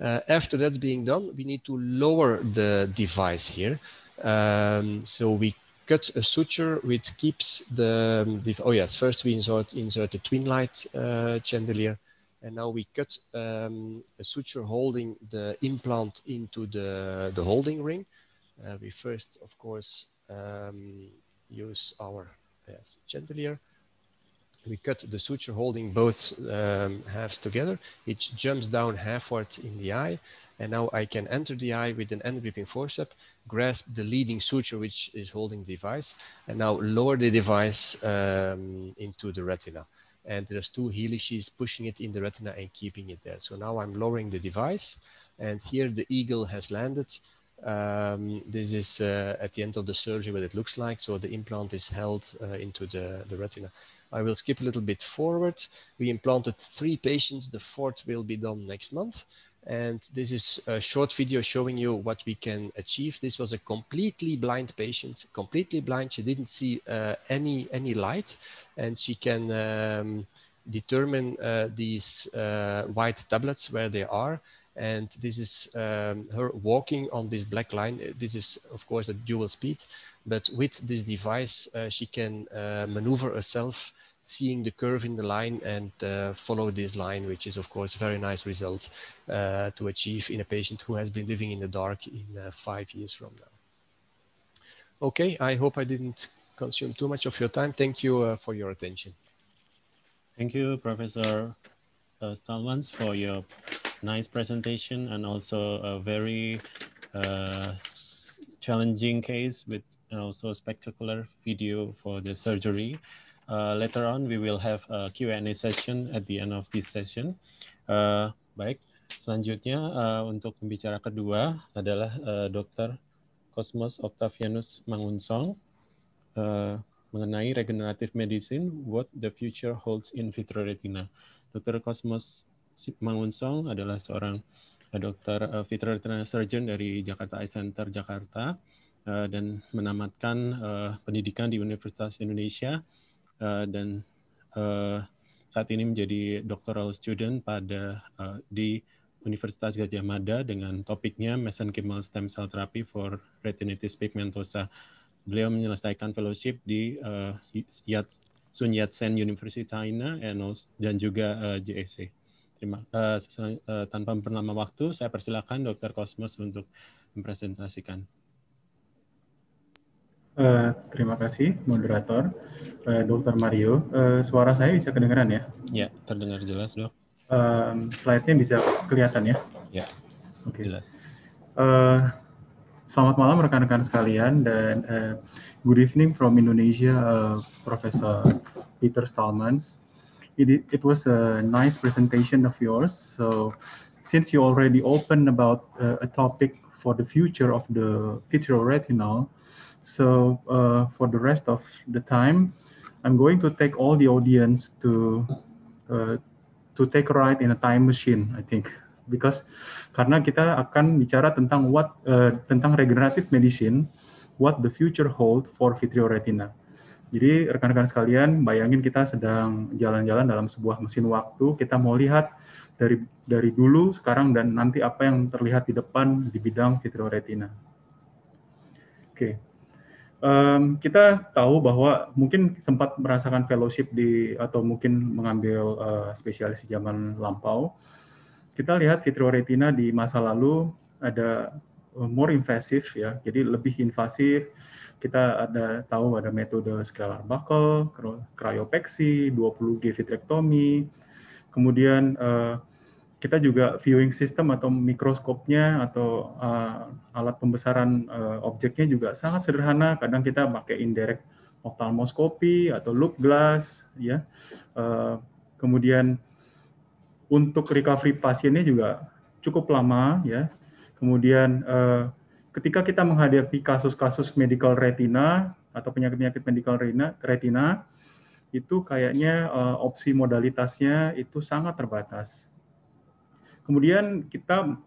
Uh, after that's being done, we need to lower the device here. Um, so we cut a suture which keeps the, oh yes, first we insert, insert a twin light uh, chandelier and now we cut um, a suture holding the implant into the, the holding ring. Uh, we first, of course, um, use our yes, chandelier. We cut the suture holding both um, halves together. It jumps down halfward in the eye. And now I can enter the eye with an end gripping forceps, grasp the leading suture which is holding the device, and now lower the device um, into the retina and there's two helices pushing it in the retina and keeping it there. So now I'm lowering the device and here the eagle has landed. Um, this is uh, at the end of the surgery what it looks like. So the implant is held uh, into the, the retina. I will skip a little bit forward. We implanted three patients. The fourth will be done next month. And this is a short video showing you what we can achieve. This was a completely blind patient, completely blind. She didn't see uh, any, any light and she can um, determine uh, these uh, white tablets where they are. And this is um, her walking on this black line. This is, of course, at dual speed, but with this device, uh, she can uh, maneuver herself seeing the curve in the line and uh, follow this line, which is of course very nice result uh, to achieve in a patient who has been living in the dark in uh, five years from now. Okay, I hope I didn't consume too much of your time. Thank you uh, for your attention. Thank you, Professor uh, Stalmans for your nice presentation and also a very uh, challenging case with uh, also spectacular video for the surgery. Uh, later on we will have a Q&A session at the end of this session. Uh, baik, selanjutnya uh, untuk pembicara kedua adalah Dr. Cosmos Octavianus Mangunsong mengenai regenerative medicine, what the future holds in vitro retina. Dr. Cosmos Mangunsong adalah seorang dokter uh, vitro retina surgeon dari Jakarta Eye Center Jakarta uh, dan menamatkan uh, pendidikan di Universitas Indonesia uh, dan uh, saat ini menjadi doctoral student pada uh, di Universitas Gajah Mada dengan topiknya mesenchymal stem cell therapy for retinitis pigmentosa. Beliau menyelesaikan fellowship di uh, Yat, Sun Yat-sen University China and dan juga uh, JSC. Terima uh, tanpa memperlama waktu, saya persilakan Dr. Cosmos untuk mempresentasikan. Uh, terima kasih moderator, uh, eh, Dr. Mario. Uh, suara saya bisa kedengeran ya? Ya, terdengar jelas dok. Uh, Slide-nya bisa kelihatan ya? Ya, Oke. Okay. jelas. Uh, selamat malam rekan-rekan sekalian dan uh, good evening from Indonesia, uh, Profesor Peter Stallmans. It, it was a nice presentation of yours. So, since you already opened about uh, a topic for the future of the vitreoretinal retinal, So uh, for the rest of the time, I'm going to take all the audience to uh, to take a ride in a time machine, I think, because karena kita akan bicara tentang what uh, tentang regenerative medicine, what the future hold for vitreoretina. Jadi rekan-rekan sekalian, bayangin kita sedang jalan-jalan dalam sebuah mesin waktu, kita mau lihat dari dari dulu, sekarang dan nanti apa yang terlihat di depan di bidang vitreoretina. Oke. Okay um, kita tahu bahwa mungkin sempat merasakan fellowship di atau mungkin mengambil uh, spesialis zaman lampau. Kita lihat vitreoretina di masa lalu ada eh, more invasive ya, jadi lebih invasif. Kita ada tahu ada metode scalar buckle, cryopexy, 20G vitrectomy, kemudian uh, kita juga viewing system atau mikroskopnya atau uh, alat pembesaran uh, objeknya juga sangat sederhana. Kadang kita pakai indirect ophthalmoscopy atau loop glass, ya. Uh, kemudian untuk recovery pasiennya juga cukup lama, ya. Kemudian uh, ketika kita menghadapi kasus-kasus medical retina atau penyakit-penyakit medical retina, retina itu kayaknya uh, opsi modalitasnya itu sangat terbatas Kemudian kita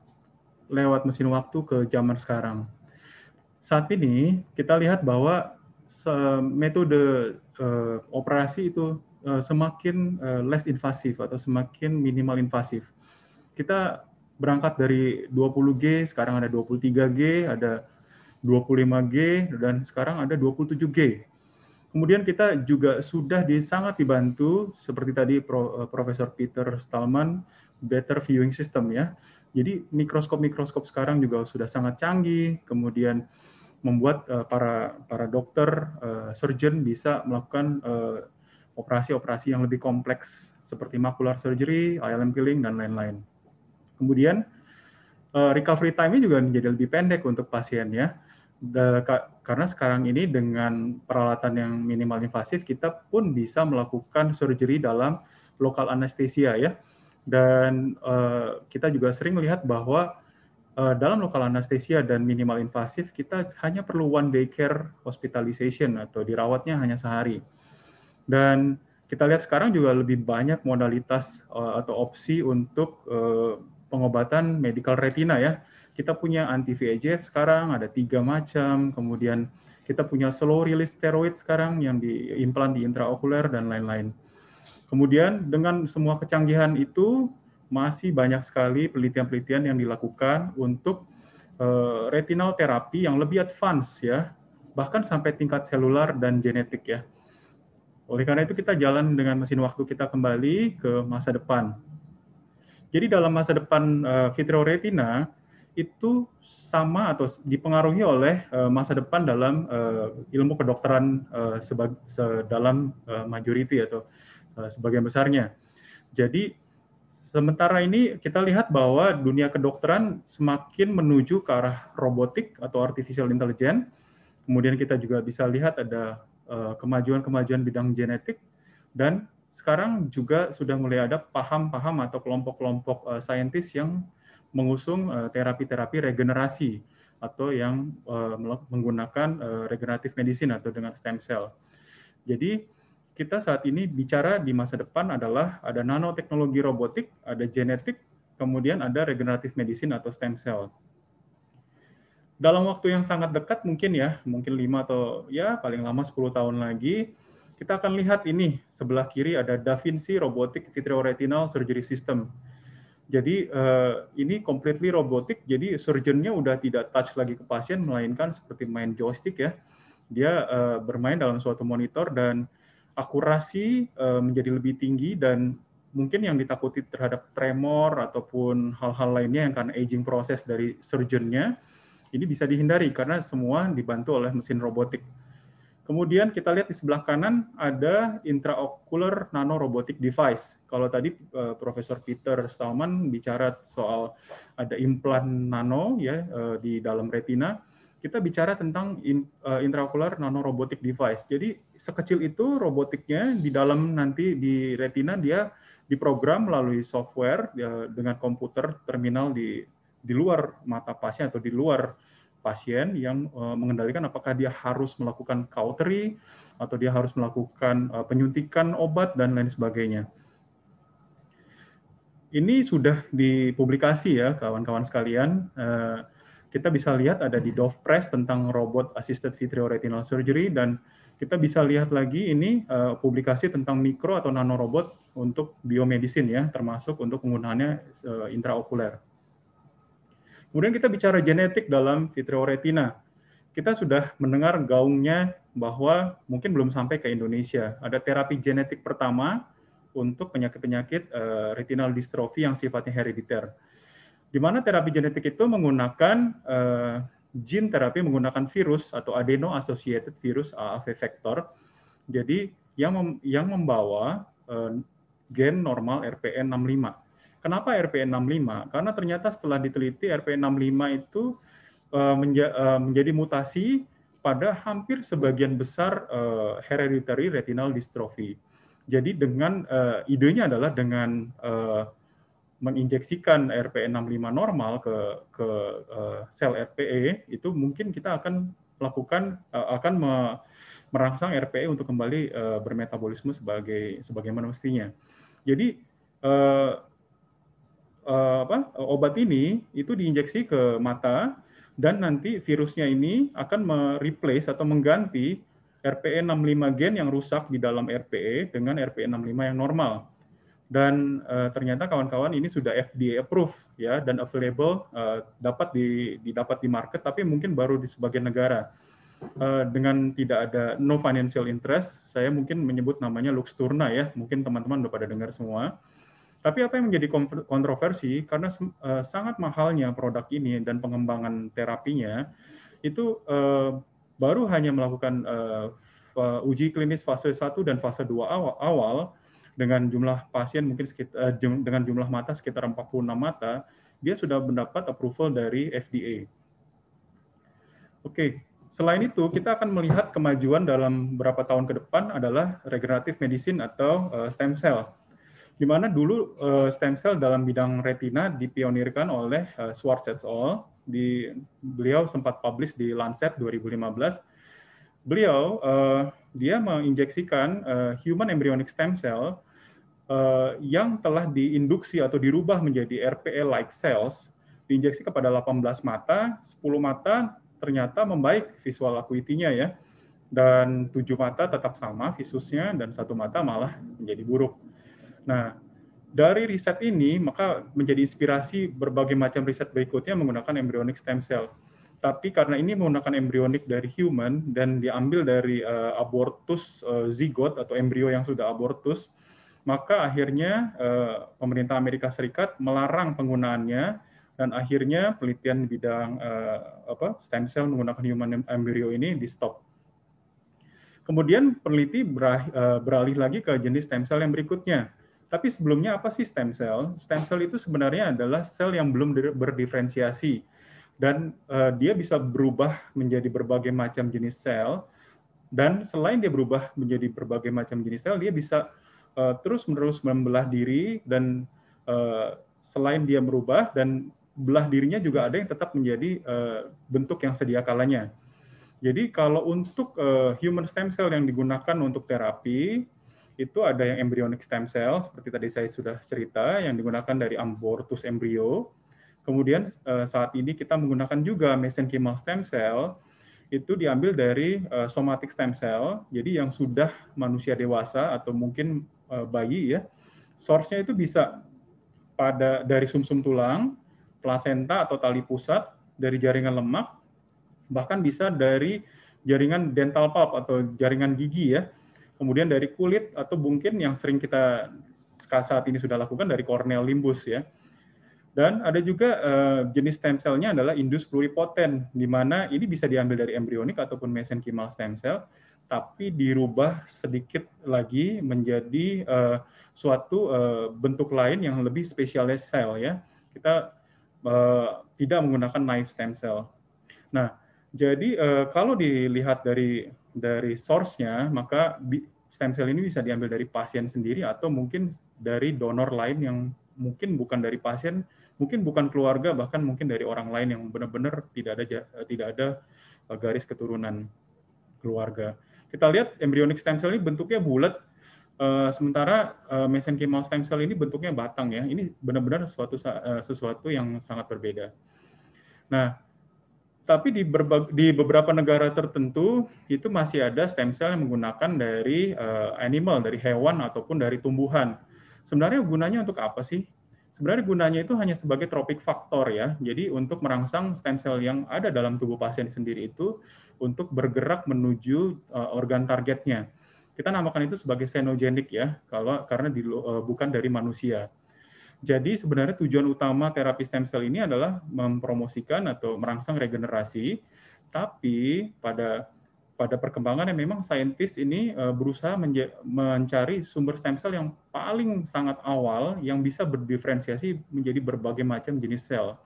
lewat mesin waktu ke zaman sekarang. Saat ini kita lihat bahwa metode uh, operasi itu uh, semakin uh, less invasif atau semakin minimal invasif. Kita berangkat dari 20G, sekarang ada 23G, ada 25G, dan sekarang ada 27G. Kemudian kita juga sudah sangat dibantu, seperti tadi Profesor Peter Stallman, better viewing system ya. Jadi mikroskop-mikroskop sekarang juga sudah sangat canggih, kemudian membuat uh, para para dokter, uh, surgeon bisa melakukan eh, operasi-operasi uh, yang lebih kompleks seperti macular surgery, ILM peeling dan lain-lain. Kemudian uh, recovery time-nya juga menjadi lebih pendek untuk pasien ya. The, ka, karena sekarang ini dengan peralatan yang minimal invasif kita pun bisa melakukan surgery dalam lokal anestesia ya dan uh, kita juga sering melihat bahwa uh, dalam lokal anestesia dan minimal invasif kita hanya perlu one day care hospitalization atau dirawatnya hanya sehari. Dan kita lihat sekarang juga lebih banyak modalitas uh, atau opsi untuk uh, pengobatan medical retina ya. Kita punya anti VEGF sekarang ada tiga macam, kemudian kita punya slow release steroid sekarang yang diimplan di intraokuler dan lain-lain. Kemudian dengan semua kecanggihan itu masih banyak sekali penelitian-penelitian yang dilakukan untuk uh, retinal terapi yang lebih advance ya, bahkan sampai tingkat selular dan genetik ya. Oleh karena itu kita jalan dengan mesin waktu kita kembali ke masa depan. Jadi dalam masa depan uh, vitro retina itu sama atau dipengaruhi oleh uh, masa depan dalam uh, ilmu kedokteran uh, dalam uh, majority atau Eh, sebagian besarnya. Jadi sementara ini kita lihat bahwa dunia kedokteran semakin menuju ke arah robotik atau artificial intelligence. Kemudian kita juga bisa lihat ada eh, kemajuan-kemajuan bidang genetik dan sekarang juga sudah mulai ada paham-paham atau kelompok-kelompok eh, saintis yang mengusung terapi-terapi regenerasi atau yang menggunakan regeneratif medicine atau dengan stem cell. Jadi kita saat ini bicara di masa depan adalah ada nanoteknologi robotik, ada genetik, kemudian ada regeneratif medicine atau stem cell. Dalam waktu yang sangat dekat mungkin ya, mungkin lima atau ya paling lama 10 tahun lagi, kita akan lihat ini sebelah kiri ada Da Vinci Robotic Vitreoretinal Surgery System. Jadi eh, ini completely robotik, jadi surgeonnya udah tidak touch lagi ke pasien, melainkan seperti main joystick ya. Dia eh, bermain dalam suatu monitor dan akurasi uh, menjadi lebih tinggi dan mungkin yang ditakuti terhadap tremor ataupun hal-hal lainnya yang karena aging proses dari surgeonnya ini bisa dihindari karena semua dibantu oleh mesin robotik. Kemudian kita lihat di sebelah kanan ada intraocular nano robotic device. Kalau tadi uh, Profesor Peter Stallman bicara soal ada implan nano ya uh, di dalam retina kita bicara tentang in, uh, intraocular device. Jadi sekecil itu robotiknya di dalam nanti di retina dia diprogram melalui software ya, dengan komputer terminal di di luar mata pasien atau di luar pasien yang eh, mengendalikan apakah dia harus melakukan cautery atau dia harus melakukan eh, penyuntikan obat dan lain sebagainya. Ini sudah dipublikasi ya kawan-kawan sekalian kita bisa lihat ada di Dove Press tentang robot assisted vitreoretinal surgery dan kita bisa lihat lagi ini uh, publikasi tentang mikro atau nanorobot untuk biomedicine ya, termasuk untuk penggunaannya uh, intraokuler. Kemudian kita bicara genetik dalam vitreoretina. Kita sudah mendengar gaungnya bahwa mungkin belum sampai ke Indonesia. Ada terapi genetik pertama untuk penyakit-penyakit uh, retinal dystrofi yang sifatnya herediter di mana terapi genetik itu menggunakan uh, gene terapi menggunakan virus atau adeno associated virus AAV vector. Jadi yang mem yang membawa uh, gen normal RPN65. Kenapa RPN65? Karena ternyata setelah diteliti RPN65 itu uh, menja uh, menjadi mutasi pada hampir sebagian besar uh, hereditary retinal dystrophy. Jadi dengan uh, idenya adalah dengan uh, menginjeksikan RPE65 normal ke ke uh, sel RPE itu mungkin kita akan melakukan uh, eh, akan me, merangsang RPE untuk kembali uh, bermetabolisme sebagai sebagaimana mestinya. Jadi uh, uh, apa obat ini itu diinjeksi ke mata dan nanti virusnya ini akan mereplace atau mengganti RPE65 gen yang rusak di dalam RPE dengan RPE65 yang normal dan uh, ternyata kawan-kawan ini sudah FDA approved ya dan available uh, dapat di, didapat di market tapi mungkin baru di sebagian negara uh, dengan tidak ada no financial interest saya mungkin menyebut namanya Luxturna ya mungkin teman-teman udah pada dengar semua tapi apa yang menjadi kontroversi karena uh, sangat mahalnya produk ini dan pengembangan terapinya itu uh, baru hanya melakukan uh, uji klinis fase 1 dan fase 2 awal, awal dengan jumlah pasien mungkin sekitar, eh, dengan jumlah mata sekitar 46 mata, dia sudah mendapat approval dari FDA. Oke, selain itu kita akan melihat kemajuan dalam beberapa tahun ke depan adalah regenerative medicine atau eh, stem cell. Di mana dulu eh, stem cell dalam bidang retina dipionirkan oleh Schwartz et al. Di, beliau sempat publish di Lancet 2015 beliau uh, dia menginjeksikan uh, human embryonic stem cell Eh, yang telah diinduksi atau dirubah menjadi RPE-like cells diinjeksi kepada 18 mata, 10 mata ternyata membaik visual acuity-nya ya. Dan 7 mata tetap sama visusnya dan satu mata malah menjadi buruk. Nah, dari riset ini maka menjadi inspirasi berbagai macam riset berikutnya menggunakan embryonic stem cell. Tapi karena ini menggunakan embryonic dari human dan diambil dari uh, abortus uh, zigot atau embrio yang sudah abortus, maka akhirnya eh, pemerintah Amerika Serikat melarang penggunaannya dan akhirnya penelitian di bidang eh, apa stem cell menggunakan human embryo ini di stop. Kemudian peneliti eh, beralih, lagi ke jenis stem cell yang berikutnya. Tapi sebelumnya apa sih stem cell? Stem cell itu sebenarnya adalah sel yang belum berdiferensiasi dan uh, dia bisa berubah menjadi berbagai macam jenis sel dan selain dia berubah menjadi berbagai macam jenis sel, dia bisa uh, terus-menerus membelah diri dan uh, selain dia merubah dan belah dirinya juga ada yang tetap menjadi uh, bentuk yang sedia kalanya. Jadi kalau untuk uh, human stem cell yang digunakan untuk terapi itu ada yang embryonic stem cell seperti tadi saya sudah cerita yang digunakan dari abortus embrio. Kemudian saat ini kita menggunakan juga mesenchymal stem cell itu diambil dari uh, somatic stem cell, jadi yang sudah manusia dewasa atau mungkin uh, bayi ya. Source-nya itu bisa pada dari sumsum tulang, plasenta atau tali pusat, dari jaringan lemak, bahkan bisa dari jaringan dental pulp atau jaringan gigi ya. Kemudian dari kulit atau mungkin yang sering kita saat ini sudah lakukan dari corneal limbus ya dan ada juga uh, jenis stem cell-nya adalah indus pluripotent, di mana ini bisa diambil dari embrionik ataupun mesenchymal stem cell, tapi dirubah sedikit lagi menjadi uh, suatu uh, bentuk lain yang lebih spesialis sel ya. Kita uh, tidak menggunakan naive stem cell. Nah, jadi uh, kalau dilihat dari dari source-nya, maka stem cell ini bisa diambil dari pasien sendiri atau mungkin dari donor lain yang mungkin bukan dari pasien mungkin bukan keluarga bahkan mungkin dari orang lain yang benar-benar tidak ada eh, tidak ada eh, garis keturunan keluarga. Kita lihat embryonic stem cell ini bentuknya bulat eh, sementara mesenchymal stem cell ini bentuknya batang ya. Ini benar-benar sesuatu sesuatu yang sangat berbeda. Nah, tapi di, di beberapa negara tertentu itu masih ada stem cell yang menggunakan dari uh, animal, dari hewan ataupun dari tumbuhan. Sebenarnya gunanya untuk apa sih? sebenarnya gunanya itu hanya sebagai tropik faktor ya. Jadi untuk merangsang stem cell yang ada dalam tubuh pasien sendiri itu untuk bergerak menuju uh, organ targetnya. Kita namakan itu sebagai senogenik ya, kalau karena di, uh, bukan dari manusia. Jadi sebenarnya tujuan utama terapi stem cell ini adalah mempromosikan atau merangsang regenerasi, tapi pada pada perkembangan perkembangannya memang saintis ini uh, berusaha mencari sumber stem cell yang paling sangat awal yang bisa berdiferensiasi menjadi berbagai macam jenis sel.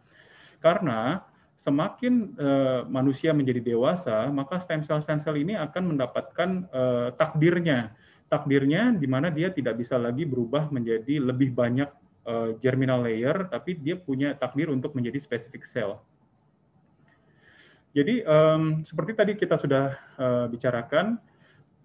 Karena semakin uh, manusia menjadi dewasa, maka stem cell-stem cell ini akan mendapatkan uh, takdirnya. Takdirnya di mana dia tidak bisa lagi berubah menjadi lebih banyak uh, germinal layer, tapi dia punya takdir untuk menjadi spesifik sel. Jadi um, seperti tadi kita sudah uh, bicarakan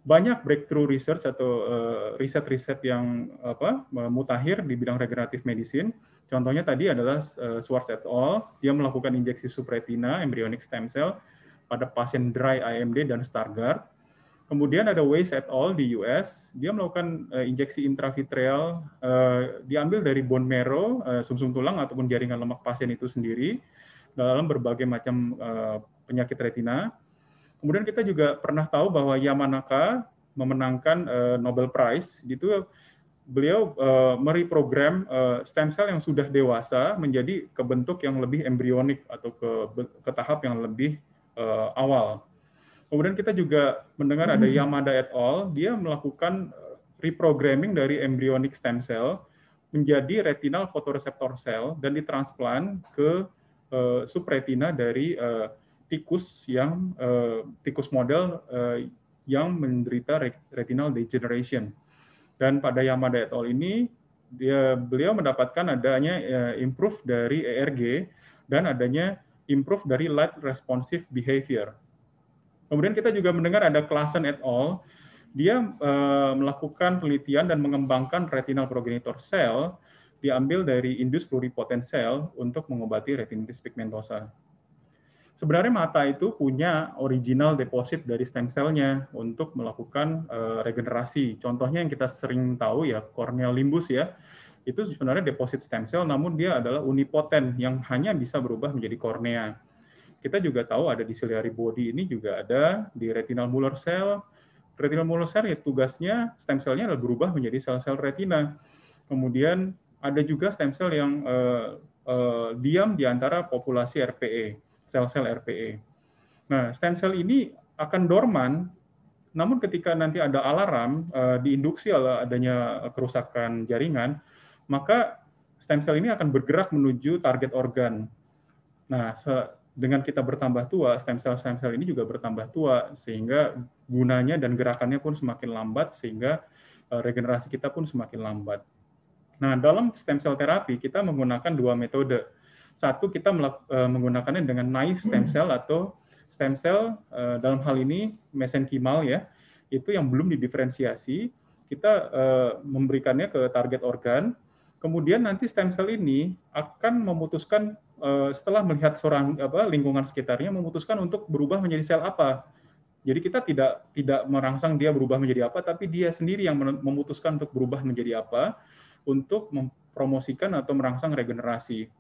banyak breakthrough research atau eh, riset-riset yang apa mutakhir di bidang regeneratif medicine. Contohnya tadi adalah uh, eh, Swartz et al. Dia melakukan injeksi supretina embryonic stem cell pada pasien dry AMD dan Stargardt. Kemudian ada Weiss et al. di US, dia melakukan uh, injeksi intravitreal, uh, diambil dari bone marrow, uh, sumsum tulang ataupun jaringan lemak pasien itu sendiri dalam berbagai macam uh, penyakit retina. Kemudian kita juga pernah tahu bahwa Yamanaka memenangkan uh, Nobel Prize, itu beliau uh, mereprogram uh, stem cell yang sudah dewasa menjadi ke bentuk yang lebih embrionik atau ke, ke tahap yang lebih uh, awal. Kemudian kita juga mendengar ada hmm. Yamada et al. Dia melakukan reprogramming dari embryonic stem cell menjadi retinal photoreceptor cell dan ditransplant ke uh, subretina dari uh, tikus yang uh, tikus model uh, yang menderita retinal degeneration. Dan pada Yamada et al ini dia beliau mendapatkan adanya uh, improve dari ERG dan adanya improve dari light responsive behavior. Kemudian kita juga mendengar ada Klassen et al. Dia uh, melakukan penelitian dan mengembangkan retinal progenitor cell diambil dari induced pluripotent cell untuk mengobati retinitis pigmentosa sebenarnya mata itu punya original deposit dari stem cell-nya untuk melakukan eh, regenerasi. Contohnya yang kita sering tahu ya corneal limbus ya. Itu sebenarnya deposit stem cell namun dia adalah unipoten yang hanya bisa berubah menjadi kornea. Kita juga tahu ada di ciliary body ini juga ada di retinal Muller cell. Retinal Muller cell ya tugasnya stem cell-nya adalah berubah menjadi sel-sel retina. Kemudian ada juga stem cell yang uh, uh, diam di antara populasi RPE sel-sel RPE. Nah, stem cell ini akan dorman, namun ketika nanti ada alarm uh, diinduksi adanya kerusakan jaringan, maka stem cell ini akan bergerak menuju target organ. Nah, dengan kita bertambah tua, stem cell stem cell ini juga bertambah tua sehingga gunanya dan gerakannya pun semakin lambat sehingga eh, regenerasi kita pun semakin lambat. Nah, dalam stem cell terapi kita menggunakan dua metode satu kita e, menggunakannya dengan naive stem hmm. cell atau stem cell e, dalam hal ini mesenkimal ya, itu yang belum didiferensiasi, kita e, memberikannya ke target organ. Kemudian nanti stem cell ini akan memutuskan setelah melihat seorang apa, lingkungan sekitarnya memutuskan untuk berubah menjadi sel apa. Jadi kita tidak tidak merangsang dia berubah menjadi apa, tapi dia sendiri yang memutuskan untuk berubah menjadi apa untuk mempromosikan atau merangsang regenerasi.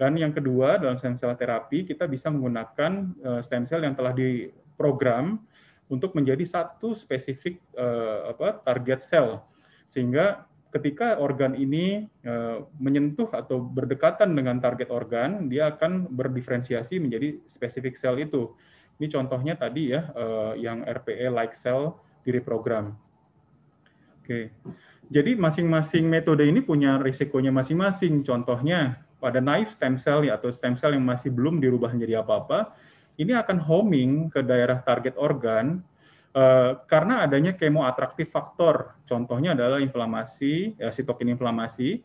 Dan yang kedua, dalam stem cell terapi kita bisa menggunakan eh, stem cell yang telah diprogram untuk menjadi satu spesifik eh, apa, target sel. Sehingga ketika organ ini eh, menyentuh atau berdekatan dengan target organ, dia akan berdiferensiasi menjadi spesifik sel itu. Ini contohnya tadi ya, yang RPE-like cell direprogram. Oke, jadi masing-masing metode ini punya risikonya masing-masing. Contohnya pada naive stem cell ya, atau stem cell yang masih belum dirubah menjadi apa-apa, ini akan homing ke daerah target organ uh, karena adanya atraktif faktor. Contohnya adalah inflamasi, ya, sitokin inflamasi.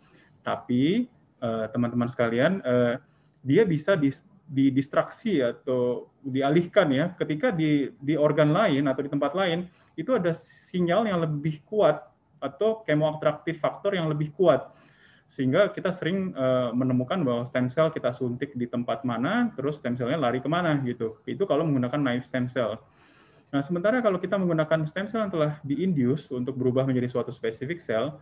Tapi eh, teman-teman uh, sekalian, uh, dia bisa di, didistraksi atau dialihkan ya ketika di di organ lain atau di tempat lain itu ada sinyal yang lebih kuat atau kemoatraktif faktor yang lebih kuat sehingga kita sering eh, menemukan bahwa stem cell kita suntik di tempat mana, terus stem cellnya lari kemana gitu. Itu kalau menggunakan naive stem cell. Nah, sementara kalau kita menggunakan stem cell yang telah diinduce untuk berubah menjadi suatu spesifik sel,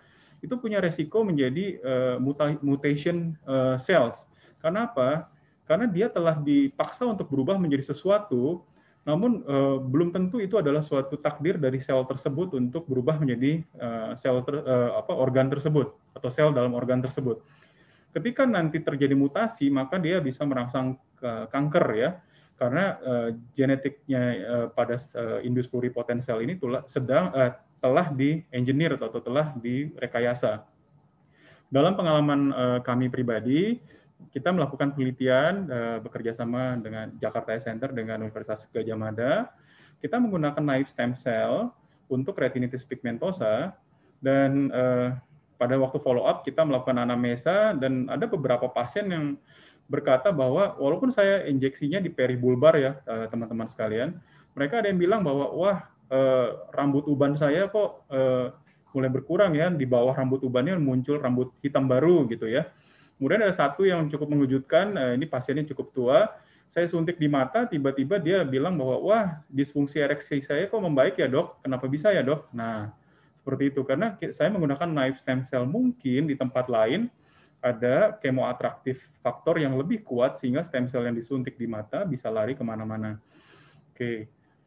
itu punya resiko menjadi uh, mutation eh, cells. Kenapa? Karena dia telah dipaksa untuk berubah menjadi sesuatu namun eh, belum tentu itu adalah suatu takdir dari sel tersebut untuk berubah menjadi eh, sel ter, eh, apa organ tersebut atau sel dalam organ tersebut. Ketika nanti terjadi mutasi, maka dia bisa merangsang ke eh, kanker ya. Karena eh, genetiknya eh, pada eh, indus sel ini telah sedang eh, telah di engineer atau telah direkayasa. Dalam pengalaman eh, kami pribadi, kita melakukan penelitian uh, bekerja sama dengan Jakarta Center dengan Universitas Gajah Mada. Kita menggunakan naive stem cell untuk retinitis pigmentosa dan uh, pada waktu follow up kita melakukan anamnesa dan ada beberapa pasien yang berkata bahwa walaupun saya injeksinya di peribulbar ya eh, teman-teman sekalian, mereka ada yang bilang bahwa wah rambut uban saya kok mulai berkurang ya di bawah rambut ubannya muncul rambut hitam baru gitu ya Kemudian ada satu yang cukup mengejutkan, eh, ini pasiennya cukup tua. Saya suntik di mata, tiba-tiba dia bilang bahwa wah disfungsi ereksi saya kok membaik ya dok, kenapa bisa ya dok? Nah seperti itu karena saya menggunakan naive stem cell mungkin di tempat lain ada kemoatraktif faktor yang lebih kuat sehingga stem cell yang disuntik di mata bisa lari kemana-mana. Oke,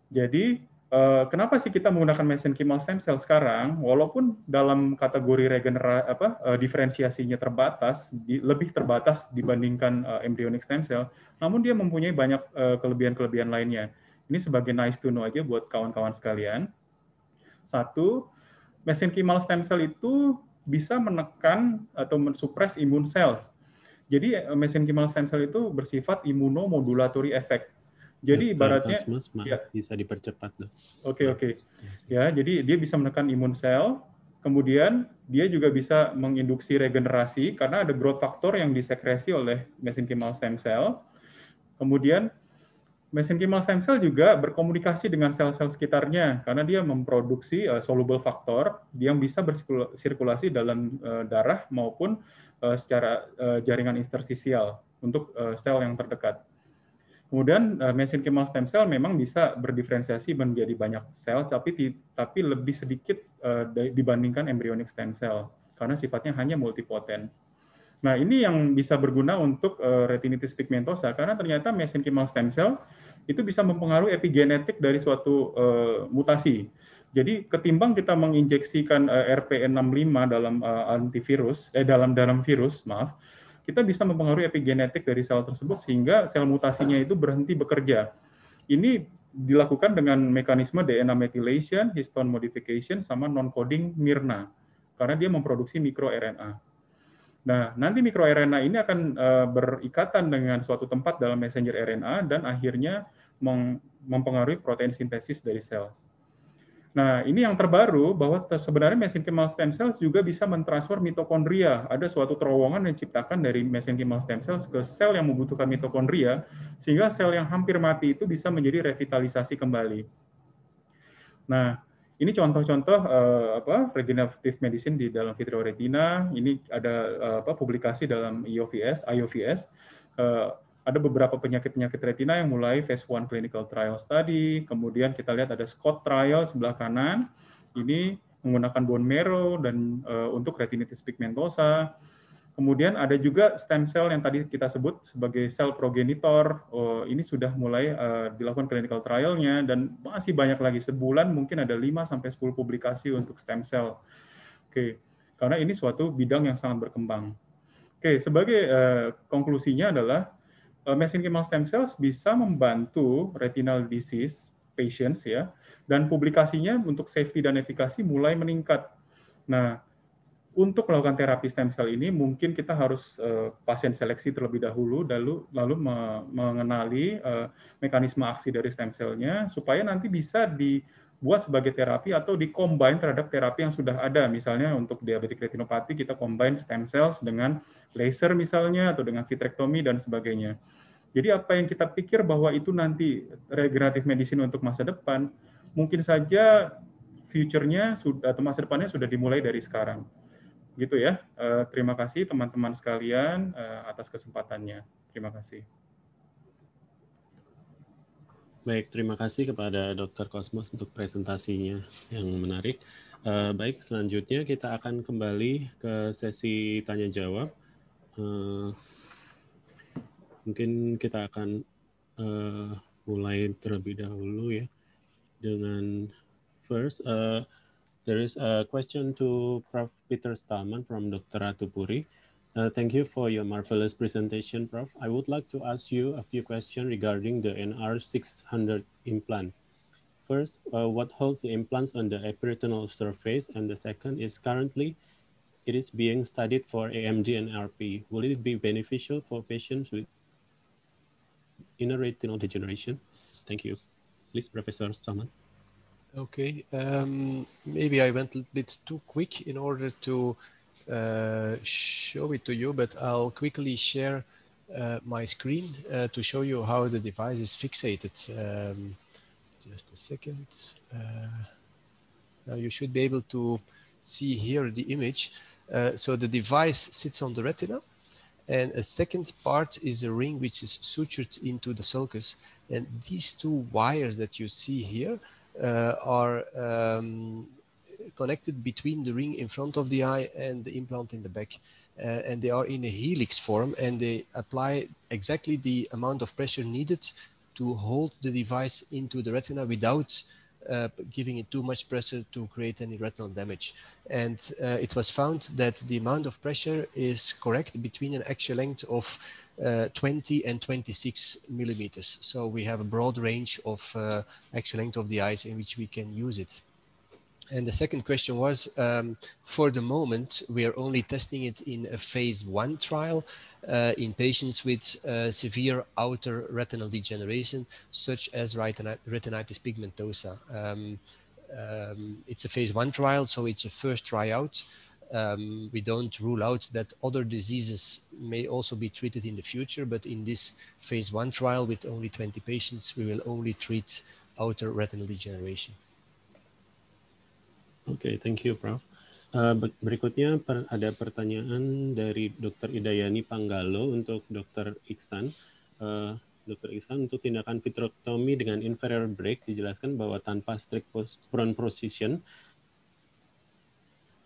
jadi Eh, kenapa sih kita menggunakan mesenchymal stem cell sekarang, walaupun dalam kategori regenera apa uh, diferensiasinya terbatas, di, lebih terbatas dibandingkan uh, embryonic stem cell, namun dia mempunyai banyak kelebihan-kelebihan lainnya. Ini sebagai nice to know aja buat kawan-kawan sekalian. Satu, mesenchymal stem cell itu bisa menekan atau mensupres imun sel. Jadi mesenchymal stem cell itu bersifat imunomodulatory effect jadi iya, ibaratnya plasma, ya. bisa dipercepat Oke okay, iya. oke. Okay. Ya, jadi dia bisa menekan imun sel, kemudian dia juga bisa menginduksi regenerasi karena ada growth factor yang disekresi oleh mesenchymal stem cell. Kemudian mesenchymal stem cell juga berkomunikasi dengan sel-sel sekitarnya karena dia memproduksi uh, soluble faktor yang bisa bersirkulasi dalam uh, darah maupun uh, secara uh, jaringan interstisial untuk uh, sel yang terdekat. Kemudian uh, mesin stem cell memang bisa berdiferensiasi menjadi banyak sel, tapi tapi lebih sedikit uh, dibandingkan embryonic stem cell karena sifatnya hanya multipoten. Nah ini yang bisa berguna untuk uh, retinitis pigmentosa karena ternyata mesin stem cell itu bisa mempengaruhi epigenetik dari suatu uh, mutasi. Jadi ketimbang kita menginjeksikan uh, RPN65 dalam uh, antivirus, eh dalam dalam virus, maaf, kita bisa mempengaruhi epigenetik dari sel tersebut sehingga sel mutasinya itu berhenti bekerja. Ini dilakukan dengan mekanisme DNA methylation, histone modification, sama non-coding MIRNA, karena dia memproduksi mikroRNA. Nah, nanti mikroRNA ini akan uh, berikatan dengan suatu tempat dalam messenger RNA dan akhirnya mempengaruhi protein sintesis dari sel. Nah, ini yang terbaru bahwa sebenarnya mesenchymal stem cells juga bisa mentransfer mitokondria. Ada suatu terowongan yang diciptakan dari mesenchymal stem cells ke sel yang membutuhkan mitokondria, sehingga sel yang hampir mati itu bisa menjadi revitalisasi kembali. Nah, ini contoh-contoh uh, apa regenerative medicine di dalam vitreoretina. Ini ada uh, apa publikasi dalam IOVS, IOVS. Eh, ada beberapa penyakit-penyakit retina yang mulai phase 1 clinical trial study, kemudian kita lihat ada Scott trial sebelah kanan, ini menggunakan bone marrow dan uh, untuk retinitis pigmentosa. Kemudian ada juga stem cell yang tadi kita sebut sebagai sel progenitor. Oh, ini sudah mulai uh, dilakukan clinical trial-nya dan masih banyak lagi. Sebulan mungkin ada 5 sampai 10 publikasi untuk stem cell. Oke. Karena ini suatu bidang yang sangat berkembang. Oke, sebagai uh, konklusinya adalah Eh, mesenchymal stem cells bisa membantu retinal disease patients ya dan publikasinya untuk safety dan efikasi mulai meningkat. Nah, untuk melakukan terapi stem cell ini mungkin kita harus uh, pasien seleksi terlebih dahulu lalu lalu me mengenali uh, mekanisme aksi dari stem cellnya supaya nanti bisa di buat sebagai terapi atau dikombin terhadap terapi yang sudah ada. Misalnya untuk diabetik retinopati kita combine stem cells dengan laser misalnya atau dengan vitrektomi dan sebagainya. Jadi apa yang kita pikir bahwa itu nanti regeneratif medicine untuk masa depan, mungkin saja future-nya atau masa depannya sudah dimulai dari sekarang. Gitu ya. Eh, terima kasih teman-teman sekalian eh, atas kesempatannya. Terima kasih. Baik, terima kasih kepada Dr. Kosmos untuk presentasinya yang menarik. Uh, baik, selanjutnya kita akan kembali ke sesi tanya jawab. Uh, eh, mungkin kita akan uh, mulai terlebih dahulu ya dengan first uh, there is a question to Prof. Peter Stalman from Dr. Atupuri. Uh, thank you for your marvelous presentation, Prof. I would like to ask you a few questions regarding the NR600 implant. First, uh, what holds the implants on the peritoneal surface? And the second is currently it is being studied for AMD and RP. Will it be beneficial for patients with inner retinal degeneration? Thank you. Please, Professor Stamans. Okay, um, maybe I went a little bit too quick in order to uh, show it to you, but I'll quickly share uh, my screen uh, to show you how the device is fixated. Um, just a second. now you should be able to see here the image. so the device sits on the retina and a second part is a ring which is sutured into the sulcus. And these two wires that you see here uh, are um, Connected between the ring in front of the eye and the implant in the back. Uh, and they are in a helix form and they apply exactly the amount of pressure needed to hold the device into the retina without uh, giving it too much pressure to create any retinal damage. And uh, it was found that the amount of pressure is correct between an actual length of uh, 20 and 26 millimeters. So we have a broad range of uh, actual length of the eyes in which we can use it. And the second question was, um, for the moment, we are only testing it in a phase one trial uh, in patients with uh, severe outer retinal degeneration, such as retinitis pigmentosa. Um, um, it's a phase one trial, so it's a first tryout. Um, we don't rule out that other diseases may also be treated in the future, but in this phase one trial with only 20 patients, we will only treat outer retinal degeneration. Oke, okay, thank you, Prof. Uh, berikutnya per, ada pertanyaan dari Dr. Idayani Panggalo untuk Dr. Iksan. Uh, eh, Dr. Iksan, untuk tindakan vitrectomy dengan inferior break dijelaskan bahwa tanpa strict prone position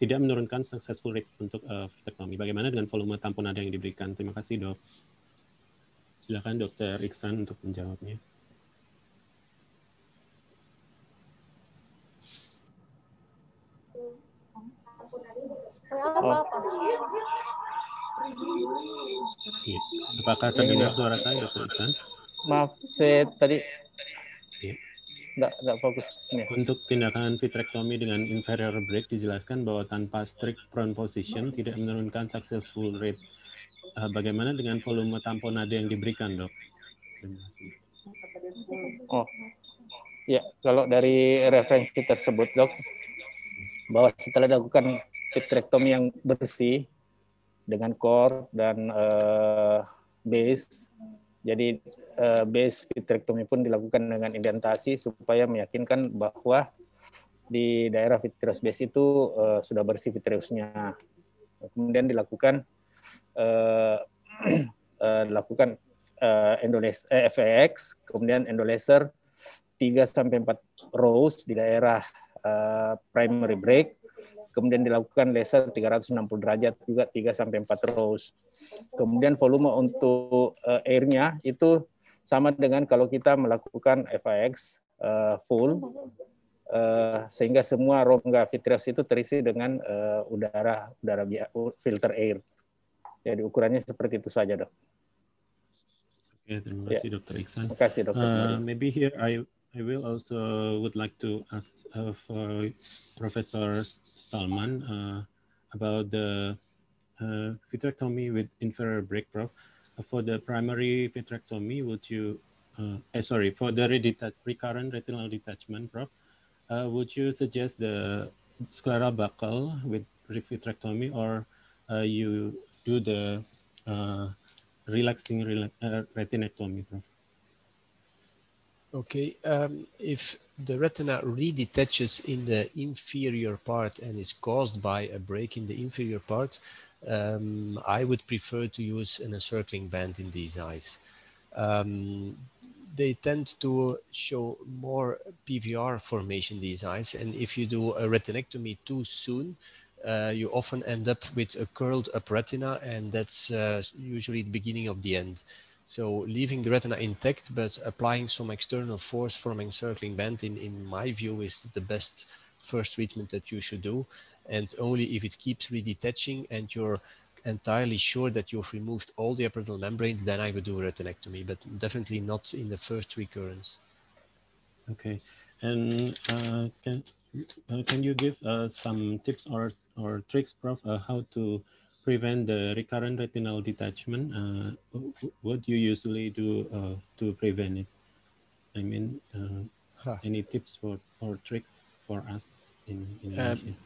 tidak menurunkan successful rate untuk uh, eh, vitrectomy. Bagaimana dengan volume tampon nada yang diberikan? Terima kasih, Dok. Silakan Dr. Iksan untuk menjawabnya. Oh. Apakah terdengar suara saya, Dokter Iksan? Maaf, saya tadi iya. nggak, nggak fokus sini. Untuk tindakan vitrektomi dengan inferior break dijelaskan bahwa tanpa strict prone position tidak menurunkan successful rate. Eh, bagaimana dengan volume tamponade yang diberikan, dok? Oh, ya kalau dari referensi tersebut, dok, bahwa setelah dilakukan vitrectomy yang bersih dengan core dan uh, eh, base. Jadi uh, eh, base vitrectomy pun dilakukan dengan indentasi supaya meyakinkan bahwa di daerah vitreous base itu uh, sudah bersih vitreousnya. Kemudian dilakukan uh, uh, [clears throat] dilakukan uh, endoles eh, FAX, kemudian endolaser 3 sampai 4 rows di daerah uh, primary break kemudian dilakukan laser 360 derajat juga 3 sampai 4 rows. Kemudian volume untuk uh, airnya itu sama dengan kalau kita melakukan FIX uh, eh, full uh, sehingga semua rongga vitreous itu terisi dengan uh, udara udara filter air. Jadi ukurannya seperti itu saja, Dok. Oke, terima ya. kasih yeah. Dr. Iksan. Terima kasih Dr. Uh, maybe here I I will also would like to ask uh, for Professor Stallman uh, about the uh, vitrectomy with inferior break probe. for the primary vitrectomy, would you, uh, eh, sorry, for the recurrent retinal detachment probe, would you suggest the scleral buckle with vitrectomy or you do the relaxing retinectomy? Probe? Okay, um, if the retina redetaches in the inferior part and is caused by a break in the inferior part, um, I would prefer to use an encircling band in these eyes. Um, they tend to show more PVR formation, these eyes, and if you do a retinectomy too soon, uh, you often end up with a curled up retina, and that's uh, usually the beginning of the end. So leaving the retina intact, but applying some external force from encircling band, in, in my view, is the best first treatment that you should do. And only if it keeps redetaching and you're entirely sure that you've removed all the epithelial membranes, then I would do a retinectomy, but definitely not in the first recurrence. Okay. And uh, can, uh, can you give uh, some tips or, or tricks, Prof, uh, how to prevent the recurrent retinal detachment, uh, what do you usually do uh, to prevent it? I mean, uh, huh. any tips for or tricks for us in, in um,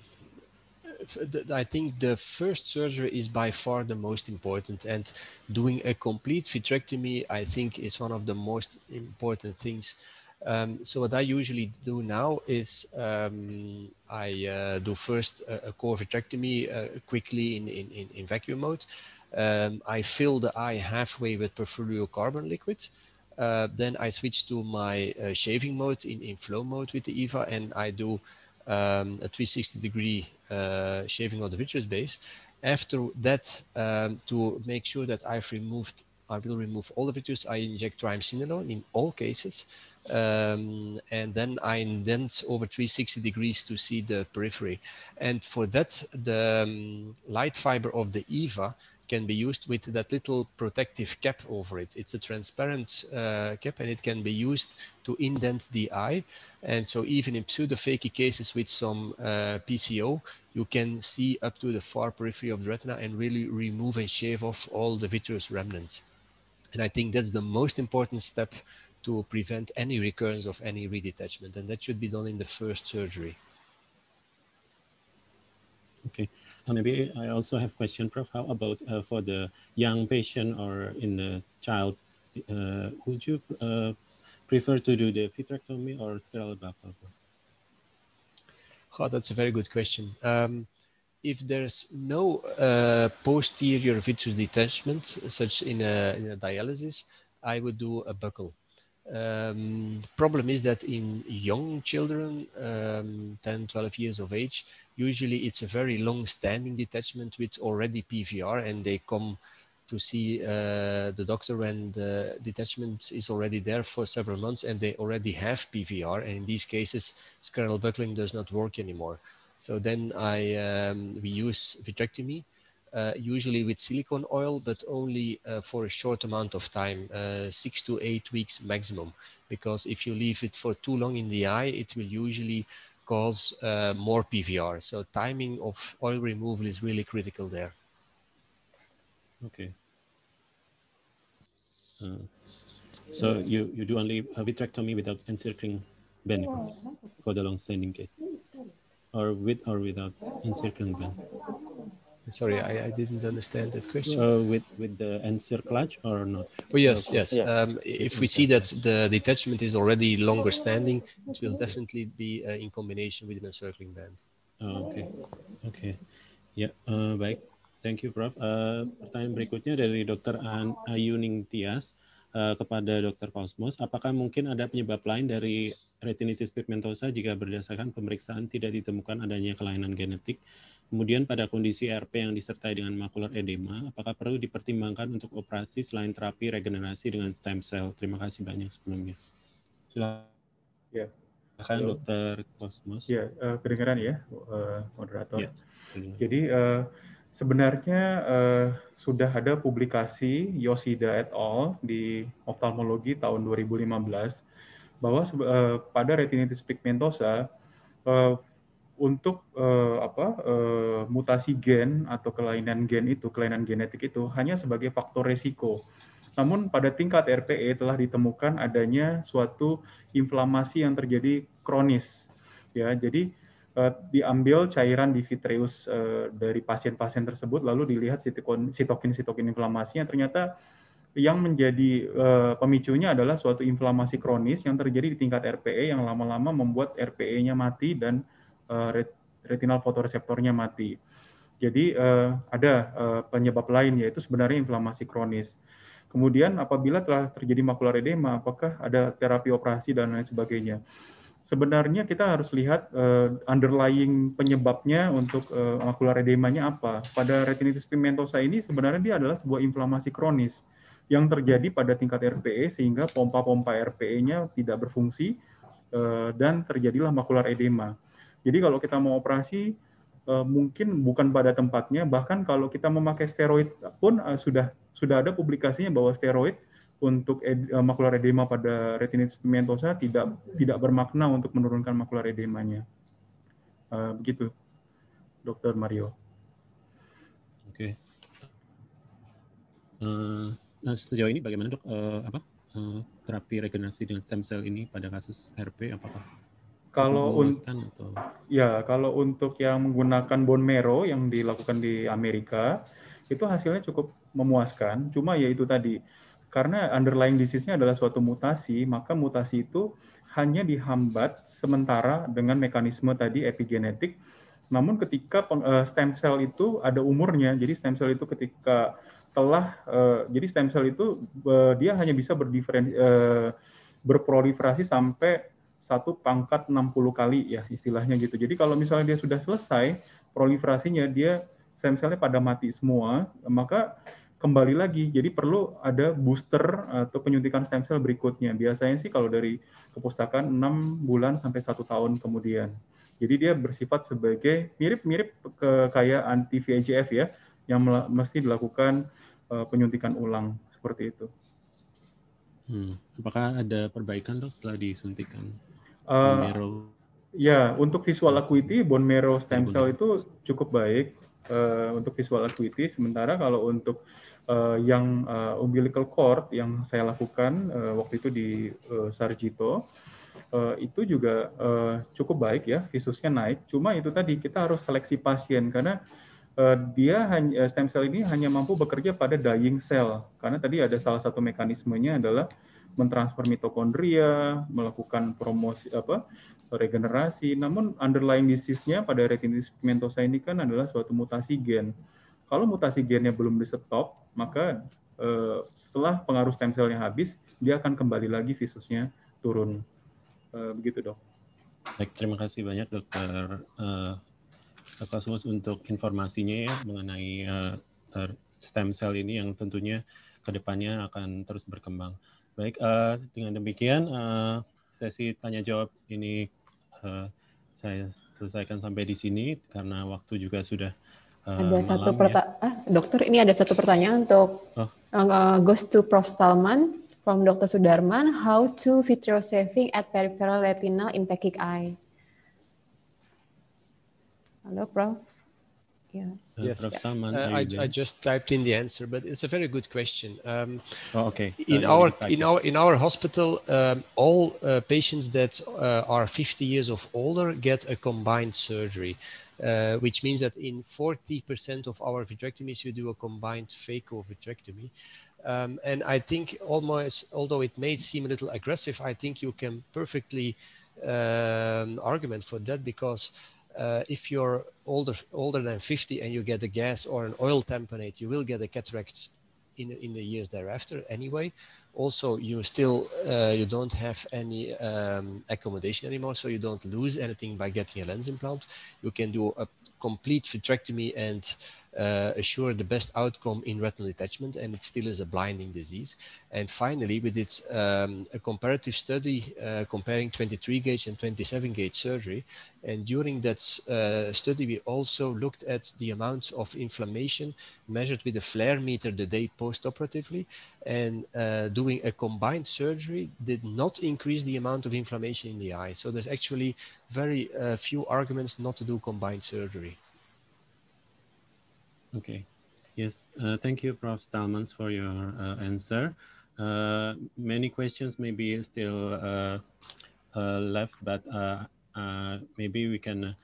I think the first surgery is by far the most important, and doing a complete vitrectomy, I think, is one of the most important things um, so what I usually do now is um, I uh, do first a, a core vitrectomy uh, quickly in, in, in, vacuum mode. Um, I fill the eye halfway with perfluorocarbon liquid. Uh, then I switch to my uh, shaving mode in, in flow mode with the EVA and I do um, a 360 degree uh, shaving of the vitreous base. After that, um, to make sure that I've removed, I will remove all the vitreous, I inject triamcinolone in all cases um, and then I indent over 360 degrees to see the periphery. And for that, the um, light fiber of the EVA can be used with that little protective cap over it. It's a transparent uh, cap and it can be used to indent the eye. And so even in pseudophaky cases with some uh, PCO, you can see up to the far periphery of the retina and really remove and shave off all the vitreous remnants. And I think that's the most important step to prevent any recurrence of any redetachment. And that should be done in the first surgery. Okay. and maybe I also have question, Prof. How about uh, for the young patient or in the child? Uh, would you uh, prefer to do the vitrectomy or spiral buccal? Oh, that's a very good question. Um, if there's no uh, posterior vitreous detachment, such in a, in a dialysis, I would do a buckle. Um, problem is that in young children, um, 10, 12 years of age, usually it's a very long standing detachment with already PVR and they come to see uh, the doctor when the detachment is already there for several months and they already have PVR. And in these cases, scleral buckling does not work anymore. So then I um, we use vitrectomy uh, usually with silicone oil, but only uh, for a short amount of time, uh, six to eight weeks maximum. Because if you leave it for too long in the eye, it will usually cause uh, more PVR. So timing of oil removal is really critical there. Okay. Hmm. so you, you do only a vitrectomy without encircling benefits for the long-standing case, or with or without encircling benefits. Sorry, I, I didn't understand that question. Uh, with with the answer clutch or not? Oh yes, yes. Yeah. Um, if we see that the detachment is already longer standing, it will definitely be uh, in combination with an encircling band. Oh, okay, okay, ya yeah, uh, baik. Thank you, Prof. Uh, pertanyaan berikutnya dari Dr. An Ayuning Tias uh, kepada Dr. Cosmos. Apakah mungkin ada penyebab lain dari retinitis pigmentosa jika berdasarkan pemeriksaan tidak ditemukan adanya kelainan genetik? Kemudian pada kondisi e RP yang disertai dengan makular edema, apakah perlu dipertimbangkan untuk operasi selain terapi regenerasi dengan stem cell? Terima kasih banyak sebelumnya. Silakan. Ya. dokter Kosmos. Ya, uh, kedengaran ya, uh, moderator. Ya, Jadi uh, sebenarnya uh, sudah ada publikasi Yoshida et al. di oftalmologi tahun 2015 bahwa uh, pada retinitis pigmentosa uh, untuk uh, apa uh, mutasi gen atau kelainan gen itu, kelainan genetik itu hanya sebagai faktor resiko. Namun pada tingkat RPE telah ditemukan adanya suatu inflamasi yang terjadi kronis. Ya, jadi uh, diambil cairan di vitreus uh, dari pasien-pasien tersebut lalu dilihat sitokin-sitokin yang ternyata yang menjadi uh, pemicunya adalah suatu inflamasi kronis yang terjadi di tingkat RPE yang lama-lama membuat RPE-nya mati dan uh, retinal fotoreseptornya mati. Jadi eh, ada eh, penyebab lain yaitu sebenarnya inflamasi kronis. Kemudian apabila telah terjadi makular edema, apakah ada terapi operasi dan lain sebagainya? Sebenarnya kita harus lihat uh, underlying penyebabnya untuk uh, makular edemanya apa. Pada retinitis pigmentosa ini sebenarnya dia adalah sebuah inflamasi kronis yang terjadi pada tingkat RPE sehingga pompa-pompa RPE-nya tidak berfungsi uh, dan terjadilah makular edema. Jadi kalau kita mau operasi eh, mungkin bukan pada tempatnya, bahkan kalau kita memakai steroid pun eh, sudah sudah ada publikasinya bahwa steroid untuk ed, eh, makular edema pada retinitis pigmentosa tidak tidak bermakna untuk menurunkan makular edemanya. begitu, Dokter Mario. Oke. Okay. sejauh ini bagaimana dok apa terapi regenerasi dengan stem cell ini pada kasus RP apakah kalau untuk ya kalau untuk yang menggunakan bone marrow yang dilakukan di Amerika itu hasilnya cukup memuaskan. Cuma ya itu tadi karena underlying disease-nya adalah suatu mutasi, maka mutasi itu hanya dihambat sementara dengan mekanisme tadi epigenetik. Namun ketika eh, stem cell itu ada umurnya, jadi stem cell itu ketika telah eh, jadi stem cell itu dia hanya bisa berdiferen eh, berproliferasi sampai satu pangkat 60 kali ya istilahnya gitu. Jadi kalau misalnya dia sudah selesai proliferasinya dia stem cell-nya pada mati semua, maka kembali lagi. Jadi perlu ada booster atau penyuntikan stem cell berikutnya. Biasanya sih kalau dari kepustakaan 6 bulan sampai 1 tahun kemudian. Jadi dia bersifat sebagai mirip-mirip ke kayak anti VEGF ya yang mesti dilakukan eh, penyuntikan ulang seperti itu. Hmm, apakah ada perbaikan dok setelah disuntikan? Uh, ya, untuk visual acuity bone marrow stem cell itu cukup baik uh, untuk visual acuity. Sementara kalau untuk uh, yang uh, umbilical cord yang saya lakukan uh, waktu itu di uh, Sarjito uh, itu juga uh, cukup baik ya, visusnya naik. Cuma itu tadi kita harus seleksi pasien karena dia hanya stem cell ini hanya mampu bekerja pada dying cell karena tadi ada salah satu mekanismenya adalah mentransfer mitokondria, melakukan promosi apa regenerasi. Namun underlying disease-nya pada retinitis pigmentosa ini kan adalah suatu mutasi gen. Kalau mutasi gennya belum di stop, maka eh, setelah pengaruh stem cell-nya habis, dia akan kembali lagi visusnya turun. Eh, begitu, Dok. Baik, terima kasih banyak Dokter eh, Kosmos untuk informasinya ya mengenai uh, stem cell ini yang tentunya kedepannya akan terus berkembang. Baik, uh, dengan demikian uh, sesi tanya jawab ini uh, saya selesaikan sampai di sini karena waktu juga sudah uh, ada malam, satu ya. pertanyaan, ah, dokter ini ada satu pertanyaan untuk oh. uh, goes to Prof stalman from Dr. Sudarman, how to vitro saving at peripheral retinal in pecking eye. Halo Prof. Ya. Yeah. Uh, yes. uh, I, I, just typed in the answer, but it's a very good question. Um, oh, okay. in our in our in our hospital, um, all uh, patients that uh, are 50 years of older get a combined surgery, uh, which means that in 40% of our vitrectomies, we do a combined phaco vitrectomy. Um, and I think almost, although it may seem a little aggressive, I think you can perfectly um, argument for that because uh, if you're older older than 50 and you get a gas or an oil tamponade, you will get a cataract in, in the years thereafter anyway. Also, you still uh, you don't have any um, accommodation anymore, so you don't lose anything by getting a lens implant. You can do a complete vitrectomy and uh, assure the best outcome in retinal detachment, and it still is a blinding disease. And finally, we did um, a comparative study uh, comparing 23 gauge and 27 gauge surgery. And during that uh, study, we also looked at the amount of inflammation measured with a flare meter the day postoperatively. And uh, doing a combined surgery did not increase the amount of inflammation in the eye. So there's actually very uh, few arguments not to do combined surgery. Okay. Yes. Uh, thank you, Prof. Stalmans, for your uh, answer. Uh, many questions may be still uh, uh, left, but uh, maybe we can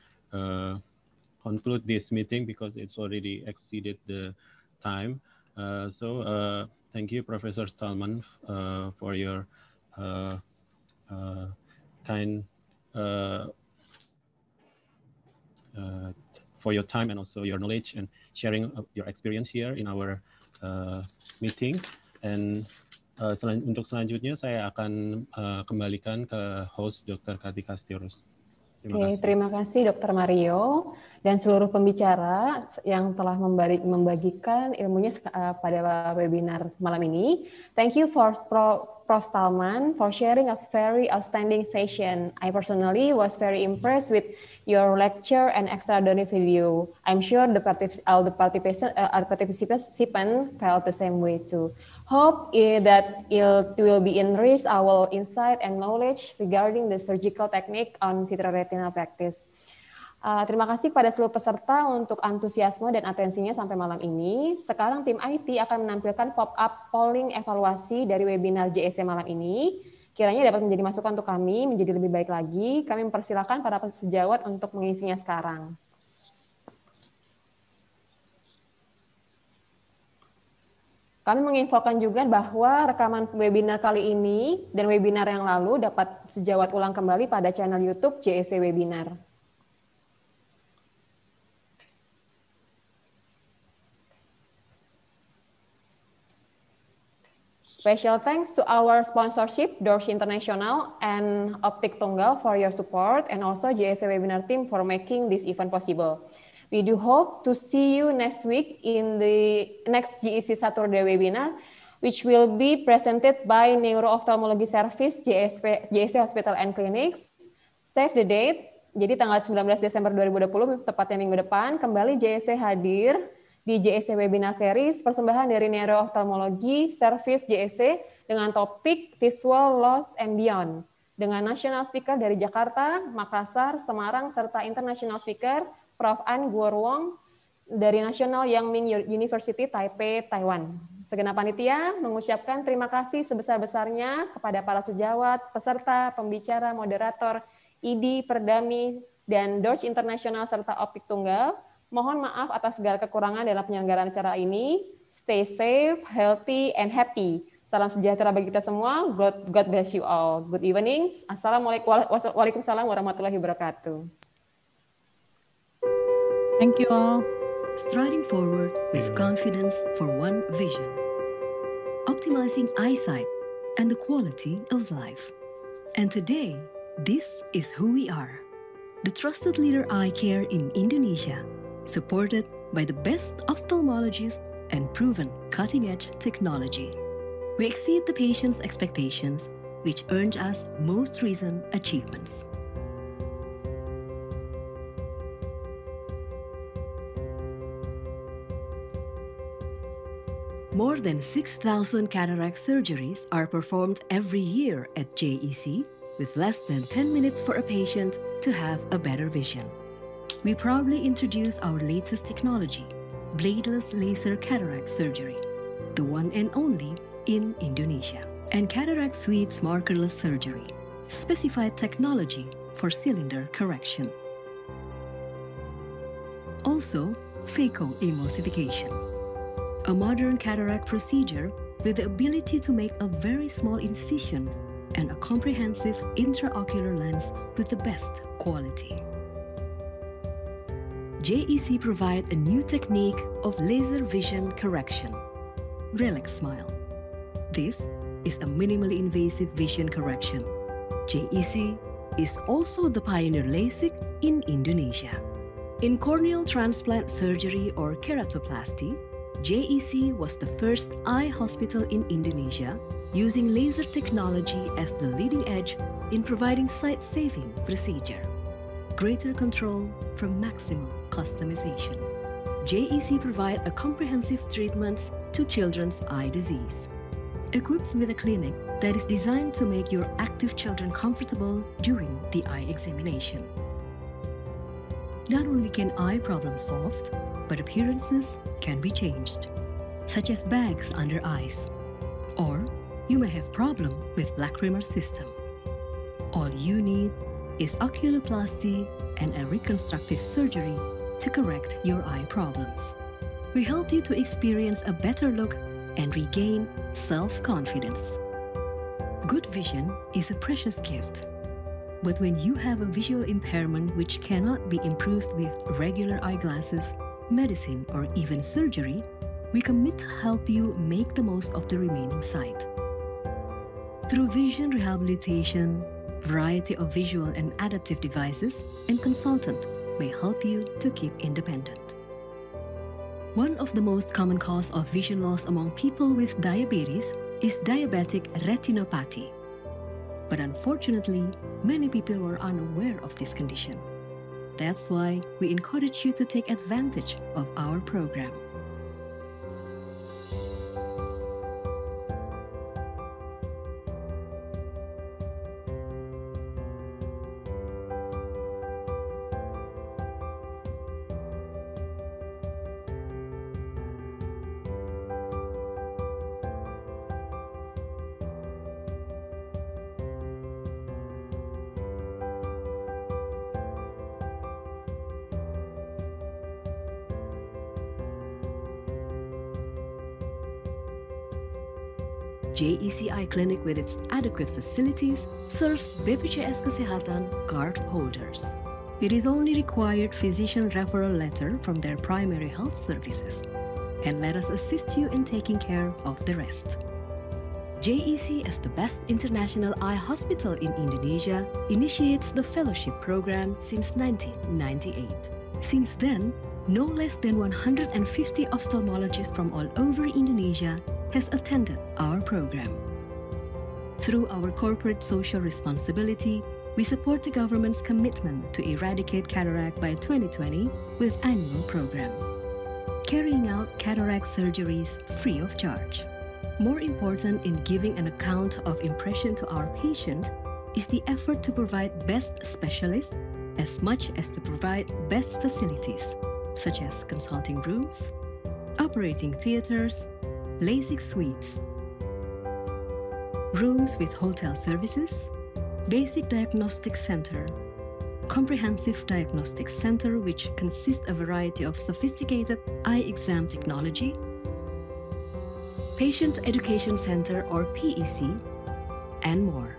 conclude this meeting because it's already exceeded the time. so thank you, Professor Stallman, for your kind for your time and also your knowledge and sharing your experience here in our uh, meeting. And uh, sel untuk selanjutnya saya akan uh, kembalikan ke host Dr. Kati Stirus. Terima Oke, kasih. terima kasih Dr. Mario dan seluruh pembicara yang telah membagikan ilmunya uh, pada webinar malam ini. Thank you for Pro Prof. Talman for sharing a very outstanding session. I personally was very impressed with your lecture and extra extraordinary video. I'm sure the, particip all the participation, uh, participants felt the same way too. Hope eh, that it will be enrich our insight and knowledge regarding the surgical technique on vitreoretinal practice. Uh, terima kasih kepada seluruh peserta untuk antusiasme dan atensinya sampai malam ini. Sekarang tim IT akan menampilkan pop-up polling evaluasi dari webinar JSC e malam ini. Kiranya dapat menjadi masukan untuk kami menjadi lebih baik lagi. Kami mempersilahkan para sejawat untuk mengisinya sekarang. Kami menginfokan juga bahwa rekaman webinar kali ini dan webinar yang lalu dapat sejawat ulang kembali pada channel YouTube JSC e Webinar. Special thanks to our sponsorship, Dorsh International and Optik Tunggal for your support and also JSA Webinar team for making this event possible. We do hope to see you next week in the next GEC Saturday webinar, which will be presented by Neuro-Ophthalmology Service JSP, JSA Hospital and Clinics. Save the date, jadi tanggal 19 Desember 2020, tepatnya minggu depan, kembali JSA hadir di JSC Webinar Series, persembahan dari Neuro Ophthalmology Service JSC dengan topik Visual Loss and Beyond, dengan national speaker dari Jakarta, Makassar, Semarang, serta international speaker Prof. An Guorwong dari National Yang Ming University Taipei, Taiwan. Segenap panitia mengucapkan terima kasih sebesar-besarnya kepada para sejawat, peserta, pembicara, moderator, ID, Perdami, dan Dodge International serta Optik Tunggal Mohon maaf atas segala kekurangan dalam penyelenggaraan acara ini. Stay safe, healthy, and happy. Salam sejahtera bagi kita semua. God, God bless you all. Good evening. Assalamualaikum Waalaikumsalam warahmatullahi wabarakatuh. Thank you all. Striding forward with confidence for one vision. Optimizing eyesight and the quality of life. And today, this is who we are. The trusted leader eye care in Indonesia supported by the best ophthalmologists and proven cutting-edge technology. We exceed the patient's expectations, which earned us most recent achievements. More than 6,000 cataract surgeries are performed every year at JEC, with less than 10 minutes for a patient to have a better vision we proudly introduce our latest technology, bladeless laser cataract surgery, the one and only in Indonesia, and cataract suites markerless surgery, specified technology for cylinder correction. Also, phaco emulsification, a modern cataract procedure with the ability to make a very small incision and a comprehensive intraocular lens with the best quality. JEC provide a new technique of laser vision correction, Relax Smile. This is a minimally invasive vision correction. JEC is also the pioneer LASIK in Indonesia. In corneal transplant surgery or keratoplasty, JEC was the first eye hospital in Indonesia using laser technology as the leading edge in providing sight-saving procedure. Greater control from maximum customization. JEC provide a comprehensive treatments to children's eye disease. Equipped with a clinic that is designed to make your active children comfortable during the eye examination. Not only can eye problems solved, but appearances can be changed, such as bags under eyes, or you may have problem with lacrimal system. All you need is oculoplasty and a reconstructive surgery to correct your eye problems. We help you to experience a better look and regain self-confidence. Good vision is a precious gift. But when you have a visual impairment which cannot be improved with regular eyeglasses, medicine, or even surgery, we commit to help you make the most of the remaining sight. Through vision rehabilitation, variety of visual and adaptive devices, and consultant, may help you to keep independent. One of the most common cause of vision loss among people with diabetes is diabetic retinopathy. But unfortunately, many people are unaware of this condition. That's why we encourage you to take advantage of our program. JECI clinic with its adequate facilities serves BPJS Kesehatan card holders. It is only required physician referral letter from their primary health services. And let us assist you in taking care of the rest. JEC, as the best international eye hospital in Indonesia, initiates the fellowship program since 1998. Since then, no less than 150 ophthalmologists from all over Indonesia has attended our program. Through our corporate social responsibility, we support the government's commitment to eradicate cataract by 2020 with annual program. Carrying out cataract surgeries free of charge. More important in giving an account of impression to our patient is the effort to provide best specialists as much as to provide best facilities, such as consulting rooms, operating theaters, LASIK suites, rooms with hotel services, basic diagnostic center, comprehensive diagnostic center which consists a variety of sophisticated eye exam technology, patient education center or PEC, and more.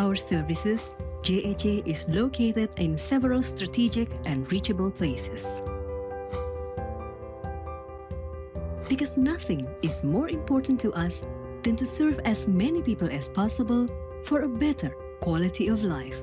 our services, JHA is located in several strategic and reachable places. Because nothing is more important to us than to serve as many people as possible for a better quality of life.